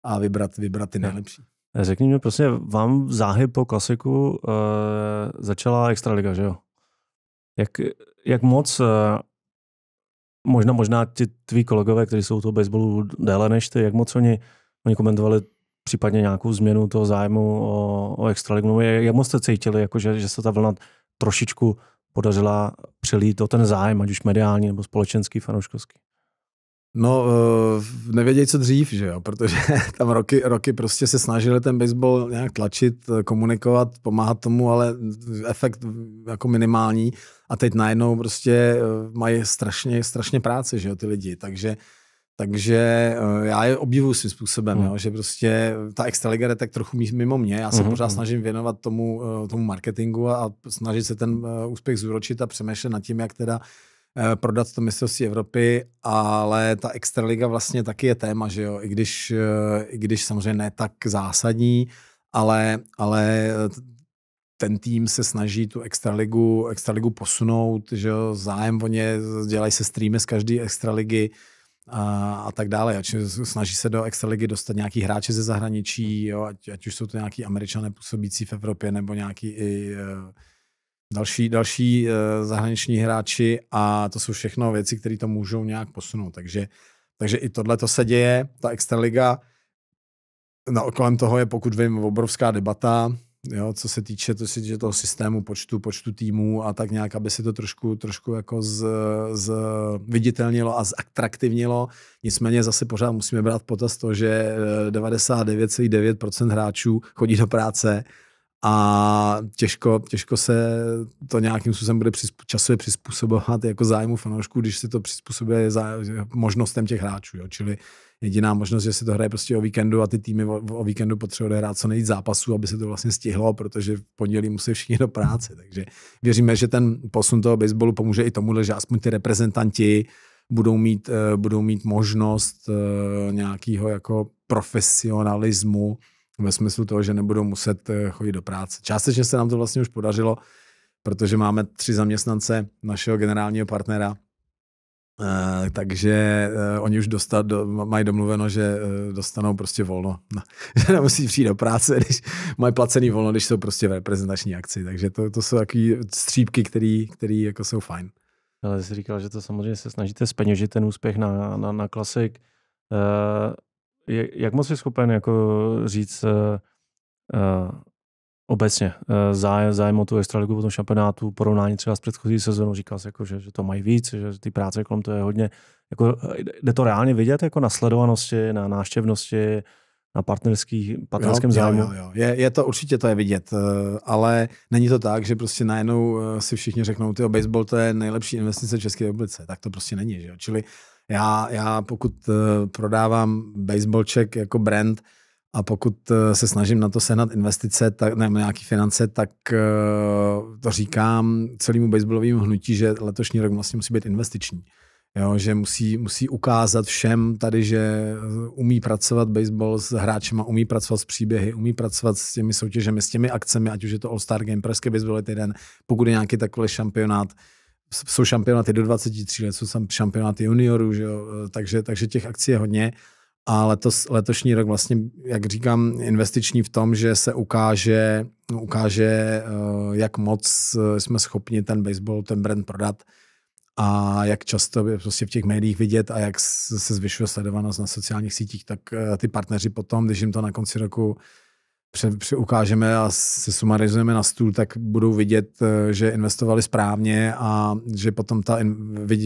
a vybrat, vybrat ty nejlepší. Řekni mi, prostě vám záhy po klasiku e, začala Extraliga, že jo? Jak, jak moc, e, možná, možná ti tví kolegové, kteří jsou to toho baseballu déle než ty, jak moc oni, oni komentovali případně nějakou změnu toho zájmu o, o Extraligu, no, jak, jak moc jste cítili, jako že, že se ta vlna trošičku podařila přelít o ten zájem, ať už mediální nebo společenský, fanouškovský? No, eh, nevědějí, co dřív, že jo, protože <laughs> tam roky, roky prostě se snažili ten baseball nějak tlačit, eh, komunikovat, pomáhat tomu, ale efekt jako minimální a teď najednou prostě eh, mají strašně, strašně práce, že jo, ty lidi, takže takže já je obdivuju svým způsobem, mm. jo, že prostě ta extraliga je tak trochu mimo mě. Já se mm. pořád hmm. snažím věnovat tomu, tomu marketingu a, a snažit se ten úspěch zúročit a přemýšlet nad tím, jak teda uh, Eh, prodat to mistrovství Evropy, ale ta extraliga vlastně taky je téma, že jo, i když, eh, i když samozřejmě ne tak zásadní, ale, ale ten tým se snaží tu extraligu, extraligu posunout, že jo, zájem o ně, dělají se streamy z každé extraligy a, a tak dále. Ať snaží se do extraligy dostat nějaký hráče ze zahraničí, jo, ať, ať už jsou to nějaký američané působící v Evropě nebo nějaký i eh, další, další eh, zahraniční hráči a to jsou všechno věci, které to můžou nějak posunout. Takže, takže i tohle to se děje, ta Extraliga, no, kolem toho je, pokud vím, obrovská debata, jo, co se týče, to že toho systému počtu, počtu týmů a tak nějak, aby se to trošku, trošku jako z, z viditelnilo a zatraktivnilo. Nicméně zase pořád musíme brát potaz to, že 99,9% eh, hráčů chodí do práce, a těžko, těžko se to nějakým způsobem bude přizpů, časově přizpůsobovat jako zájmu fanoušků, když se to přizpůsobuje zá, možnostem těch hráčů. Jo. Čili jediná možnost, že se to hraje prostě o víkendu a ty týmy o, o víkendu potřebují odehrát co nejvíc zápasů, aby se to vlastně stihlo, protože v pondělí musí všichni do práce. Takže věříme, že ten posun toho baseballu pomůže i tomu, že aspoň ty reprezentanti budou mít, eh, budou mít možnost eh, nějakého jako profesionalismu, ve smyslu toho, že nebudou muset eh, chodit do práce. Částečně se nám to vlastně už podařilo, protože máme tři zaměstnance našeho generálního partnera, eh, takže eh, oni už dostat mají domluveno, že dostanou prostě volno. <laughs> že nemusí přijít do práce, když mají placený volno, když jsou prostě v reprezentační akci. Takže to, to jsou takové střípky, které jako jsou fajn. Ale jsi říkal, že to samozřejmě se snažíte speněžit ten úspěch na, na, na klasik. Jak moc jsi schopen jako říct uh, obecně uh, zájem, zájem o tu extraligu, o tom šampionátu, porovnání třeba s předchozí sezónou, říkal jsi, jako, že, že to mají víc, že ty práce kolem to je hodně. Jako, jde to reálně vidět jako na sledovanosti, na náštěvnosti, na partnerských, partnerském jo, zájmu. Jo, jo, Je, je to, určitě to je vidět, ale není to tak, že prostě najednou si všichni řeknou, ty baseball to je nejlepší investice České republice. Tak to prostě není, že jo? Čili já, já pokud eh, prodávám baseballček jako brand a pokud eh, se snažím na to sehnat investice tak, nebo nějaké finance, tak eh, to říkám celému baseballovému hnutí, že letošní rok vlastně musí být investiční. Jo, že musí, musí ukázat všem tady, že umí pracovat baseball s hráčema, umí pracovat s příběhy, umí pracovat s těmi soutěžemi, s těmi akcemi, ať už je to All-Star Game, Pražský baseball týden, pokud je nějaký takový šampionát, jsou šampionáty do 23 let, jsou tam šampionáty juniorů, že jo? E, takže, takže těch akcí je hodně. A letos, letošní rok vlastně, jak říkám, investiční v tom, že se ukáže, ukáže e, jak moc e, jsme schopni ten baseball, ten brand prodat a jak často je prostě v těch médiích vidět a jak se zvyšuje sledovanost na sociálních sítích, tak ty partneři potom, když jim to na konci roku pře, pře, ukážeme a se sumarizujeme na stůl, tak budou vidět, eh, že investovali správně a že potom ta in,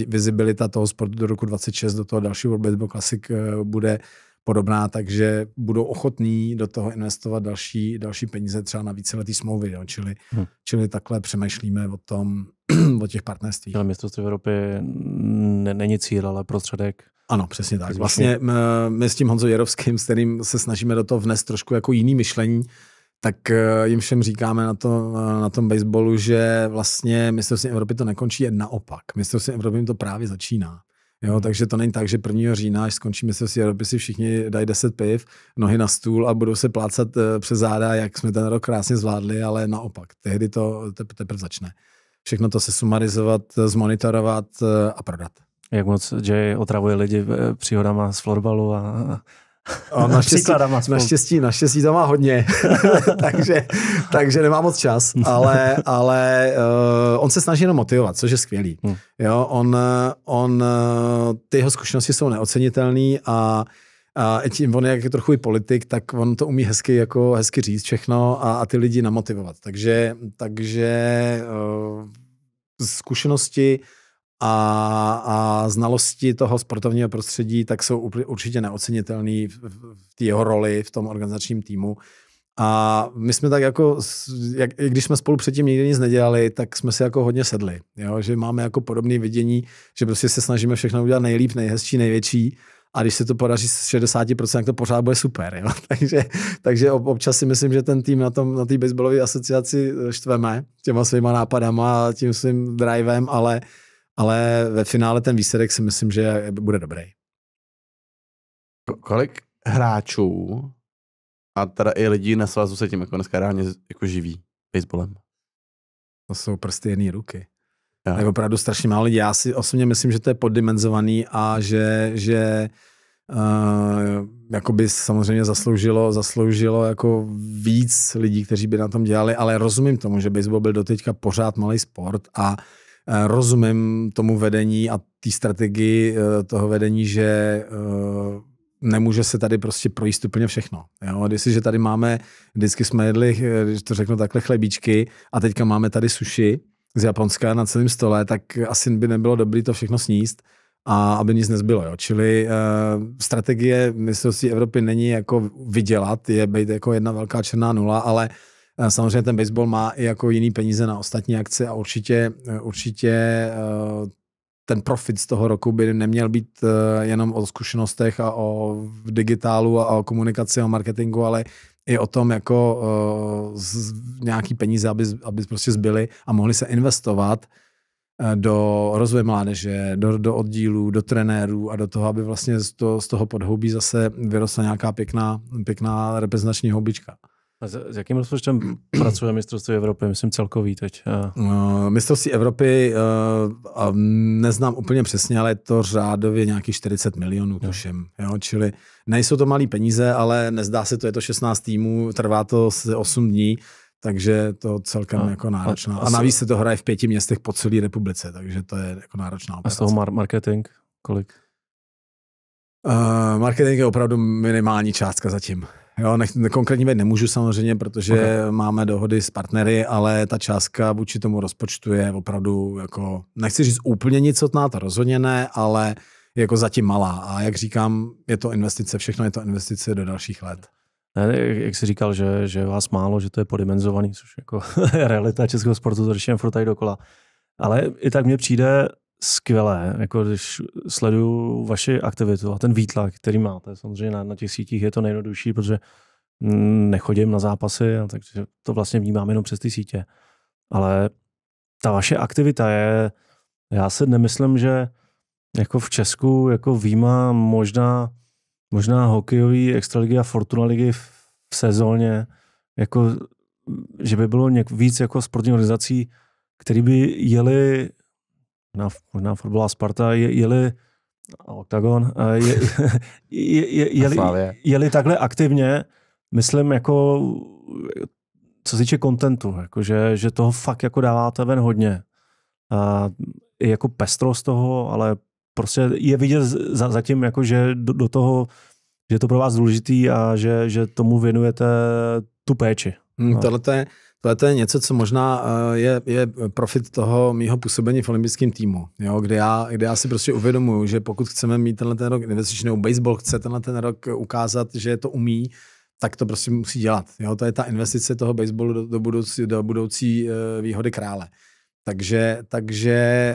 vizibilita toho sportu do roku 26, do toho dalšího World Baseball Classic eh, bude podobná, takže budou ochotní do toho investovat další, další peníze třeba na víceletý smlouvy. Jo? Čili, hmm. čili takhle přemýšlíme o tom, <clears throat> o těch partnerstvích. Ale mistrovství Evropy n- není cíl, ale prostředek ano, přesně tak. Vlastně, vlastně- my s tím Honzo Jerovským, s kterým se snažíme do toho vnést trošku jako jiný myšlení, tak eh, jim všem říkáme na, to, eh, na tom baseballu, že vlastně mistrovství Evropy to nekončí, je naopak. Mistrovství Evropy to právě začíná. Jo, hmm. takže to není tak, že 1. října, až skončí mistrovství Evropy, si všichni dají 10 piv, nohy na stůl a budou se plácat eh, přes záda, jak jsme ten rok krásně zvládli, ale naopak. Tehdy to teprve začne. Všechno to se sumarizovat, zmonitorovat a prodat. Jak moc Jay otravuje lidi eh, příhodama z florbalu a a naštěstí, naštěstí, naštěstí to má hodně, <laughs> takže, takže nemá moc čas, ale, ale uh, on se snaží jenom motivovat, což je skvělý. Hmm. Jo, on, eh, on, ty jeho zkušenosti jsou neocenitelné a a tím on jak trochu i politik, tak on to umí hezky, jako hezky říct všechno a, a ty lidi namotivovat. Takže, takže uh, zkušenosti a, a znalosti toho sportovního prostředí tak jsou určitě neocenitelné v, v té jeho roli v tom organizačním týmu. A my jsme tak jako, jak, když jsme spolu předtím nikdy nic nedělali, tak jsme si jako hodně sedli, jo? že máme jako podobné vidění, že prostě se snažíme všechno udělat nejlíp, nejhezčí, největší a když se to podaří z 60%, tak to pořád bude super. Jo? <laughs> takže, takže občas si myslím, že ten tým na té na baseballové asociaci štveme eh, těma svýma nápadama a tím svým drivem, ale uh, ale ve finále ten výsledek si myslím, že bude dobrý. Kolik hráčů a teda i lidí na svazu se tím jako dneska reálně jako živí baseballem? To jsou prostě jedné ruky. Já. Je opravdu strašně málo lidí. Já si osobně myslím, že to je poddimenzovaný a že, že Uh, eh, jako by samozřejmě zasloužilo, zasloužilo jako víc lidí, kteří by na tom dělali, ale rozumím tomu, že baseball byl doteďka pořád malý sport a Eh, rozumím tomu vedení a té strategii eh, toho vedení, že eh, nemůže se tady prostě projíst úplně všechno. Jo? že tady máme, vždycky jsme jedli, když to řeknu takhle, chlebíčky a teďka máme tady suši z Japonska na celém stole, tak asi by nebylo dobré to všechno sníst a aby nic nezbylo. Jo? Čili uh, strategie mistrovství Evropy není jako vydělat, je být jako jedna velká černá nula, ale uh, Samozřejmě ten baseball má i jako jiný peníze na ostatní akce a určitě, určitě eh, ten profit z toho roku by neměl být eh, jenom o zkušenostech a o digitálu a o komunikaci a o marketingu, ale i o tom jako eh, nějaký peníze, aby, aby prostě zbyly a mohli se investovat do rozvoje mládeže, do, do oddílů, do trenérů a do toho, aby vlastně z, to, z toho podhoubí zase vyrostla nějaká pěkná, pěkná reprezentační houbička. A s jakým rozpočtem <clears throat> pracuje mistrovství Evropy, myslím celkový teď? Uh, mistrovství Evropy uh, neznám úplně přesně, ale je to řádově nějakých 40 milionů, no. tuším. Jo? Čili nejsou to malé peníze, ale nezdá se to, je to 16 týmů, trvá to 8 dní, takže to celkem a, jako náročná. A, a navíc se to hraje v pěti městech po celé republice, takže to je jako náročná operace. A z toho mar- marketing kolik? Uh, marketing je opravdu minimální částka zatím. Jo, nech, konkrétní věc nemůžu samozřejmě, protože okay. máme dohody s partnery, ale ta částka vůči tomu rozpočtu je opravdu, jako, nechci říct úplně nicotná, to rozhodně ne, ale jako zatím malá. A jak říkám, je to investice, všechno je to investice do dalších let. Ne, jak jsi říkal, že, že vás málo, že to je podimenzovaný, což jako <laughs> realita českého sportu to řešíme furt tady dokola. Ale i tak mně přijde skvělé, jako když sleduju vaši aktivitu a ten výtlak, který máte, samozřejmě na, na těch sítích je to nejjednodušší, protože nechodím na zápasy, a takže to vlastně vnímám jenom přes ty sítě. Ale ta vaše aktivita je, já se nemyslím, že jako v Česku jako víma možná, možná hokejový extraligy a Fortuna ligy v, v sezóně, jako, že by bylo něk, víc jako sportní organizací, který by jeli možná, možná fotbalová Sparta, je, jeli Octagon, no, je, je, je, jeli, jeli takhle aktivně, myslím jako co se týče kontentu, jako že, že toho fakt jako dáváte ven hodně. A je jako pestrost toho, ale prostě je vidět za, tím jako, že do, do toho, že je to pro vás důležitý a že, že tomu věnujete tu péči. Hmm, no. Tohle je, to je něco, co možná eh, je, je profit toho mýho působení v olympijském týmu, jo, kde, já, kde já si prostě uvědomuju, že pokud chceme mít tenhle ten rok investiční, nebo baseball chce tenhle ten rok ukázat, že to umí, tak to prostě musí dělat. Jo, to je ta investice toho baseballu do, do budoucí, do budoucí eh, výhody krále. Takže, takže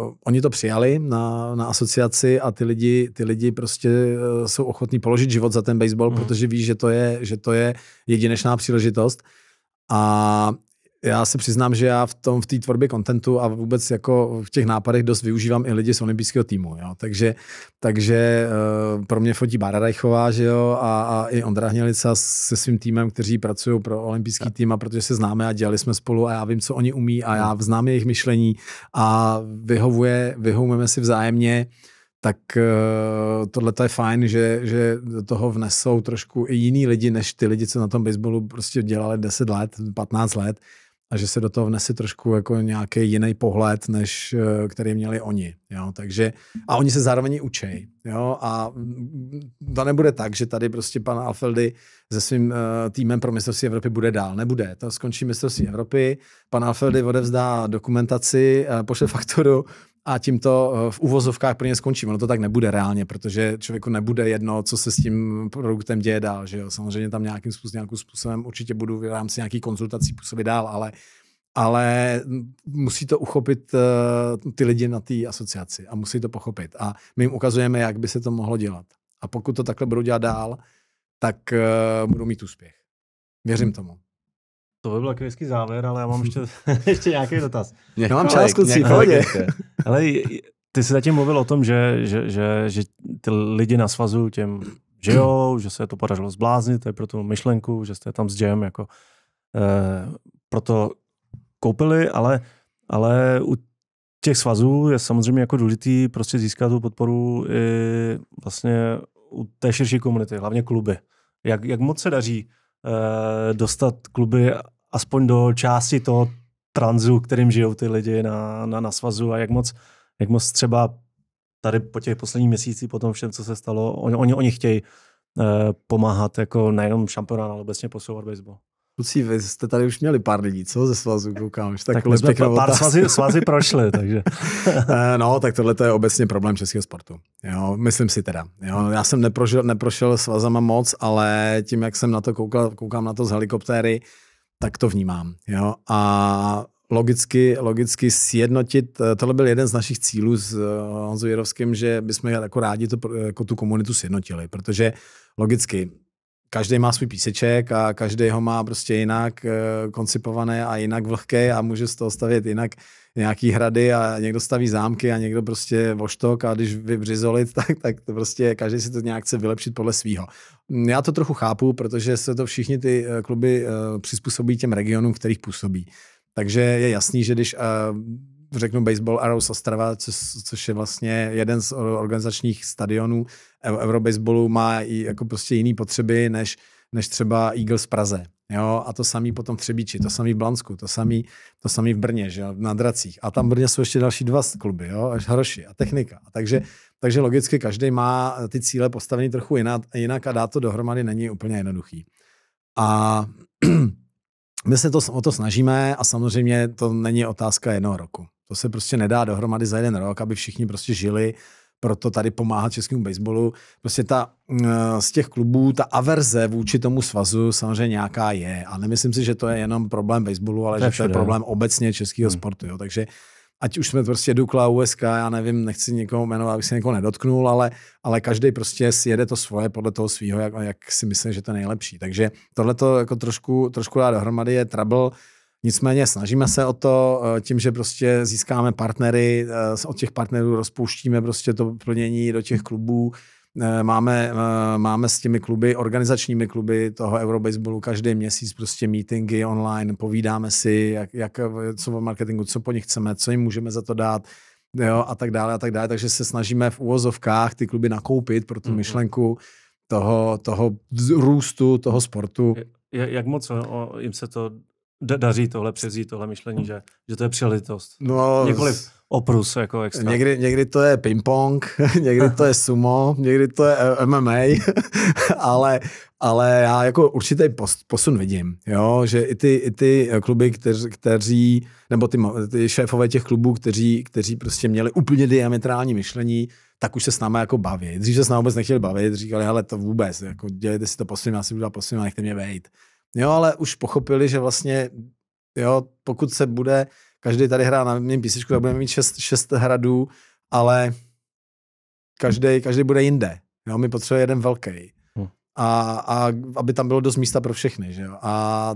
uh, oni to přijali na, na asociaci a ty lidi, ty lidi prostě uh, jsou ochotní položit život za ten baseball, mm. protože ví, že to je, že to je jedinečná příležitost. A já se přiznám, že já v tom v té tvorbě kontentu a vůbec jako v těch nápadech dost využívám i lidi z olympijského týmu, jo. Takže, takže uh, pro mě fotí Bára Rajchová, že jo, a, a i Ondra Hnělica se svým týmem, kteří pracují pro olympijský tým a protože se známe a dělali jsme spolu a já vím, co oni umí a já no. znám jejich myšlení a vyhovuje, vyhovujeme si vzájemně. Uh, tak eh, tohle je fajn, že, že do toho vnesou trošku i jiní lidi, než ty lidi, co na tom baseballu prostě dělali 10 let, 15 let a že se do toho vnese trošku jako nějaký jiný pohled, než eh, který měli oni. Jo? Takže, a oni se zároveň učejí. Jo? A mm, to nebude tak, že tady prostě pan Alfeldy se svým eh, týmem pro mistrovství Evropy bude dál. Nebude. To skončí mistrovství Evropy, pan Alfeldy odevzdá dokumentaci, pošle fakturu, a tím to eh, v uvozovkách plně skončí. Ono to tak nebude reálně, protože člověku nebude jedno, co se s tím produktem děje dál. Že jo? Samozřejmě tam nějakým způsobem, nějakým způsobem určitě budu v rámci nějaký konzultací působit dál, ale, ale musí to uchopit uh, ty lidi na té asociaci a musí to pochopit. A my jim ukazujeme, jak by se to mohlo dělat. A pokud to takhle budou dělat dál, tak uh, budou mít úspěch. Věřím hmm. tomu. To by byl takový závěr, ale já mám ještě, <laughs> <laughs> ještě nějaký dotaz. Já mám čas, kluci, <laughs> Ale ty jsi zatím mluvil o tom, že, že, že, že ty lidi na svazu těm <clears throat> žijou, že se to podařilo zbláznit, to je pro tu myšlenku, že jste tam s Jem jako eh, proto koupili, ale, ale u těch svazů je samozřejmě jako důležitý prostě získat tu podporu i vlastně u té širší komunity, hlavně kluby. Jak, jak moc se daří Eh, dostat kluby aspoň do části toho tranzu, kterým žijou ty lidi na, na, na svazu a jak moc, jak moc třeba tady po těch posledních měsících, po tom všem, co se stalo, oni, oni, oni chtějí eh, pomáhat jako nejenom šampionát, ale obecně posouvat baseball. Kluci, vy jste tady už měli pár lidí, co ze svazu, koukám. Už tak jsme pár otázka. svazy, svazy prošly, <laughs> takže. Eh, no, tak tohle je obecně problém českého sportu. Jo, myslím si teda. Jo, já jsem neprošel, neprošel svazama moc, ale tím, jak jsem na to koukal, koukám na to z helikoptéry, tak to vnímám. Jo? A logicky, logicky sjednotit, eh, tohle byl jeden z našich cílů s eh, Honzou Jirovským, že bychom jako rádi to, jako tu komunitu sjednotili, protože logicky každý má svůj píseček a každý ho má prostě jinak eh, koncipované a jinak vlhké a může z toho stavět jinak nějaký hrady a někdo staví zámky a někdo prostě voštok a když vybřizolit, <laughs> tak, tak to prostě každý si to nějak chce vylepšit podle svýho. Mm, já to trochu chápu, protože se to všichni ty eh, kluby eh, přizpůsobí těm regionům, kterých působí. Takže je jasný, že když řeknu Baseball Arrows Ostrava, co, což je vlastně jeden z organizačních stadionů Eurobaseballu, má i jako prostě jiný potřeby než, než třeba Eagles Praze. Jo, a to samý potom v Třebíči, to samý v Blansku, to samý, to samý v Brně, že jo, na Dracích. A tam v Brně jsou ještě další dva kluby, jo, až Hroši a Technika. A takže, takže logicky každý má ty cíle postavený trochu jinak a dát to dohromady není úplně jednoduchý. A <clears throat> my se to, o to snažíme a samozřejmě to není otázka jednoho roku. To se prostě nedá dohromady za jeden rok, aby všichni prostě žili, proto tady pomáhá českému baseballu. Prostě ta, eh, z těch klubů, ta averze vůči tomu svazu samozřejmě nějaká je. A nemyslím si, že to je jenom problém baseballu, ale to že všude. to je problém no. obecně českého hmm. sportu. Jo. Takže ať už jsme prostě Dukla, USK, já nevím, nechci někoho jmenovat, abych se někoho nedotknul, ale, ale každý prostě si jede to svoje podle toho svého, jak, jak si myslím, že to je nejlepší. Takže tohle to jako trošku, trošku dá dohromady je trouble Nicméně snažíme se o to eh, tím, že prostě získáme partnery, eh, od těch partnerů rozpouštíme prostě to plnění do těch klubů, eh, Máme, máme s těmi kluby, organizačními kluby toho Eurobaseballu každý měsíc prostě meetingy online, povídáme si, jak, jak, co o marketingu, co po nich chceme, co jim můžeme za to dát jo, a tak dále a tak dále. Takže se snažíme v úvozovkách ty kluby nakoupit pro tu mm-hmm. myšlenku toho, toho růstu, toho sportu. Jak moc no, jim se to daří tohle převzít, tohle myšlení, že, že to je příležitost. No, Několiv oprus jako extra. Někdy, někdy to je ping-pong, <laughs> někdy to je sumo, někdy to je eh, MMA, <laughs> ale, ale já jako určitý post, posun vidím, jo? že i ty, i ty eh, kluby, kteří, nebo ty, ty šéfové těch klubů, kteří, kteří prostě měli úplně diametrální myšlení, tak už se s námi jako baví. Dřív se s námi vůbec nechtěli bavit, říkali, hele, to vůbec, jako dělejte si to po svým, já si budu po svým, nechte mě vejít. Jo, ale už pochopili, že vlastně, jo, pokud se bude každý tady hrá na mém písečku, tak budeme mít šest, šest hradů, ale každý, každý bude jinde. Jo, my potřebujeme jeden velký. Hm. A, a aby tam bylo dost místa pro všechny. Že jo? A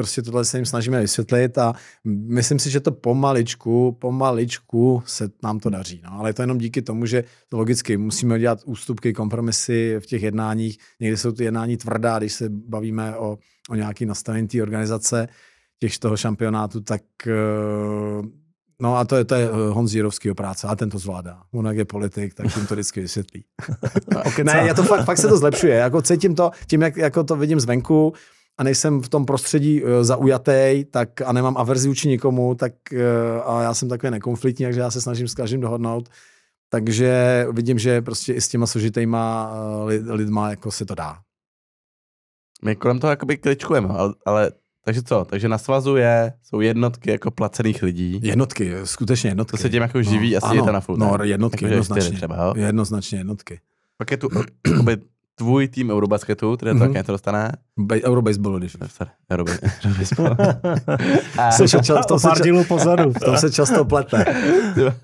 prostě tohle se jim snažíme vysvětlit a myslím si, že to pomaličku, pomaličku se nám to daří. No. Ale je to jenom díky tomu, že to logicky musíme dělat ústupky, kompromisy v těch jednáních. Někdy jsou ty jednání tvrdá, když se bavíme o, o nějaký nastavení té organizace těch toho šampionátu, tak eh, No a to je, to je eh, Honz Jirovskýho práce a ten to zvládá. On jak je politik, tak tím to vždycky vysvětlí. <laughs> <laughs> ne, já to fakt, fakt, se to zlepšuje. Jako cítím to, tím, jak jako to vidím zvenku, a nejsem v tom prostředí eh, zaujatý, tak a nemám averzi vůči nikomu, tak eh, a já jsem takový nekonfliktní, takže já se snažím s každým dohodnout. Takže vidím, že prostě i s těma složitýma eh, lidma jako se to dá. My kolem toho jakoby kličkujeme, ale, ale takže co? Takže na svazu je, jsou jednotky jako placených lidí. Jednotky, skutečně jednotky. To se tím jako živí no, asi ano, je to na full, No, jednotky, jako jednoznačně. Třeba, jo? Jednoznačně jednotky. Pak je tu tvůj tým Eurobasketu, který mm-hmm. také to mhm. dostane. Be- Eurobaseballu, když. <laughs> Eurobaseballu. se to se pár dílů pozadu. <laughs> se často plete.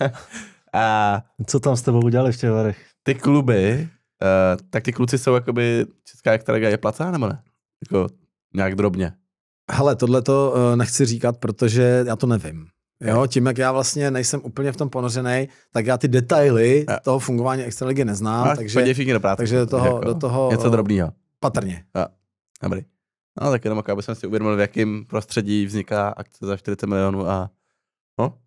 <laughs> a, Co tam s tebou udělali v těch varech? Ty kluby, uh, tak ty kluci jsou jakoby Česká extraliga je placá, nebo ne? Jako nějak drobně. Hele, tohle to uh, eh, nechci říkat, protože já to nevím. Jo, tím, jak já vlastně nejsem úplně v tom ponořený, tak já ty detaily a. toho fungování extraligy neznám, a takže, do práce, takže do toho, jako, do toho něco drobného. Patrně. A, dobrý. No tak jenom, jako, aby jsme si uvědomili, v jakém prostředí vzniká akce za 40 milionů a no.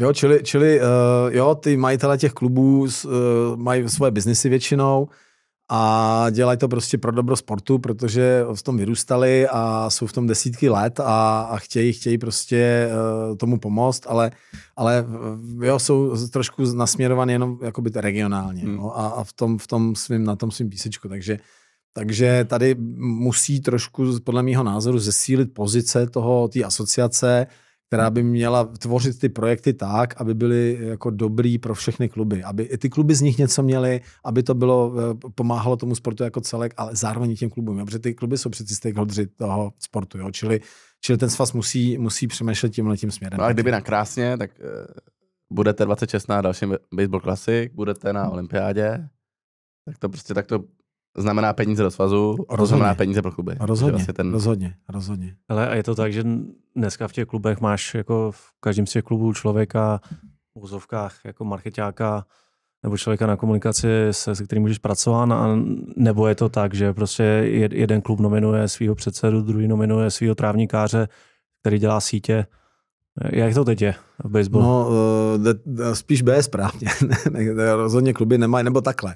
Jo, čili, čili uh, jo, ty majitele těch klubů uh, mají svoje biznesy většinou, a dělají to prostě pro dobro sportu, protože v tom vyrůstali a jsou v tom desítky let a, a chtějí, chtějí prostě uh, tomu pomoct, ale, ale eh, jo, jsou trošku nasměrovaný jenom jakoby regionálně hmm. no, a, a v tom, v tom svým, na tom svým písečku, takže takže tady musí trošku, podle mého názoru, zesílit pozice toho, té asociace, která by měla tvořit ty projekty tak, aby byly jako dobrý pro všechny kluby, aby i ty kluby z nich něco měly, aby to bylo, eh, pomáhalo tomu sportu jako celek, ale zároveň i těm klubům, protože ty kluby jsou přeci stakeholdři toho sportu, jo, čili, čili ten svaz musí, musí přemýšlet tímhle tím směrem. No a kdyby na krásně, tak eh, budete 26 na dalším Baseball klasik, budete na olympiádě, tak to prostě tak to znamená peníze do svazu, rozhodně. znamená peníze pro kluby. Rozhodně, vlastně ten... rozhodně, rozhodně. Ale a je to tak, že dneska v těch klubech máš jako v každém z těch klubů člověka v úzovkách jako marketáka nebo člověka na komunikaci, se, se kterým můžeš pracovat, a nebo je to tak, že prostě jeden klub nominuje svého předsedu, druhý nominuje svého trávníkáře, který dělá sítě. Jak to teď je v baseballu? No, eh, eh, spíš B správně. <laughs> Rozhodně kluby nemají, nebo takhle.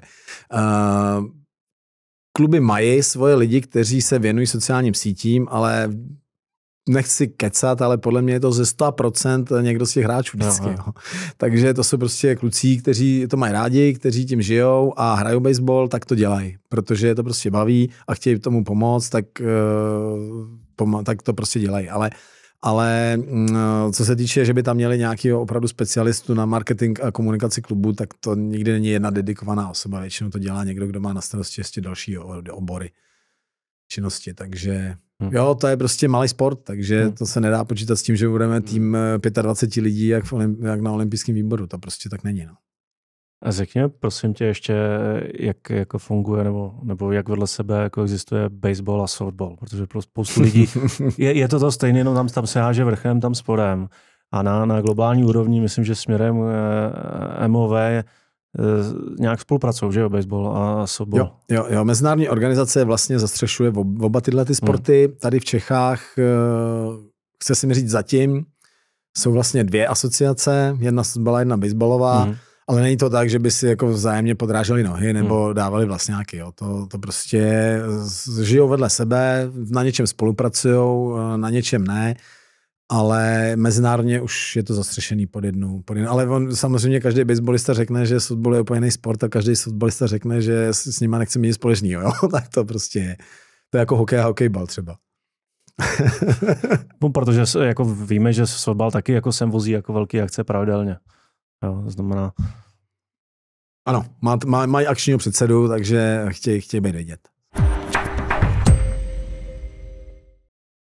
Uh, kluby mají svoje lidi, kteří se věnují sociálním sítím, ale nechci kecat, ale podle mě je to ze 100% někdo z těch hráčů vždycky. Jo. Takže to jsou prostě kluci, kteří to mají rádi, kteří tím žijou a hrajou baseball, tak to dělají, protože je to prostě baví a chtějí tomu pomoct, tak, eh, tak to prostě dělají. Ale uh, ale mm, eh, co se týče, že by tam měli nějakého opravdu specialistu na marketing a komunikaci klubu, tak to nikdy není jedna dedikovaná osoba. Většinou to dělá někdo, kdo má na starosti ještě další obory činnosti. Takže hmm. jo, to je prostě malý sport, takže hmm. to se nedá počítat s tím, že budeme tým 25 eh, lidí jak, v, jak na olympijském výboru. To prostě tak není. No. A řekněme, prosím tě, ještě, jak jako funguje nebo, nebo jak vedle sebe jako existuje baseball a softball, protože pro prostě spoustu lidí <laughs> je, je to to stejné, jenom tam, tam se háže vrchem, tam spodem. A na, na globální úrovni myslím, že směrem eh, eh MOV eh, nějak spolupracují, že jo, baseball a softball. Jo, jo, jo. mezinárodní organizace vlastně zastřešuje oba tyhle ty sporty. Hmm. Tady v Čechách, eh, chce si mi říct zatím, jsou vlastně dvě asociace, jedna byla jedna baseballová, hmm ale není to tak, že by si jako vzájemně podráželi nohy nebo hmm. dávali vlastně Jo. To, to prostě eh, žijou vedle sebe, na něčem spolupracují, eh, na něčem ne, ale mezinárodně už je to zastřešený pod jednu. Pod jednu. Ale on, samozřejmě každý baseballista řekne, že fotbal je úplně jiný sport a každý fotbalista řekne, že s nima nechce mít společný. Jo. <laughs> tak to prostě je. To je jako hokej a hokejbal třeba. <laughs> no, protože jako víme, že fotbal taky jako sem vozí jako velký akce pravidelně. Jo, znamená... Ano, má, má, mají akčního předsedu, takže chtějí, chtěj být vidět.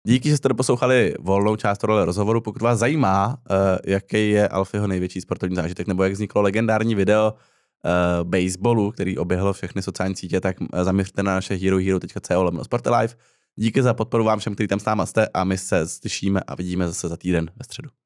Díky, že jste doposlouchali volnou část tohle rozhovoru. Pokud vás zajímá, eh, jaký je Alfieho největší sportovní zážitek, nebo jak vzniklo legendární video uh, baseballu, který oběhlo všechny sociální sítě, tak eh, zaměřte na naše herohero.co lomno Sportelife. Díky za podporu vám všem, kteří tam s náma jste a my se slyšíme a vidíme zase za týden ve středu.